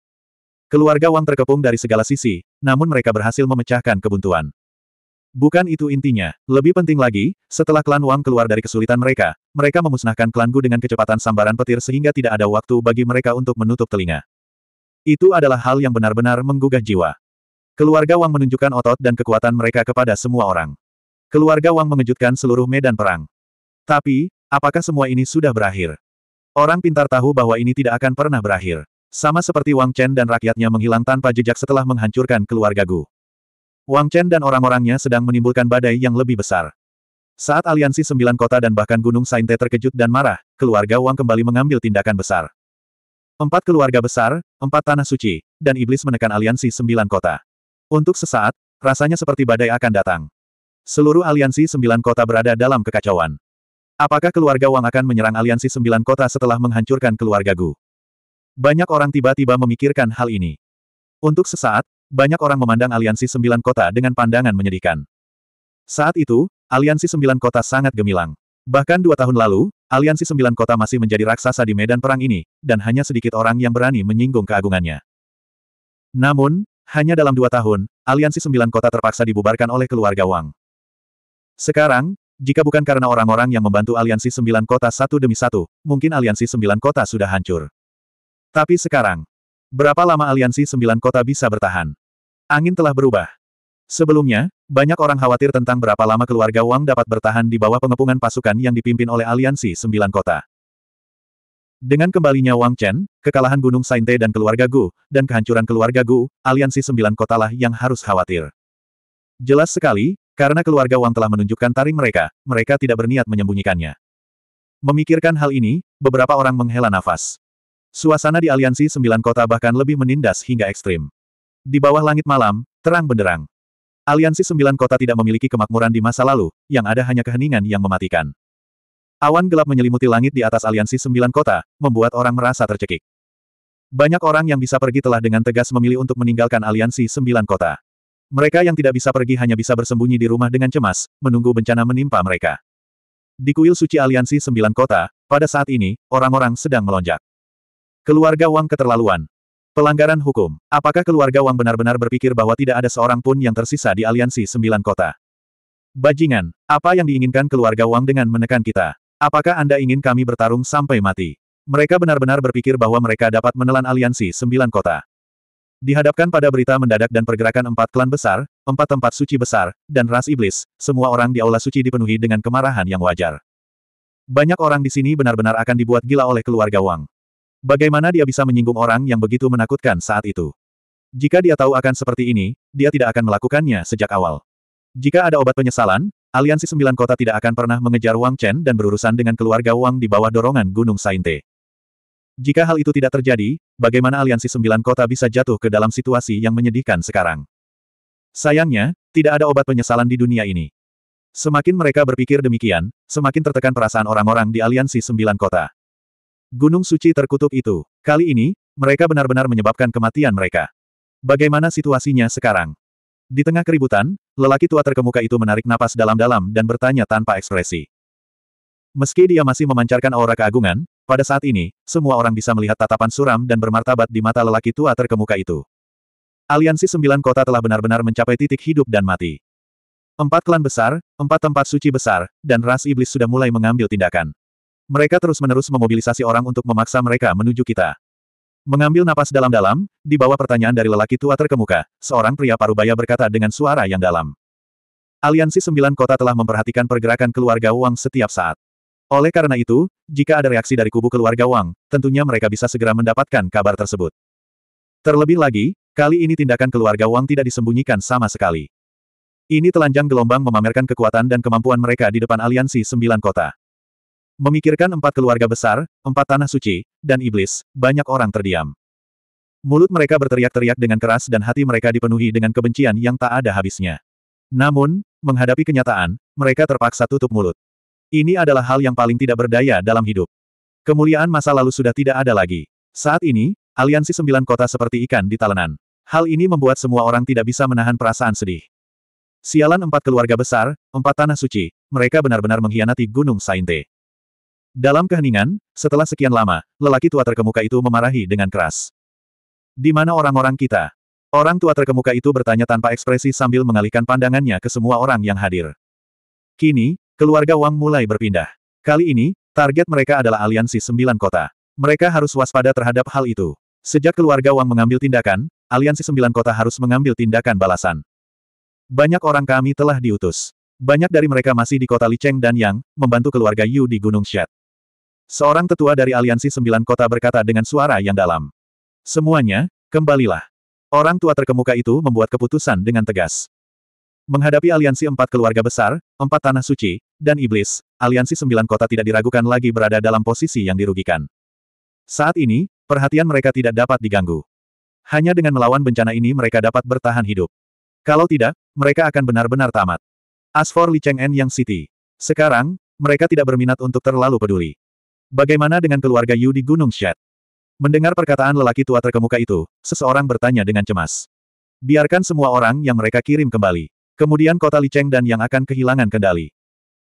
Keluarga Wang terkepung dari segala sisi, namun mereka berhasil memecahkan kebuntuan. Bukan itu intinya. Lebih penting lagi, setelah klan Wang keluar dari kesulitan mereka, mereka memusnahkan klan Gu dengan kecepatan sambaran petir sehingga tidak ada waktu bagi mereka untuk menutup telinga. Itu adalah hal yang benar-benar menggugah jiwa. Keluarga Wang menunjukkan otot dan kekuatan mereka kepada semua orang. Keluarga Wang mengejutkan seluruh medan perang. Tapi, apakah semua ini sudah berakhir? Orang pintar tahu bahwa ini tidak akan pernah berakhir. Sama seperti Wang Chen dan rakyatnya menghilang tanpa jejak setelah menghancurkan keluarga Gu. Wang Chen dan orang-orangnya sedang menimbulkan badai yang lebih besar. Saat aliansi sembilan kota dan bahkan Gunung Sainte terkejut dan marah, keluarga Wang kembali mengambil tindakan besar. Empat keluarga besar, empat tanah suci, dan iblis menekan aliansi sembilan kota. Untuk sesaat, rasanya seperti badai akan datang. Seluruh aliansi sembilan kota berada dalam kekacauan. Apakah keluarga Wang akan menyerang aliansi sembilan kota setelah menghancurkan keluarga Gu? Banyak orang tiba-tiba memikirkan hal ini. Untuk sesaat, banyak orang memandang aliansi sembilan kota dengan pandangan menyedihkan. Saat itu, aliansi sembilan kota sangat gemilang. Bahkan dua tahun lalu, aliansi sembilan kota masih menjadi raksasa di medan perang ini, dan hanya sedikit orang yang berani menyinggung keagungannya. Namun, hanya dalam dua tahun, aliansi sembilan kota terpaksa dibubarkan oleh keluarga Wang. Sekarang, jika bukan karena orang-orang yang membantu aliansi sembilan kota satu demi satu, mungkin aliansi sembilan kota sudah hancur. Tapi sekarang, Berapa lama aliansi sembilan kota bisa bertahan? Angin telah berubah. Sebelumnya, banyak orang khawatir tentang berapa lama keluarga Wang dapat bertahan di bawah pengepungan pasukan yang dipimpin oleh aliansi sembilan kota. Dengan kembalinya Wang Chen, kekalahan Gunung Sainte dan keluarga Gu, dan kehancuran keluarga Gu, aliansi sembilan kota lah yang harus khawatir. Jelas sekali, karena keluarga Wang telah menunjukkan taring mereka, mereka tidak berniat menyembunyikannya. Memikirkan hal ini, beberapa orang menghela nafas. Suasana di aliansi sembilan kota bahkan lebih menindas hingga ekstrim. Di bawah langit malam, terang benderang. Aliansi sembilan kota tidak memiliki kemakmuran di masa lalu, yang ada hanya keheningan yang mematikan. Awan gelap menyelimuti langit di atas aliansi sembilan kota, membuat orang merasa tercekik. Banyak orang yang bisa pergi telah dengan tegas memilih untuk meninggalkan aliansi sembilan kota. Mereka yang tidak bisa pergi hanya bisa bersembunyi di rumah dengan cemas, menunggu bencana menimpa mereka. Di kuil suci aliansi sembilan kota, pada saat ini, orang-orang sedang melonjak. Keluarga Wang keterlaluan. Pelanggaran hukum. Apakah keluarga Wang benar-benar berpikir bahwa tidak ada seorang pun yang tersisa di aliansi sembilan kota? Bajingan, apa yang diinginkan keluarga Wang dengan menekan kita? Apakah Anda ingin kami bertarung sampai mati? Mereka benar-benar berpikir bahwa mereka dapat menelan aliansi sembilan kota. Dihadapkan pada berita mendadak dan pergerakan empat klan besar, empat tempat suci besar, dan ras iblis, semua orang di aula suci dipenuhi dengan kemarahan yang wajar. Banyak orang di sini benar-benar akan dibuat gila oleh keluarga Wang. Bagaimana dia bisa menyinggung orang yang begitu menakutkan saat itu? Jika dia tahu akan seperti ini, dia tidak akan melakukannya sejak awal. Jika ada obat penyesalan, aliansi sembilan kota tidak akan pernah mengejar Wang Chen dan berurusan dengan keluarga Wang di bawah dorongan Gunung Sainte. Jika hal itu tidak terjadi, bagaimana aliansi sembilan kota bisa jatuh ke dalam situasi yang menyedihkan sekarang? Sayangnya, tidak ada obat penyesalan di dunia ini. Semakin mereka berpikir demikian, semakin tertekan perasaan orang-orang di aliansi sembilan kota. Gunung suci terkutuk itu. Kali ini, mereka benar-benar menyebabkan kematian mereka. Bagaimana situasinya sekarang? Di tengah keributan, lelaki tua terkemuka itu menarik napas dalam-dalam dan bertanya tanpa ekspresi. Meski dia masih memancarkan aura keagungan, pada saat ini, semua orang bisa melihat tatapan suram dan bermartabat di mata lelaki tua terkemuka itu. Aliansi Sembilan Kota telah benar-benar mencapai titik hidup dan mati. Empat klan besar, empat tempat suci besar, dan ras iblis sudah mulai mengambil tindakan. Mereka terus-menerus memobilisasi orang untuk memaksa mereka menuju kita. Mengambil napas dalam-dalam, di bawah pertanyaan dari lelaki tua terkemuka, seorang pria parubaya berkata dengan suara yang dalam. Aliansi Sembilan Kota telah memperhatikan pergerakan keluarga Wang setiap saat. Oleh karena itu, jika ada reaksi dari kubu keluarga Wang, tentunya mereka bisa segera mendapatkan kabar tersebut. Terlebih lagi, kali ini tindakan keluarga Wang tidak disembunyikan sama sekali. Ini telanjang gelombang memamerkan kekuatan dan kemampuan mereka di depan aliansi sembilan kota. Memikirkan empat keluarga besar, empat tanah suci, dan iblis, banyak orang terdiam. Mulut mereka berteriak-teriak dengan keras dan hati mereka dipenuhi dengan kebencian yang tak ada habisnya. Namun, menghadapi kenyataan, mereka terpaksa tutup mulut. Ini adalah hal yang paling tidak berdaya dalam hidup. Kemuliaan masa lalu sudah tidak ada lagi. Saat ini, aliansi sembilan kota seperti ikan di talenan. Hal ini membuat semua orang tidak bisa menahan perasaan sedih. Sialan empat keluarga besar, empat tanah suci, mereka benar-benar mengkhianati Gunung Sainte. Dalam keheningan, setelah sekian lama, lelaki tua terkemuka itu memarahi dengan keras. Di mana orang-orang kita? Orang tua terkemuka itu bertanya tanpa ekspresi sambil mengalihkan pandangannya ke semua orang yang hadir. Kini, keluarga Wang mulai berpindah. Kali ini, target mereka adalah aliansi sembilan kota. Mereka harus waspada terhadap hal itu. Sejak keluarga Wang mengambil tindakan, aliansi sembilan kota harus mengambil tindakan balasan. Banyak orang kami telah diutus. Banyak dari mereka masih di kota Licheng dan Yang, membantu keluarga Yu di Gunung Shat. Seorang tetua dari Aliansi Sembilan Kota berkata dengan suara yang dalam. Semuanya, kembalilah. Orang tua terkemuka itu membuat keputusan dengan tegas. Menghadapi aliansi empat keluarga besar, empat tanah suci, dan iblis, aliansi sembilan kota tidak diragukan lagi berada dalam posisi yang dirugikan. Saat ini, perhatian mereka tidak dapat diganggu. Hanya dengan melawan bencana ini mereka dapat bertahan hidup. Kalau tidak, mereka akan benar-benar tamat. As for Li Cheng En Yang City. Sekarang, mereka tidak berminat untuk terlalu peduli. Bagaimana dengan keluarga Yu di Gunung Shad? Mendengar perkataan lelaki tua terkemuka itu, seseorang bertanya dengan cemas. Biarkan semua orang yang mereka kirim kembali. Kemudian kota Li Cheng dan yang akan kehilangan kendali.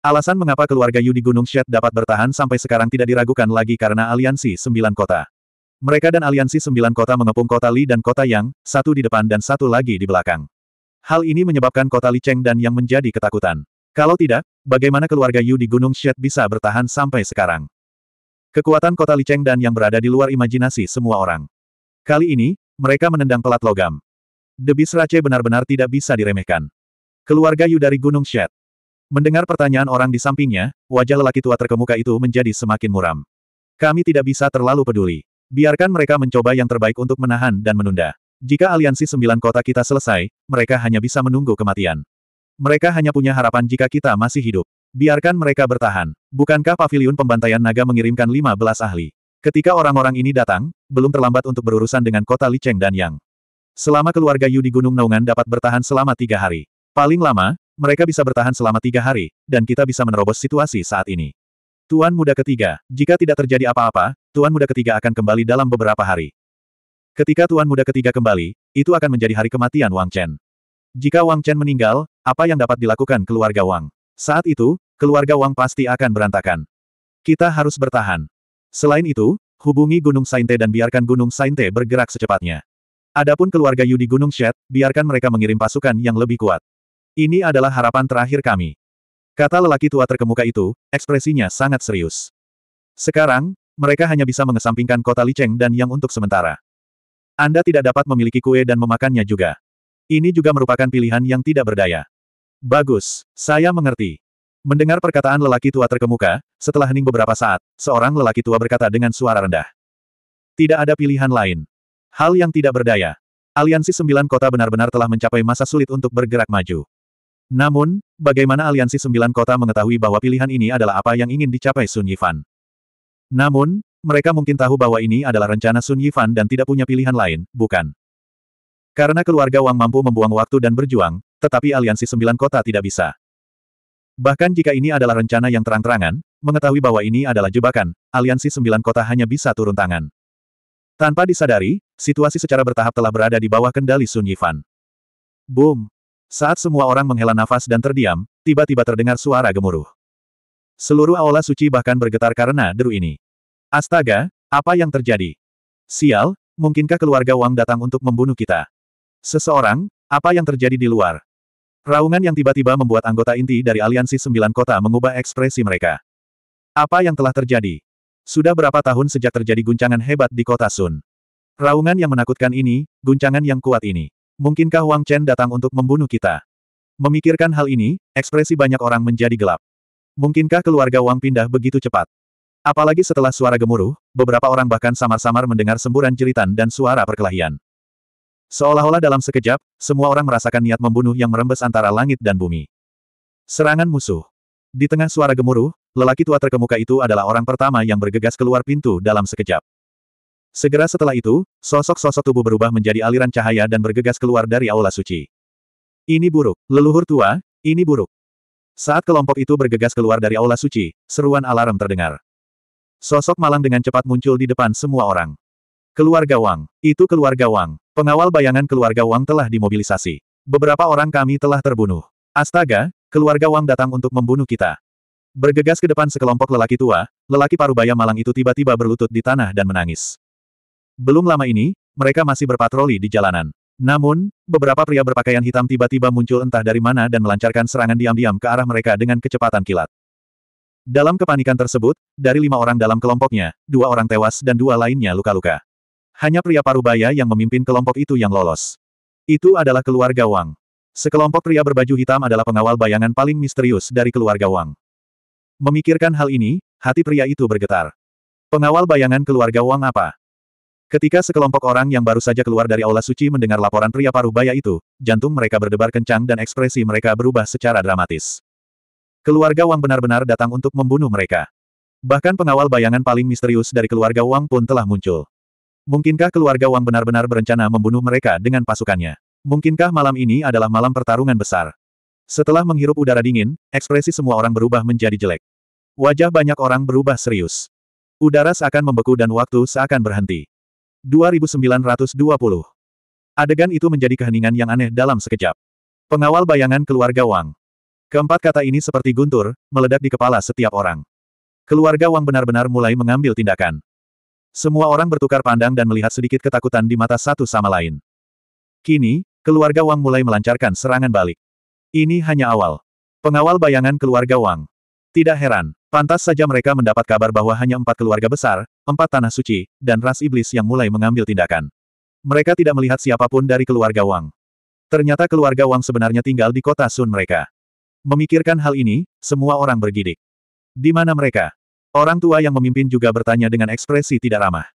Alasan mengapa keluarga Yu di Gunung Shad dapat bertahan sampai sekarang tidak diragukan lagi karena aliansi sembilan kota. Mereka dan aliansi sembilan kota mengepung kota Li dan kota Yang, satu di depan dan satu lagi di belakang. Hal ini menyebabkan kota Li Cheng dan Yang menjadi ketakutan. Kalau tidak, bagaimana keluarga Yu di Gunung Shad bisa bertahan sampai sekarang? Kekuatan kota Liceng dan yang berada di luar imajinasi semua orang. Kali ini, mereka menendang pelat logam. Debis Rache benar-benar tidak bisa diremehkan. Keluarga Yu dari Gunung Shed. Mendengar pertanyaan orang di sampingnya, wajah lelaki tua terkemuka itu menjadi semakin muram. Kami tidak bisa terlalu peduli. Biarkan mereka mencoba yang terbaik untuk menahan dan menunda. Jika aliansi sembilan kota kita selesai, mereka hanya bisa menunggu kematian. Mereka hanya punya harapan jika kita masih hidup. Biarkan mereka bertahan. Bukankah pavilion pembantaian naga mengirimkan 15 ahli? Ketika orang-orang ini datang, belum terlambat untuk berurusan dengan kota Li Cheng dan Yang. Selama keluarga Yu di Gunung Naungan dapat bertahan selama tiga hari. Paling lama, mereka bisa bertahan selama tiga hari, dan kita bisa menerobos situasi saat ini. Tuan muda ketiga, jika tidak terjadi apa-apa, Tuan muda ketiga akan kembali dalam beberapa hari. Ketika Tuan muda ketiga kembali, itu akan menjadi hari kematian Wang Chen. Jika Wang Chen meninggal, apa yang dapat dilakukan keluarga Wang? Saat itu, keluarga Wang pasti akan berantakan. Kita harus bertahan. Selain itu, hubungi Gunung Sainte dan biarkan Gunung Sainte bergerak secepatnya. Adapun keluarga Yu di Gunung shed biarkan mereka mengirim pasukan yang lebih kuat. Ini adalah harapan terakhir kami. Kata lelaki tua terkemuka itu, ekspresinya sangat serius. Sekarang, mereka hanya bisa mengesampingkan kota Liceng dan yang untuk sementara. Anda tidak dapat memiliki kue dan memakannya juga. Ini juga merupakan pilihan yang tidak berdaya. Bagus, saya mengerti. Mendengar perkataan lelaki tua terkemuka, setelah hening beberapa saat, seorang lelaki tua berkata dengan suara rendah. Tidak ada pilihan lain. Hal yang tidak berdaya. Aliansi Sembilan Kota benar-benar telah mencapai masa sulit untuk bergerak maju. Namun, bagaimana Aliansi Sembilan Kota mengetahui bahwa pilihan ini adalah apa yang ingin dicapai Sun Yifan? Namun, mereka mungkin tahu bahwa ini adalah rencana Sun Yifan dan tidak punya pilihan lain, bukan? Karena keluarga Wang mampu membuang waktu dan berjuang, tetapi aliansi sembilan kota tidak bisa. Bahkan jika ini adalah rencana yang terang-terangan, mengetahui bahwa ini adalah jebakan, aliansi sembilan kota hanya bisa turun tangan. Tanpa disadari, situasi secara bertahap telah berada di bawah kendali Sun Yifan. Boom! Saat semua orang menghela nafas dan terdiam, tiba-tiba terdengar suara gemuruh. Seluruh aula suci bahkan bergetar karena deru ini. Astaga, apa yang terjadi? Sial, mungkinkah keluarga Wang datang untuk membunuh kita? Seseorang, apa yang terjadi di luar? Raungan yang tiba-tiba membuat anggota inti dari aliansi sembilan kota mengubah ekspresi mereka. Apa yang telah terjadi? Sudah berapa tahun sejak terjadi guncangan hebat di kota Sun? Raungan yang menakutkan ini, guncangan yang kuat ini. Mungkinkah Wang Chen datang untuk membunuh kita? Memikirkan hal ini, ekspresi banyak orang menjadi gelap. Mungkinkah keluarga Wang pindah begitu cepat? Apalagi setelah suara gemuruh, beberapa orang bahkan samar-samar mendengar semburan jeritan dan suara perkelahian. Seolah-olah dalam sekejap, semua orang merasakan niat membunuh yang merembes antara langit dan bumi. Serangan musuh. Di tengah suara gemuruh, lelaki tua terkemuka itu adalah orang pertama yang bergegas keluar pintu dalam sekejap. Segera setelah itu, sosok-sosok tubuh berubah menjadi aliran cahaya dan bergegas keluar dari aula suci. Ini buruk, leluhur tua, ini buruk. Saat kelompok itu bergegas keluar dari aula suci, seruan alarm terdengar. Sosok malang dengan cepat muncul di depan semua orang. Keluarga Wang. Itu keluarga Wang. Pengawal bayangan keluarga Wang telah dimobilisasi. Beberapa orang kami telah terbunuh. Astaga, keluarga Wang datang untuk membunuh kita. Bergegas ke depan sekelompok lelaki tua, lelaki parubaya malang itu tiba-tiba berlutut di tanah dan menangis. Belum lama ini, mereka masih berpatroli di jalanan. Namun, beberapa pria berpakaian hitam tiba-tiba muncul entah dari mana dan melancarkan serangan diam-diam ke arah mereka dengan kecepatan kilat. Dalam kepanikan tersebut, dari lima orang dalam kelompoknya, dua orang tewas dan dua lainnya luka-luka. Hanya pria parubaya yang memimpin kelompok itu yang lolos. Itu adalah keluarga Wang. Sekelompok pria berbaju hitam adalah pengawal bayangan paling misterius dari keluarga Wang. Memikirkan hal ini, hati pria itu bergetar. Pengawal bayangan keluarga Wang apa? Ketika sekelompok orang yang baru saja keluar dari aula suci mendengar laporan pria parubaya itu, jantung mereka berdebar kencang dan ekspresi mereka berubah secara dramatis. Keluarga Wang benar-benar datang untuk membunuh mereka. Bahkan pengawal bayangan paling misterius dari keluarga Wang pun telah muncul. Mungkinkah keluarga Wang benar-benar berencana membunuh mereka dengan pasukannya? Mungkinkah malam ini adalah malam pertarungan besar? Setelah menghirup udara dingin, ekspresi semua orang berubah menjadi jelek. Wajah banyak orang berubah serius. Udara seakan membeku dan waktu seakan berhenti. 2920 Adegan itu menjadi keheningan yang aneh dalam sekejap. Pengawal bayangan keluarga Wang. Keempat kata ini seperti guntur, meledak di kepala setiap orang. Keluarga Wang benar-benar mulai mengambil tindakan. Semua orang bertukar pandang dan melihat sedikit ketakutan di mata satu sama lain. Kini, keluarga Wang mulai melancarkan serangan balik. Ini hanya awal. Pengawal bayangan keluarga Wang. Tidak heran, pantas saja mereka mendapat kabar bahwa hanya empat keluarga besar, empat tanah suci, dan ras iblis yang mulai mengambil tindakan. Mereka tidak melihat siapapun dari keluarga Wang. Ternyata keluarga Wang sebenarnya tinggal di kota Sun mereka. Memikirkan hal ini, semua orang bergidik. Di mana mereka? Orang tua yang memimpin juga bertanya dengan ekspresi tidak ramah.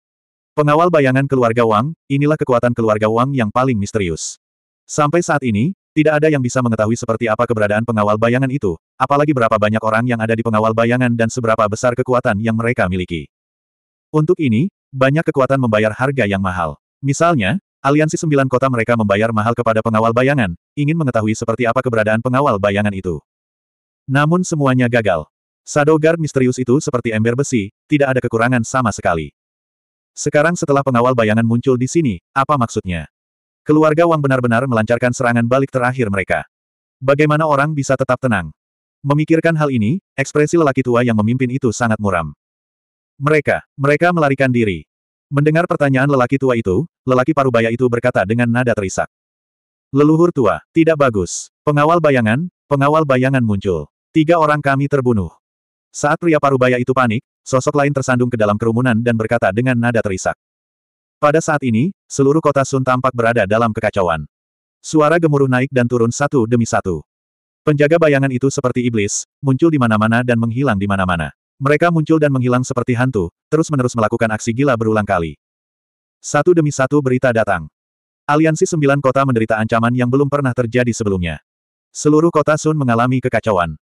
Pengawal bayangan keluarga Wang, inilah kekuatan keluarga Wang yang paling misterius. Sampai saat ini, tidak ada yang bisa mengetahui seperti apa keberadaan pengawal bayangan itu, apalagi berapa banyak orang yang ada di pengawal bayangan dan seberapa besar kekuatan yang mereka miliki. Untuk ini, banyak kekuatan membayar harga yang mahal. Misalnya, aliansi sembilan kota mereka membayar mahal kepada pengawal bayangan, ingin mengetahui seperti apa keberadaan pengawal bayangan itu. Namun semuanya gagal. Shadow Guard misterius itu seperti ember besi, tidak ada kekurangan sama sekali. Sekarang setelah pengawal bayangan muncul di sini, apa maksudnya? Keluarga Wang benar-benar melancarkan serangan balik terakhir mereka. Bagaimana orang bisa tetap tenang? Memikirkan hal ini, ekspresi lelaki tua yang memimpin itu sangat muram. Mereka, mereka melarikan diri. Mendengar pertanyaan lelaki tua itu, lelaki parubaya itu berkata dengan nada terisak. Leluhur tua, tidak bagus. Pengawal bayangan, pengawal bayangan muncul. Tiga orang kami terbunuh. Saat pria parubaya itu panik, sosok lain tersandung ke dalam kerumunan dan berkata dengan nada terisak. Pada saat ini, seluruh kota Sun tampak berada dalam kekacauan. Suara gemuruh naik dan turun satu demi satu. Penjaga bayangan itu seperti iblis, muncul di mana-mana dan menghilang di mana-mana. Mereka muncul dan menghilang seperti hantu, terus-menerus melakukan aksi gila berulang kali. Satu demi satu berita datang. Aliansi sembilan kota menderita ancaman yang belum pernah terjadi sebelumnya. Seluruh kota Sun mengalami kekacauan.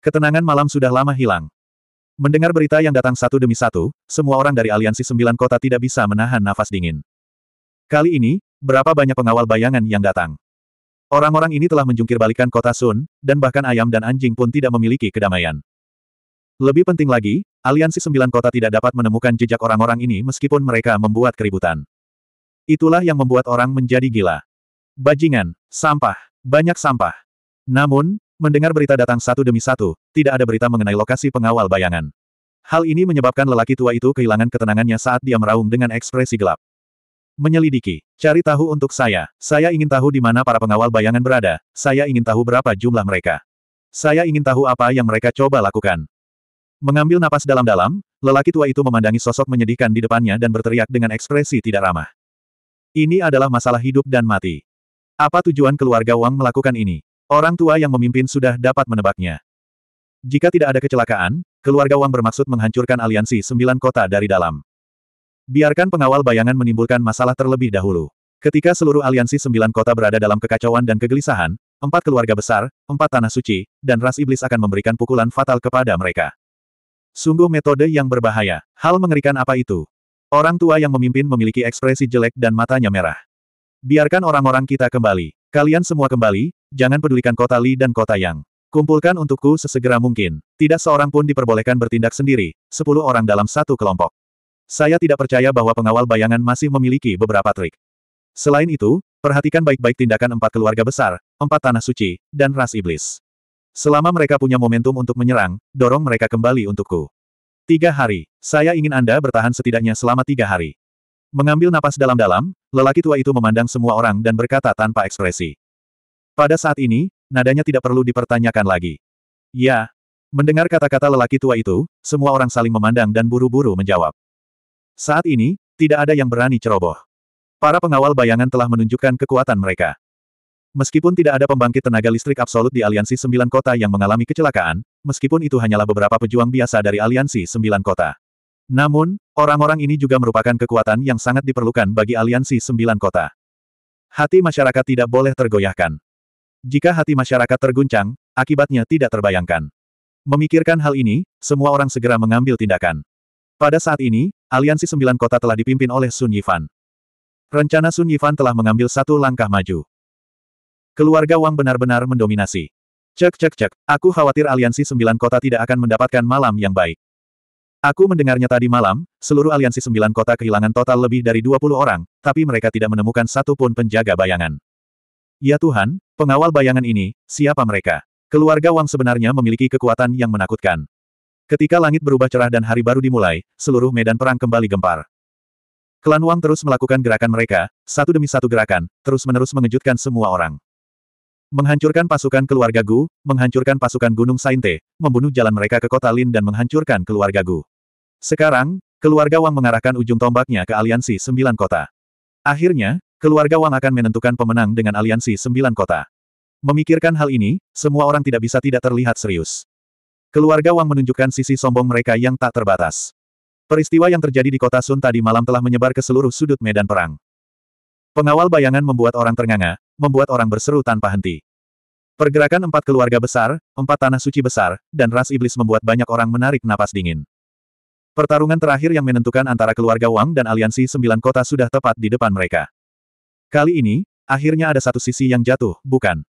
Ketenangan malam sudah lama hilang. Mendengar berita yang datang satu demi satu, semua orang dari aliansi sembilan kota tidak bisa menahan nafas dingin. Kali ini, berapa banyak pengawal bayangan yang datang. Orang-orang ini telah menjungkirbalikan kota Sun, dan bahkan ayam dan anjing pun tidak memiliki kedamaian. Lebih penting lagi, aliansi sembilan kota tidak dapat menemukan jejak orang-orang ini meskipun mereka membuat keributan. Itulah yang membuat orang menjadi gila. Bajingan, sampah, banyak sampah. Namun, Mendengar berita datang satu demi satu, tidak ada berita mengenai lokasi pengawal bayangan. Hal ini menyebabkan lelaki tua itu kehilangan ketenangannya saat dia meraung dengan ekspresi gelap. Menyelidiki. Cari tahu untuk saya. Saya ingin tahu di mana para pengawal bayangan berada. Saya ingin tahu berapa jumlah mereka. Saya ingin tahu apa yang mereka coba lakukan. Mengambil napas dalam-dalam, lelaki tua itu memandangi sosok menyedihkan di depannya dan berteriak dengan ekspresi tidak ramah. Ini adalah masalah hidup dan mati. Apa tujuan keluarga Wang melakukan ini? Orang tua yang memimpin sudah dapat menebaknya. Jika tidak ada kecelakaan, keluarga Wang bermaksud menghancurkan aliansi sembilan kota dari dalam. Biarkan pengawal bayangan menimbulkan masalah terlebih dahulu. Ketika seluruh aliansi sembilan kota berada dalam kekacauan dan kegelisahan, empat keluarga besar, empat tanah suci, dan ras iblis akan memberikan pukulan fatal kepada mereka. Sungguh metode yang berbahaya. Hal mengerikan apa itu? Orang tua yang memimpin memiliki ekspresi jelek dan matanya merah. Biarkan orang-orang kita kembali. Kalian semua kembali, jangan pedulikan kota Li dan kota Yang. Kumpulkan untukku sesegera mungkin. Tidak seorang pun diperbolehkan bertindak sendiri, sepuluh orang dalam satu kelompok. Saya tidak percaya bahwa pengawal bayangan masih memiliki beberapa trik. Selain itu, perhatikan baik-baik tindakan empat keluarga besar, empat tanah suci, dan ras iblis. Selama mereka punya momentum untuk menyerang, dorong mereka kembali untukku. Tiga hari. Saya ingin Anda bertahan setidaknya selama tiga hari. Mengambil napas dalam-dalam, lelaki tua itu memandang semua orang dan berkata tanpa ekspresi. Pada saat ini, nadanya tidak perlu dipertanyakan lagi. Ya. Mendengar kata-kata lelaki tua itu, semua orang saling memandang dan buru-buru menjawab. Saat ini, tidak ada yang berani ceroboh. Para pengawal bayangan telah menunjukkan kekuatan mereka. Meskipun tidak ada pembangkit tenaga listrik absolut di Aliansi Sembilan Kota yang mengalami kecelakaan, meskipun itu hanyalah beberapa pejuang biasa dari Aliansi Sembilan Kota. Namun, orang-orang ini juga merupakan kekuatan yang sangat diperlukan bagi aliansi sembilan kota. Hati masyarakat tidak boleh tergoyahkan. Jika hati masyarakat terguncang, akibatnya tidak terbayangkan. Memikirkan hal ini, semua orang segera mengambil tindakan. Pada saat ini, aliansi sembilan kota telah dipimpin oleh Sun Yifan. Rencana Sun Yifan telah mengambil satu langkah maju. Keluarga Wang benar-benar mendominasi. Cek cek cek, aku khawatir aliansi sembilan kota tidak akan mendapatkan malam yang baik. Aku mendengarnya tadi malam, seluruh aliansi sembilan kota kehilangan total lebih dari 20 orang, tapi mereka tidak menemukan satu pun penjaga bayangan. Ya Tuhan, pengawal bayangan ini, siapa mereka? Keluarga Wang sebenarnya memiliki kekuatan yang menakutkan. Ketika langit berubah cerah dan hari baru dimulai, seluruh medan perang kembali gempar. Klan Wang terus melakukan gerakan mereka, satu demi satu gerakan, terus-menerus mengejutkan semua orang. Menghancurkan pasukan keluarga Gu, menghancurkan pasukan Gunung Sainte, membunuh jalan mereka ke kota Lin dan menghancurkan keluarga Gu. Sekarang, keluarga Wang mengarahkan ujung tombaknya ke aliansi sembilan kota. Akhirnya, keluarga Wang akan menentukan pemenang dengan aliansi sembilan kota. Memikirkan hal ini, semua orang tidak bisa tidak terlihat serius. Keluarga Wang menunjukkan sisi sombong mereka yang tak terbatas. Peristiwa yang terjadi di kota Sun tadi malam telah menyebar ke seluruh sudut medan perang. Pengawal bayangan membuat orang ternganga, membuat orang berseru tanpa henti. Pergerakan empat keluarga besar, empat tanah suci besar, dan ras iblis membuat banyak orang menarik napas dingin. Pertarungan terakhir yang menentukan antara keluarga Wang dan aliansi sembilan kota sudah tepat di depan mereka. Kali ini, akhirnya ada satu sisi yang jatuh, bukan?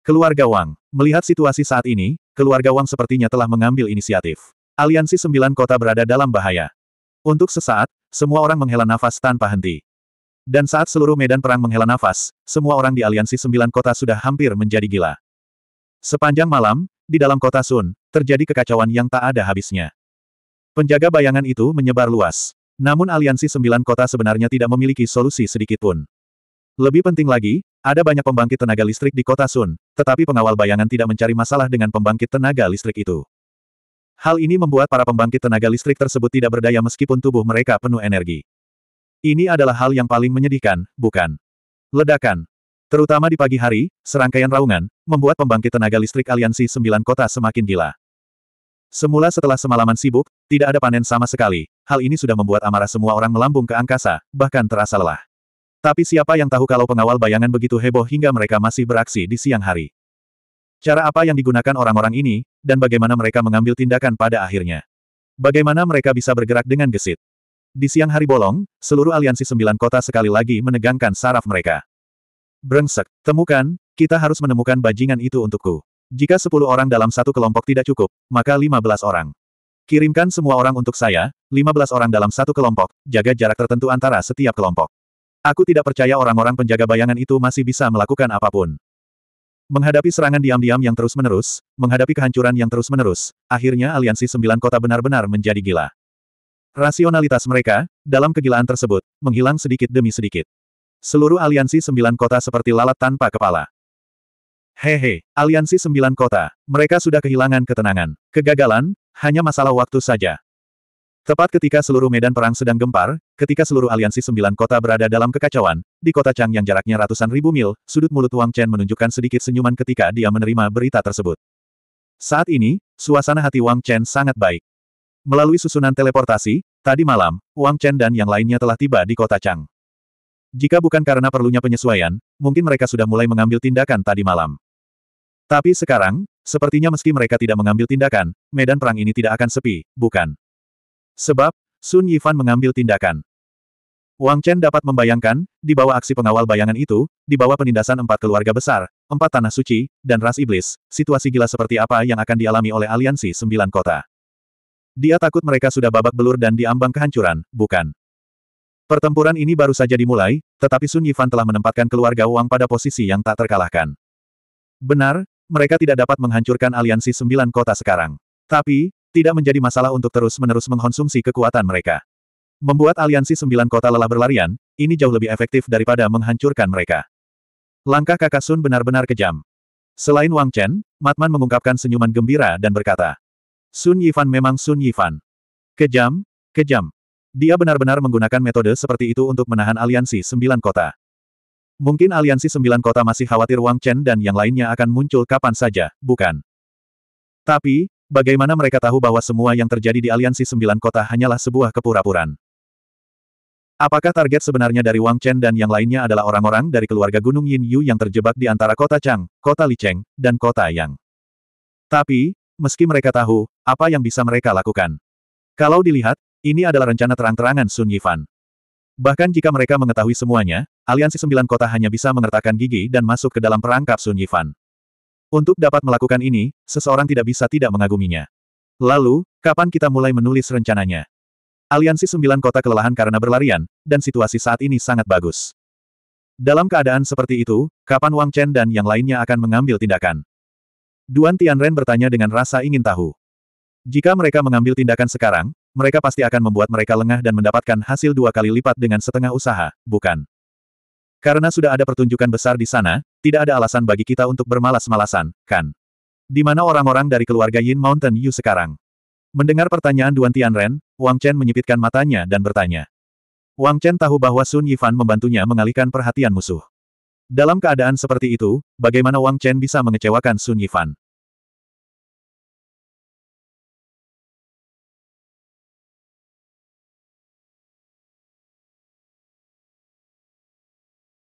Keluarga Wang. Melihat situasi saat ini, keluarga Wang sepertinya telah mengambil inisiatif. Aliansi sembilan kota berada dalam bahaya. Untuk sesaat, semua orang menghela nafas tanpa henti. Dan saat seluruh medan perang menghela nafas, semua orang di aliansi sembilan kota sudah hampir menjadi gila. Sepanjang malam, di dalam kota Sun, terjadi kekacauan yang tak ada habisnya. Penjaga bayangan itu menyebar luas. Namun aliansi sembilan kota sebenarnya tidak memiliki solusi sedikitpun. Lebih penting lagi, ada banyak pembangkit tenaga listrik di kota Sun, tetapi pengawal bayangan tidak mencari masalah dengan pembangkit tenaga listrik itu. Hal ini membuat para pembangkit tenaga listrik tersebut tidak berdaya meskipun tubuh mereka penuh energi. Ini adalah hal yang paling menyedihkan, bukan? Ledakan. Terutama di pagi hari, serangkaian raungan, membuat pembangkit tenaga listrik aliansi sembilan kota semakin gila. Semula setelah semalaman sibuk, tidak ada panen sama sekali, hal ini sudah membuat amarah semua orang melambung ke angkasa, bahkan terasa lelah. Tapi siapa yang tahu kalau pengawal bayangan begitu heboh hingga mereka masih beraksi di siang hari. Cara apa yang digunakan orang-orang ini, dan bagaimana mereka mengambil tindakan pada akhirnya. Bagaimana mereka bisa bergerak dengan gesit. Di siang hari bolong, seluruh aliansi sembilan kota sekali lagi menegangkan saraf mereka. Brengsek, temukan, kita harus menemukan bajingan itu untukku. Jika sepuluh orang dalam satu kelompok tidak cukup, maka lima belas orang. Kirimkan semua orang untuk saya, lima belas orang dalam satu kelompok, jaga jarak tertentu antara setiap kelompok. Aku tidak percaya orang-orang penjaga bayangan itu masih bisa melakukan apapun. Menghadapi serangan diam-diam yang terus-menerus, menghadapi kehancuran yang terus-menerus, akhirnya aliansi sembilan kota benar-benar menjadi gila. Rasionalitas mereka, dalam kegilaan tersebut, menghilang sedikit demi sedikit. Seluruh aliansi sembilan kota seperti lalat tanpa kepala. Hehe, he, aliansi sembilan kota, mereka sudah kehilangan ketenangan. Kegagalan, hanya masalah waktu saja. Tepat ketika seluruh medan perang sedang gempar, ketika seluruh aliansi sembilan kota berada dalam kekacauan, di kota Chang yang jaraknya ratusan ribu mil, sudut mulut Wang Chen menunjukkan sedikit senyuman ketika dia menerima berita tersebut. Saat ini, suasana hati Wang Chen sangat baik. Melalui susunan teleportasi, tadi malam, Wang Chen dan yang lainnya telah tiba di kota Chang. Jika bukan karena perlunya penyesuaian, mungkin mereka sudah mulai mengambil tindakan tadi malam. Tapi sekarang, sepertinya meski mereka tidak mengambil tindakan, medan perang ini tidak akan sepi, bukan? Sebab, Sun Yifan mengambil tindakan. Wang Chen dapat membayangkan, di bawah aksi pengawal bayangan itu, di bawah penindasan empat keluarga besar, empat tanah suci, dan ras iblis, situasi gila seperti apa yang akan dialami oleh aliansi sembilan kota. Dia takut mereka sudah babak belur dan diambang kehancuran, bukan? Pertempuran ini baru saja dimulai, tetapi Sun Yifan telah menempatkan keluarga Wang pada posisi yang tak terkalahkan. Benar, mereka tidak dapat menghancurkan aliansi sembilan kota sekarang. Tapi, tidak menjadi masalah untuk terus-menerus mengkonsumsi kekuatan mereka. Membuat aliansi sembilan kota lelah berlarian, ini jauh lebih efektif daripada menghancurkan mereka. Langkah kakak Sun benar-benar kejam. Selain Wang Chen, Matman mengungkapkan senyuman gembira dan berkata, Sun Yifan memang Sun Yifan. Kejam, kejam. Dia benar-benar menggunakan metode seperti itu untuk menahan aliansi sembilan kota. Mungkin aliansi sembilan kota masih khawatir Wang Chen dan yang lainnya akan muncul kapan saja, bukan? Tapi, bagaimana mereka tahu bahwa semua yang terjadi di aliansi sembilan kota hanyalah sebuah kepura puraan Apakah target sebenarnya dari Wang Chen dan yang lainnya adalah orang-orang dari keluarga Gunung Yin Yu yang terjebak di antara kota Chang, kota Licheng, dan kota Yang? Tapi, meski mereka tahu apa yang bisa mereka lakukan. Kalau dilihat, ini adalah rencana terang-terangan Sun Yifan. Bahkan jika mereka mengetahui semuanya, aliansi sembilan kota hanya bisa mengertakkan gigi dan masuk ke dalam perangkap Sun Yifan. Untuk dapat melakukan ini, seseorang tidak bisa tidak mengaguminya. Lalu, kapan kita mulai menulis rencananya? Aliansi sembilan kota kelelahan karena berlarian, dan situasi saat ini sangat bagus. Dalam keadaan seperti itu, kapan Wang Chen dan yang lainnya akan mengambil tindakan? Duan Tianren bertanya dengan rasa ingin tahu. Jika mereka mengambil tindakan sekarang, mereka pasti akan membuat mereka lengah dan mendapatkan hasil dua kali lipat dengan setengah usaha, bukan? Karena sudah ada pertunjukan besar di sana, tidak ada alasan bagi kita untuk bermalas-malasan, kan? Di mana orang-orang dari keluarga Yin Mountain Yu sekarang? Mendengar pertanyaan Duan Tianren, Wang Chen menyipitkan matanya dan bertanya. Wang Chen tahu bahwa Sun Yifan membantunya mengalihkan perhatian musuh. Dalam keadaan seperti itu, bagaimana Wang Chen bisa mengecewakan Sun Yifan?